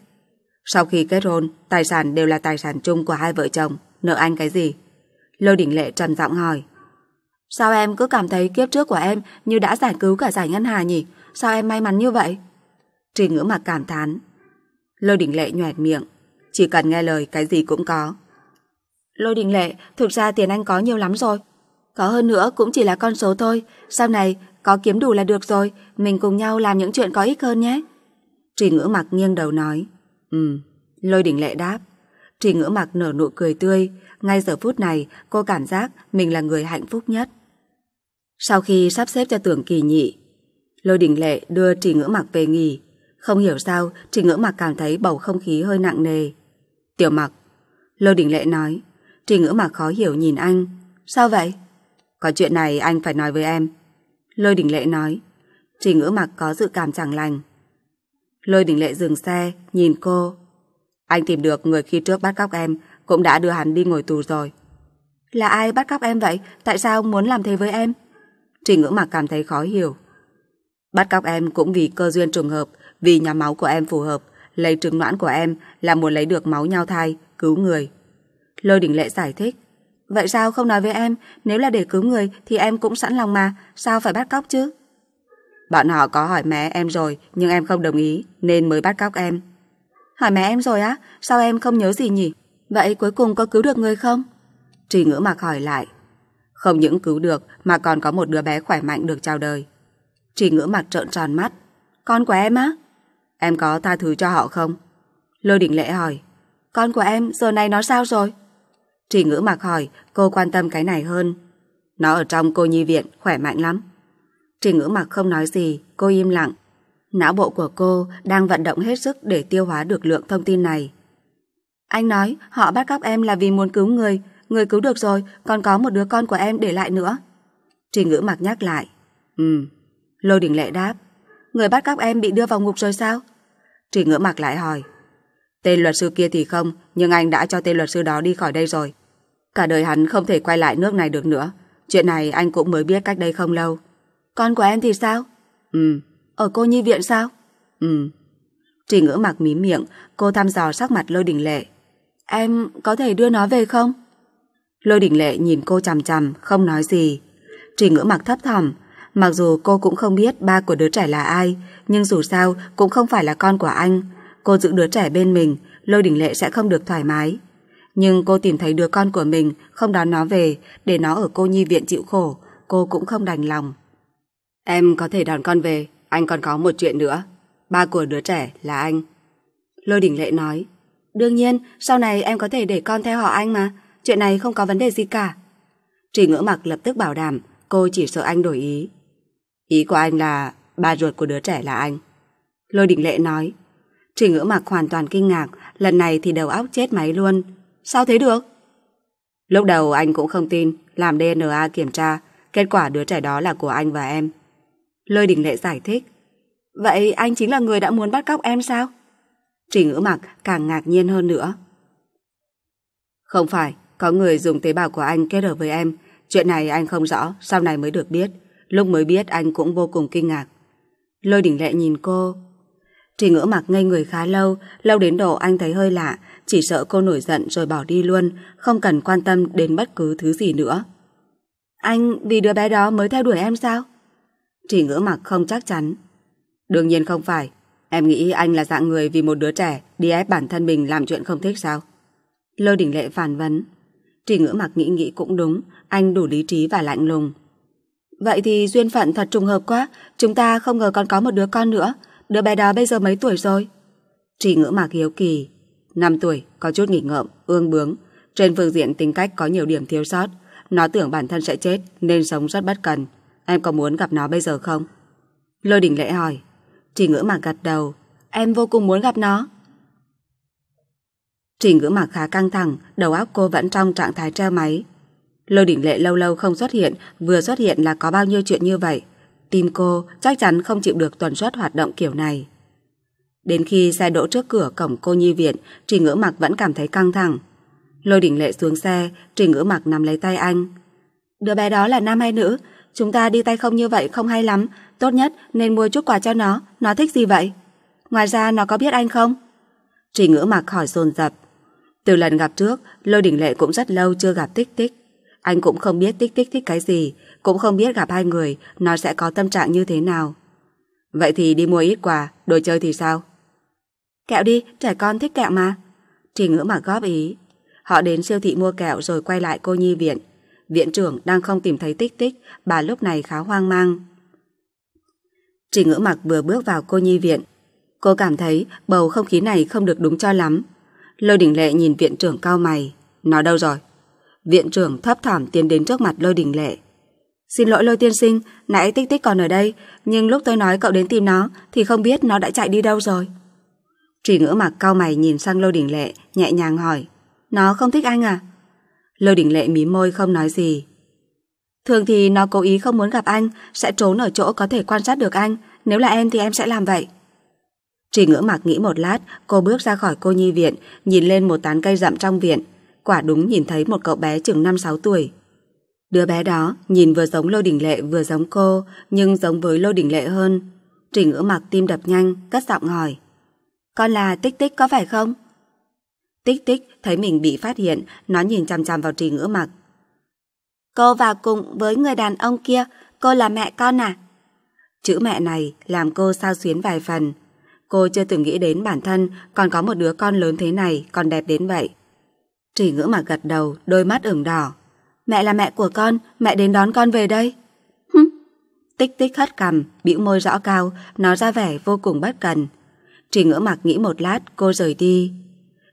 Sau khi kết hôn, tài sản đều là tài sản chung của hai vợ chồng. Nợ anh cái gì? Lôi Đình Lệ trầm giọng hỏi. Sao em cứ cảm thấy kiếp trước của em như đã giải cứu cả giải ngân hà nhỉ? Sao em may mắn như vậy? Trình ngữ mặt cảm thán. Lôi đình lệ nhoẹt miệng. Chỉ cần nghe lời cái gì cũng có. Lôi đình lệ, thực ra tiền anh có nhiều lắm rồi. Có hơn nữa cũng chỉ là con số thôi. Sau này có kiếm đủ là được rồi. Mình cùng nhau làm những chuyện có ích hơn nhé. Trình ngữ mặt nghiêng đầu nói. Ừ, lôi đình lệ đáp. Trình ngữ mặt nở nụ cười tươi. Ngay giờ phút này cô cảm giác mình là người hạnh phúc nhất. Sau khi sắp xếp cho tưởng kỳ nhị Lôi đỉnh Lệ đưa Trình Ngữ Mặc về nghỉ. Không hiểu sao, Trình Ngữ Mặc cảm thấy bầu không khí hơi nặng nề. Tiểu Mặc, Lôi đỉnh Lệ nói, Trình Ngữ Mặc khó hiểu nhìn anh. Sao vậy? Có chuyện này anh phải nói với em. Lôi đỉnh Lệ nói, Trình Ngữ Mặc có dự cảm chẳng lành. Lôi đỉnh Lệ dừng xe, nhìn cô. Anh tìm được người khi trước bắt cóc em, cũng đã đưa hắn đi ngồi tù rồi. Là ai bắt cóc em vậy? Tại sao muốn làm thế với em? Trình Ngữ Mặc cảm thấy khó hiểu. Bắt cóc em cũng vì cơ duyên trùng hợp, vì nhóm máu của em phù hợp, lấy trứng noãn của em là muốn lấy được máu nhau thai, cứu người. Lôi đình lệ giải thích. Vậy sao không nói với em, nếu là để cứu người thì em cũng sẵn lòng mà, sao phải bắt cóc chứ? Bọn họ có hỏi mẹ em rồi, nhưng em không đồng ý, nên mới bắt cóc em. Hỏi mẹ em rồi á, sao em không nhớ gì nhỉ? Vậy cuối cùng có cứu được người không? Trì ngữ mặc hỏi lại. Không những cứu được mà còn có một đứa bé khỏe mạnh được chào đời. Chị ngửa mặt trợn tròn mắt. Con của em á? Em có tha thứ cho họ không? Lôi đình lệ hỏi. Con của em giờ này nó sao rồi? Trì ngữ mặc hỏi, cô quan tâm cái này hơn. Nó ở trong cô nhi viện, khỏe mạnh lắm. Trì ngữ mặc không nói gì, cô im lặng. Não bộ của cô đang vận động hết sức để tiêu hóa được lượng thông tin này. Anh nói họ bắt cóc em là vì muốn cứu người, người cứu được rồi, còn có một đứa con của em để lại nữa. Trì ngữ mặc nhắc lại. Ừ, Lôi đình lệ đáp Người bắt cóc em bị đưa vào ngục rồi sao Trì ngỡ mặt lại hỏi Tên luật sư kia thì không Nhưng anh đã cho tên luật sư đó đi khỏi đây rồi Cả đời hắn không thể quay lại nước này được nữa Chuyện này anh cũng mới biết cách đây không lâu Con của em thì sao Ừ Ở cô nhi viện sao Ừ Trì ngỡ mặt mím miệng Cô thăm dò sắc mặt lôi đình lệ Em có thể đưa nó về không Lôi đình lệ nhìn cô chằm chằm Không nói gì Trì ngỡ mặc thấp thỏm Mặc dù cô cũng không biết ba của đứa trẻ là ai, nhưng dù sao cũng không phải là con của anh. Cô giữ đứa trẻ bên mình, Lôi đỉnh Lệ sẽ không được thoải mái. Nhưng cô tìm thấy đứa con của mình, không đón nó về, để nó ở cô nhi viện chịu khổ, cô cũng không đành lòng. Em có thể đón con về, anh còn có một chuyện nữa. Ba của đứa trẻ là anh. Lôi đỉnh Lệ nói, đương nhiên, sau này em có thể để con theo họ anh mà, chuyện này không có vấn đề gì cả. Trì ngỡ mặc lập tức bảo đảm, cô chỉ sợ anh đổi ý. Ý của anh là ba ruột của đứa trẻ là anh. Lôi Đình Lệ nói. Trình ngữ mặc hoàn toàn kinh ngạc, lần này thì đầu óc chết máy luôn. Sao thế được? Lúc đầu anh cũng không tin, làm DNA kiểm tra, kết quả đứa trẻ đó là của anh và em. Lôi Đình Lệ giải thích. Vậy anh chính là người đã muốn bắt cóc em sao? Trình ngữ mặc càng ngạc nhiên hơn nữa. Không phải, có người dùng tế bào của anh kết hợp với em. Chuyện này anh không rõ, sau này mới được biết. Lúc mới biết anh cũng vô cùng kinh ngạc Lôi đỉnh lệ nhìn cô Trình ngỡ mặc ngây người khá lâu Lâu đến độ anh thấy hơi lạ Chỉ sợ cô nổi giận rồi bỏ đi luôn Không cần quan tâm đến bất cứ thứ gì nữa Anh vì đứa bé đó mới theo đuổi em sao? Trình ngỡ mặc không chắc chắn Đương nhiên không phải Em nghĩ anh là dạng người vì một đứa trẻ Đi ép bản thân mình làm chuyện không thích sao? Lôi đỉnh lệ phản vấn Trình ngỡ mặc nghĩ nghĩ cũng đúng, anh đủ lý trí và lạnh lùng. Vậy thì duyên phận thật trùng hợp quá, chúng ta không ngờ còn có một đứa con nữa. Đứa bé đó bây giờ mấy tuổi rồi? Trì ngữ mạc hiếu kỳ. 5 tuổi, có chút nghỉ ngợm, ương bướng. Trên phương diện tính cách có nhiều điểm thiếu sót. Nó tưởng bản thân sẽ chết nên sống rất bất cần. Em có muốn gặp nó bây giờ không? Lôi đình lễ hỏi. Trì ngữ mạc gật đầu. Em vô cùng muốn gặp nó. Trì ngữ mạc khá căng thẳng, đầu óc cô vẫn trong trạng thái treo máy. Lôi đỉnh lệ lâu lâu không xuất hiện, vừa xuất hiện là có bao nhiêu chuyện như vậy. Tim cô chắc chắn không chịu được tuần suất hoạt động kiểu này. Đến khi xe đỗ trước cửa cổng cô nhi viện, trì Ngữ Mặc vẫn cảm thấy căng thẳng. Lôi đỉnh lệ xuống xe, trì Ngữ Mặc nằm lấy tay anh. Đứa bé đó là nam hay nữ? Chúng ta đi tay không như vậy không hay lắm. Tốt nhất nên mua chút quà cho nó. Nó thích gì vậy? Ngoài ra nó có biết anh không? Trì Ngữ Mặc hỏi dồn dập. Từ lần gặp trước, Lôi đỉnh lệ cũng rất lâu chưa gặp tích tích. Anh cũng không biết Tích Tích thích cái gì, cũng không biết gặp hai người nó sẽ có tâm trạng như thế nào. Vậy thì đi mua ít quà, đồ chơi thì sao? Kẹo đi, trẻ con thích kẹo mà. Trình ngữ mà góp ý. Họ đến siêu thị mua kẹo rồi quay lại cô nhi viện. Viện trưởng đang không tìm thấy Tích Tích, bà lúc này khá hoang mang. Trình ngữ mặc vừa bước vào cô nhi viện. Cô cảm thấy bầu không khí này không được đúng cho lắm. Lôi đỉnh lệ nhìn viện trưởng cao mày. Nó đâu rồi? Viện trưởng thấp thỏm tiến đến trước mặt Lôi Đình Lệ. Xin lỗi Lôi Tiên Sinh, nãy Tích Tích còn ở đây, nhưng lúc tôi nói cậu đến tìm nó thì không biết nó đã chạy đi đâu rồi. Trì ngữ mặc cao mày nhìn sang Lôi Đình Lệ, nhẹ nhàng hỏi. Nó không thích anh à? Lôi Đình Lệ mí môi không nói gì. Thường thì nó cố ý không muốn gặp anh, sẽ trốn ở chỗ có thể quan sát được anh, nếu là em thì em sẽ làm vậy. Trì ngữ mặc nghĩ một lát, cô bước ra khỏi cô nhi viện, nhìn lên một tán cây rậm trong viện, quả đúng nhìn thấy một cậu bé chừng 5-6 tuổi. Đứa bé đó nhìn vừa giống Lô Đình Lệ vừa giống cô, nhưng giống với Lô Đình Lệ hơn. Trình ngữ mặc tim đập nhanh, cất giọng hỏi. Con là Tích Tích có phải không? Tích Tích thấy mình bị phát hiện, nó nhìn chằm chằm vào Trình ngữ mặc. Cô vào cùng với người đàn ông kia, cô là mẹ con à? Chữ mẹ này làm cô sao xuyến vài phần. Cô chưa từng nghĩ đến bản thân còn có một đứa con lớn thế này còn đẹp đến vậy. Trì ngữ mà gật đầu, đôi mắt ửng đỏ. Mẹ là mẹ của con, mẹ đến đón con về đây. Tích tích hất cằm, bĩu môi rõ cao, nó ra vẻ vô cùng bất cần. Trì ngữ mặc nghĩ một lát, cô rời đi.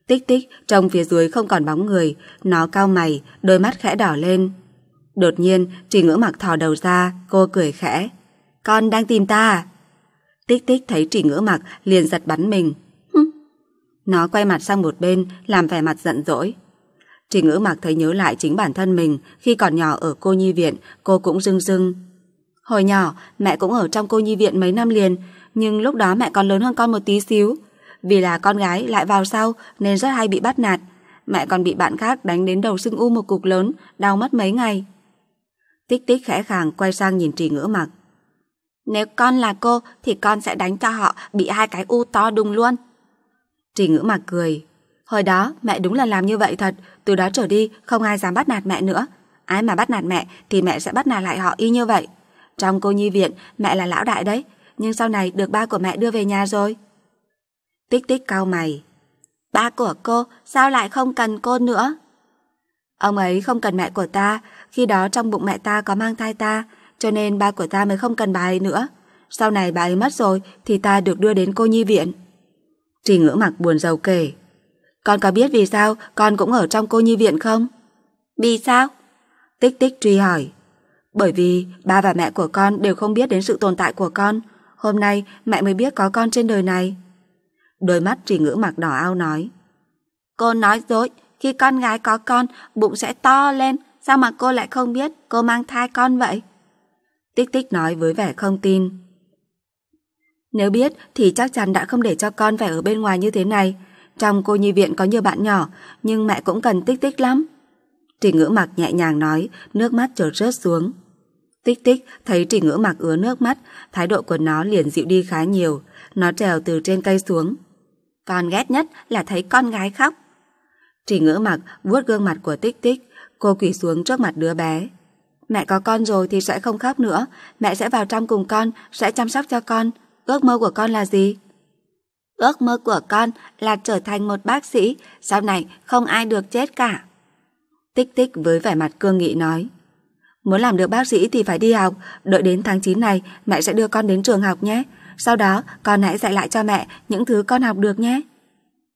Tích tích, trong phía dưới không còn bóng người, nó cao mày, đôi mắt khẽ đỏ lên. Đột nhiên, trì ngữ mặc thò đầu ra, cô cười khẽ. Con đang tìm ta à? Tích tích thấy trì ngữ mặc liền giật bắn mình. Nó quay mặt sang một bên, làm vẻ mặt giận dỗi. Trình ngữ mặc thấy nhớ lại chính bản thân mình khi còn nhỏ ở cô nhi viện, cô cũng rưng rưng. Hồi nhỏ, mẹ cũng ở trong cô nhi viện mấy năm liền, nhưng lúc đó mẹ còn lớn hơn con một tí xíu. Vì là con gái lại vào sau nên rất hay bị bắt nạt. Mẹ còn bị bạn khác đánh đến đầu sưng u một cục lớn, đau mất mấy ngày. Tích tích khẽ khàng quay sang nhìn trì ngữ mặc. Nếu con là cô thì con sẽ đánh cho họ bị hai cái u to đùng luôn. Trì ngữ mặc cười. Hồi đó mẹ đúng là làm như vậy thật, từ đó trở đi không ai dám bắt nạt mẹ nữa. Ai mà bắt nạt mẹ thì mẹ sẽ bắt nạt lại họ y như vậy. Trong cô nhi viện, mẹ là lão đại đấy, nhưng sau này được ba của mẹ đưa về nhà rồi. Tích tích cao mày. Ba của cô sao lại không cần cô nữa? Ông ấy không cần mẹ của ta, khi đó trong bụng mẹ ta có mang thai ta, cho nên ba của ta mới không cần bà ấy nữa. Sau này bà ấy mất rồi thì ta được đưa đến cô nhi viện. trì ngữ mặc buồn giàu kể. Con có biết vì sao con cũng ở trong cô nhi viện không? Vì sao? Tích tích truy hỏi. Bởi vì ba và mẹ của con đều không biết đến sự tồn tại của con. Hôm nay mẹ mới biết có con trên đời này. Đôi mắt trì ngữ mặc đỏ ao nói. Cô nói dối, khi con gái có con, bụng sẽ to lên. Sao mà cô lại không biết cô mang thai con vậy? Tích tích nói với vẻ không tin. Nếu biết thì chắc chắn đã không để cho con phải ở bên ngoài như thế này. Trong cô nhi viện có nhiều bạn nhỏ, nhưng mẹ cũng cần tích tích lắm. Trì ngữ mặc nhẹ nhàng nói, nước mắt trượt rớt xuống. Tích tích thấy trì ngữ mặc ứa nước mắt, thái độ của nó liền dịu đi khá nhiều. Nó trèo từ trên cây xuống. Con ghét nhất là thấy con gái khóc. Trì ngữ mặc vuốt gương mặt của tích tích, cô quỳ xuống trước mặt đứa bé. Mẹ có con rồi thì sẽ không khóc nữa, mẹ sẽ vào trong cùng con, sẽ chăm sóc cho con. Ước mơ của con là gì? Ước mơ của con là trở thành một bác sĩ, sau này không ai được chết cả. Tích tích với vẻ mặt cương nghị nói. Muốn làm được bác sĩ thì phải đi học, đợi đến tháng 9 này mẹ sẽ đưa con đến trường học nhé. Sau đó con hãy dạy lại cho mẹ những thứ con học được nhé.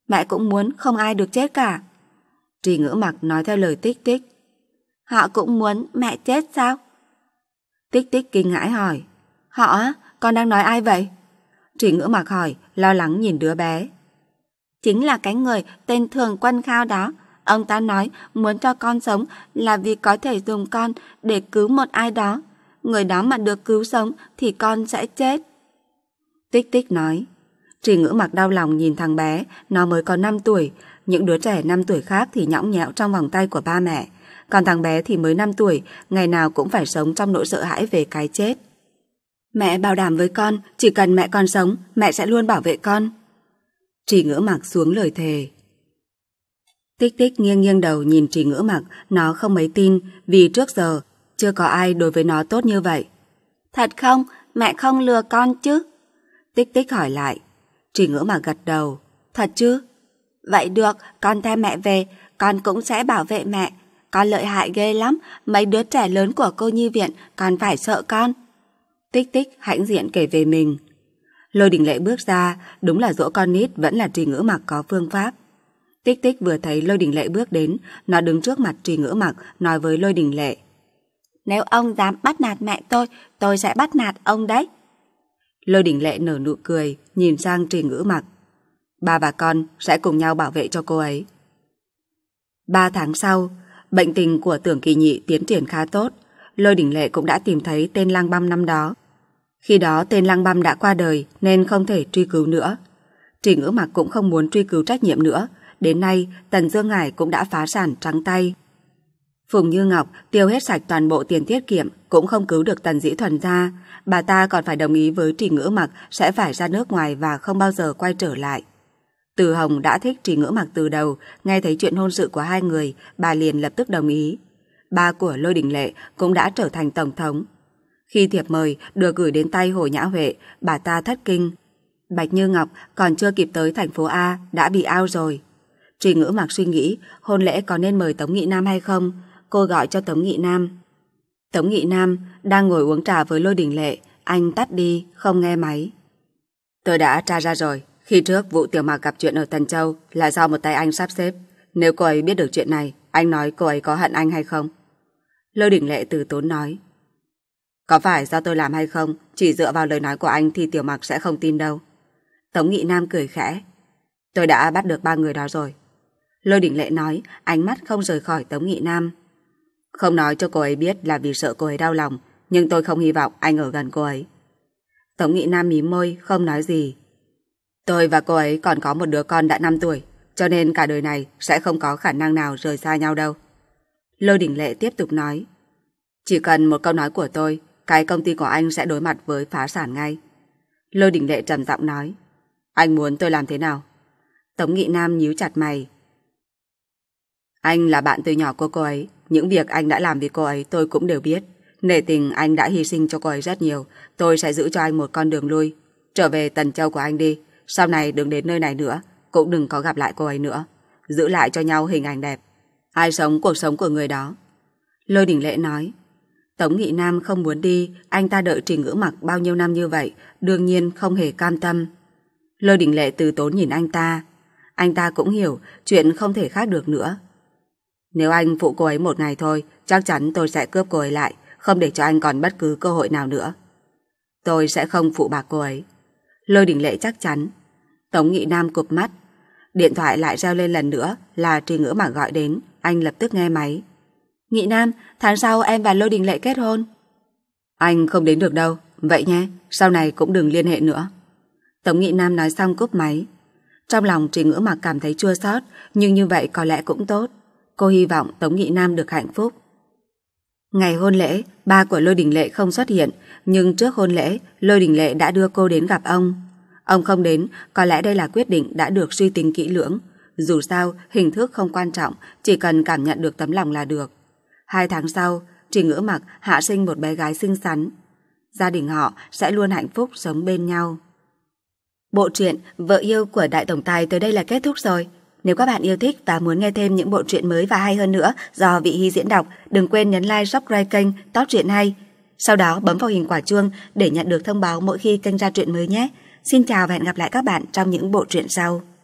Mẹ cũng muốn không ai được chết cả. Trì ngữ mặc nói theo lời tích tích. Họ cũng muốn mẹ chết sao? Tích tích kinh ngãi hỏi. Họ á, con đang nói ai vậy? Thủy ngữ mặc hỏi, lo lắng nhìn đứa bé. Chính là cái người tên Thường Quân Khao đó. Ông ta nói muốn cho con sống là vì có thể dùng con để cứu một ai đó. Người đó mà được cứu sống thì con sẽ chết. Tích tích nói. Trì ngữ mặc đau lòng nhìn thằng bé, nó mới có 5 tuổi. Những đứa trẻ 5 tuổi khác thì nhõng nhẽo trong vòng tay của ba mẹ. Còn thằng bé thì mới 5 tuổi, ngày nào cũng phải sống trong nỗi sợ hãi về cái chết. Mẹ bảo đảm với con, chỉ cần mẹ còn sống, mẹ sẽ luôn bảo vệ con. Trì ngỡ mặc xuống lời thề. Tích tích nghiêng nghiêng đầu nhìn trì ngỡ mặc, nó không mấy tin vì trước giờ chưa có ai đối với nó tốt như vậy. Thật không, mẹ không lừa con chứ? Tích tích hỏi lại. Trì ngỡ mặc gật đầu. Thật chứ? Vậy được, con theo mẹ về, con cũng sẽ bảo vệ mẹ. Con lợi hại ghê lắm, mấy đứa trẻ lớn của cô nhi viện còn phải sợ con. Tích tích hãnh diện kể về mình. Lôi đình lệ bước ra, đúng là dỗ con nít vẫn là trì ngữ mặc có phương pháp. Tích tích vừa thấy lôi đình lệ bước đến, nó đứng trước mặt trì ngữ mặc nói với lôi đình lệ. Nếu ông dám bắt nạt mẹ tôi, tôi sẽ bắt nạt ông đấy. Lôi đình lệ nở nụ cười, nhìn sang trì ngữ mặc. Ba và con sẽ cùng nhau bảo vệ cho cô ấy. Ba tháng sau, bệnh tình của tưởng kỳ nhị tiến triển khá tốt. Lôi đình lệ cũng đã tìm thấy tên lang băm năm đó. Khi đó tên Lăng Băm đã qua đời nên không thể truy cứu nữa. Trình ngữ mặc cũng không muốn truy cứu trách nhiệm nữa. Đến nay, Tần Dương Ngải cũng đã phá sản trắng tay. Phùng Như Ngọc tiêu hết sạch toàn bộ tiền tiết kiệm cũng không cứu được Tần Dĩ Thuần ra. Bà ta còn phải đồng ý với Trình Ngữ Mặc sẽ phải ra nước ngoài và không bao giờ quay trở lại. Từ Hồng đã thích Trình Ngữ Mặc từ đầu, nghe thấy chuyện hôn sự của hai người, bà liền lập tức đồng ý. Ba của Lôi Đình Lệ cũng đã trở thành Tổng thống, khi thiệp mời được gửi đến tay Hồ Nhã Huệ, bà ta thất kinh. Bạch Như Ngọc còn chưa kịp tới thành phố A đã bị ao rồi. Trì ngữ mặc suy nghĩ hôn lễ có nên mời Tống Nghị Nam hay không? Cô gọi cho Tống Nghị Nam. Tống Nghị Nam đang ngồi uống trà với Lôi Đình Lệ. Anh tắt đi, không nghe máy. Tôi đã tra ra rồi. Khi trước vụ tiểu mạc gặp chuyện ở Tần Châu là do một tay anh sắp xếp. Nếu cô ấy biết được chuyện này, anh nói cô ấy có hận anh hay không? Lôi Đình Lệ từ tốn nói. Có phải do tôi làm hay không, chỉ dựa vào lời nói của anh thì Tiểu Mặc sẽ không tin đâu. Tống Nghị Nam cười khẽ. Tôi đã bắt được ba người đó rồi. Lôi Đỉnh Lệ nói, ánh mắt không rời khỏi Tống Nghị Nam. Không nói cho cô ấy biết là vì sợ cô ấy đau lòng, nhưng tôi không hy vọng anh ở gần cô ấy. Tống Nghị Nam mím môi, không nói gì. Tôi và cô ấy còn có một đứa con đã 5 tuổi, cho nên cả đời này sẽ không có khả năng nào rời xa nhau đâu. Lôi Đỉnh Lệ tiếp tục nói. Chỉ cần một câu nói của tôi cái công ty của anh sẽ đối mặt với phá sản ngay. Lôi Đình Lệ trầm giọng nói. Anh muốn tôi làm thế nào? Tống Nghị Nam nhíu chặt mày. Anh là bạn từ nhỏ của cô ấy. Những việc anh đã làm vì cô ấy tôi cũng đều biết. Nể tình anh đã hy sinh cho cô ấy rất nhiều. Tôi sẽ giữ cho anh một con đường lui. Trở về Tần Châu của anh đi. Sau này đừng đến nơi này nữa. Cũng đừng có gặp lại cô ấy nữa. Giữ lại cho nhau hình ảnh đẹp. Ai sống cuộc sống của người đó. Lôi Đình Lệ nói. Tống Nghị Nam không muốn đi, anh ta đợi Trình Ngữ Mặc bao nhiêu năm như vậy, đương nhiên không hề cam tâm. Lôi Đình Lệ từ tốn nhìn anh ta. Anh ta cũng hiểu, chuyện không thể khác được nữa. Nếu anh phụ cô ấy một ngày thôi, chắc chắn tôi sẽ cướp cô ấy lại, không để cho anh còn bất cứ cơ hội nào nữa. Tôi sẽ không phụ bạc cô ấy. Lôi Đình Lệ chắc chắn. Tống Nghị Nam cụp mắt. Điện thoại lại reo lên lần nữa là Trình Ngữ Mặc gọi đến, anh lập tức nghe máy. Nghị Nam, tháng sau em và Lô Đình Lệ kết hôn. Anh không đến được đâu, vậy nhé, sau này cũng đừng liên hệ nữa. Tống Nghị Nam nói xong cúp máy. Trong lòng Trình Ngữ Mặc cảm thấy chua xót, nhưng như vậy có lẽ cũng tốt. Cô hy vọng Tống Nghị Nam được hạnh phúc. Ngày hôn lễ, ba của Lôi Đình Lệ không xuất hiện, nhưng trước hôn lễ, Lôi Đình Lệ đã đưa cô đến gặp ông. Ông không đến, có lẽ đây là quyết định đã được suy tính kỹ lưỡng. Dù sao, hình thức không quan trọng, chỉ cần cảm nhận được tấm lòng là được. Hai tháng sau, chỉ ngỡ mặt hạ sinh một bé gái xinh xắn. Gia đình họ sẽ luôn hạnh phúc sống bên nhau. Bộ truyện Vợ yêu của Đại Tổng Tài tới đây là kết thúc rồi. Nếu các bạn yêu thích và muốn nghe thêm những bộ truyện mới và hay hơn nữa do Vị Hy diễn đọc, đừng quên nhấn like, subscribe kênh Top Truyện Hay. Sau đó bấm vào hình quả chuông để nhận được thông báo mỗi khi kênh ra truyện mới nhé. Xin chào và hẹn gặp lại các bạn trong những bộ truyện sau.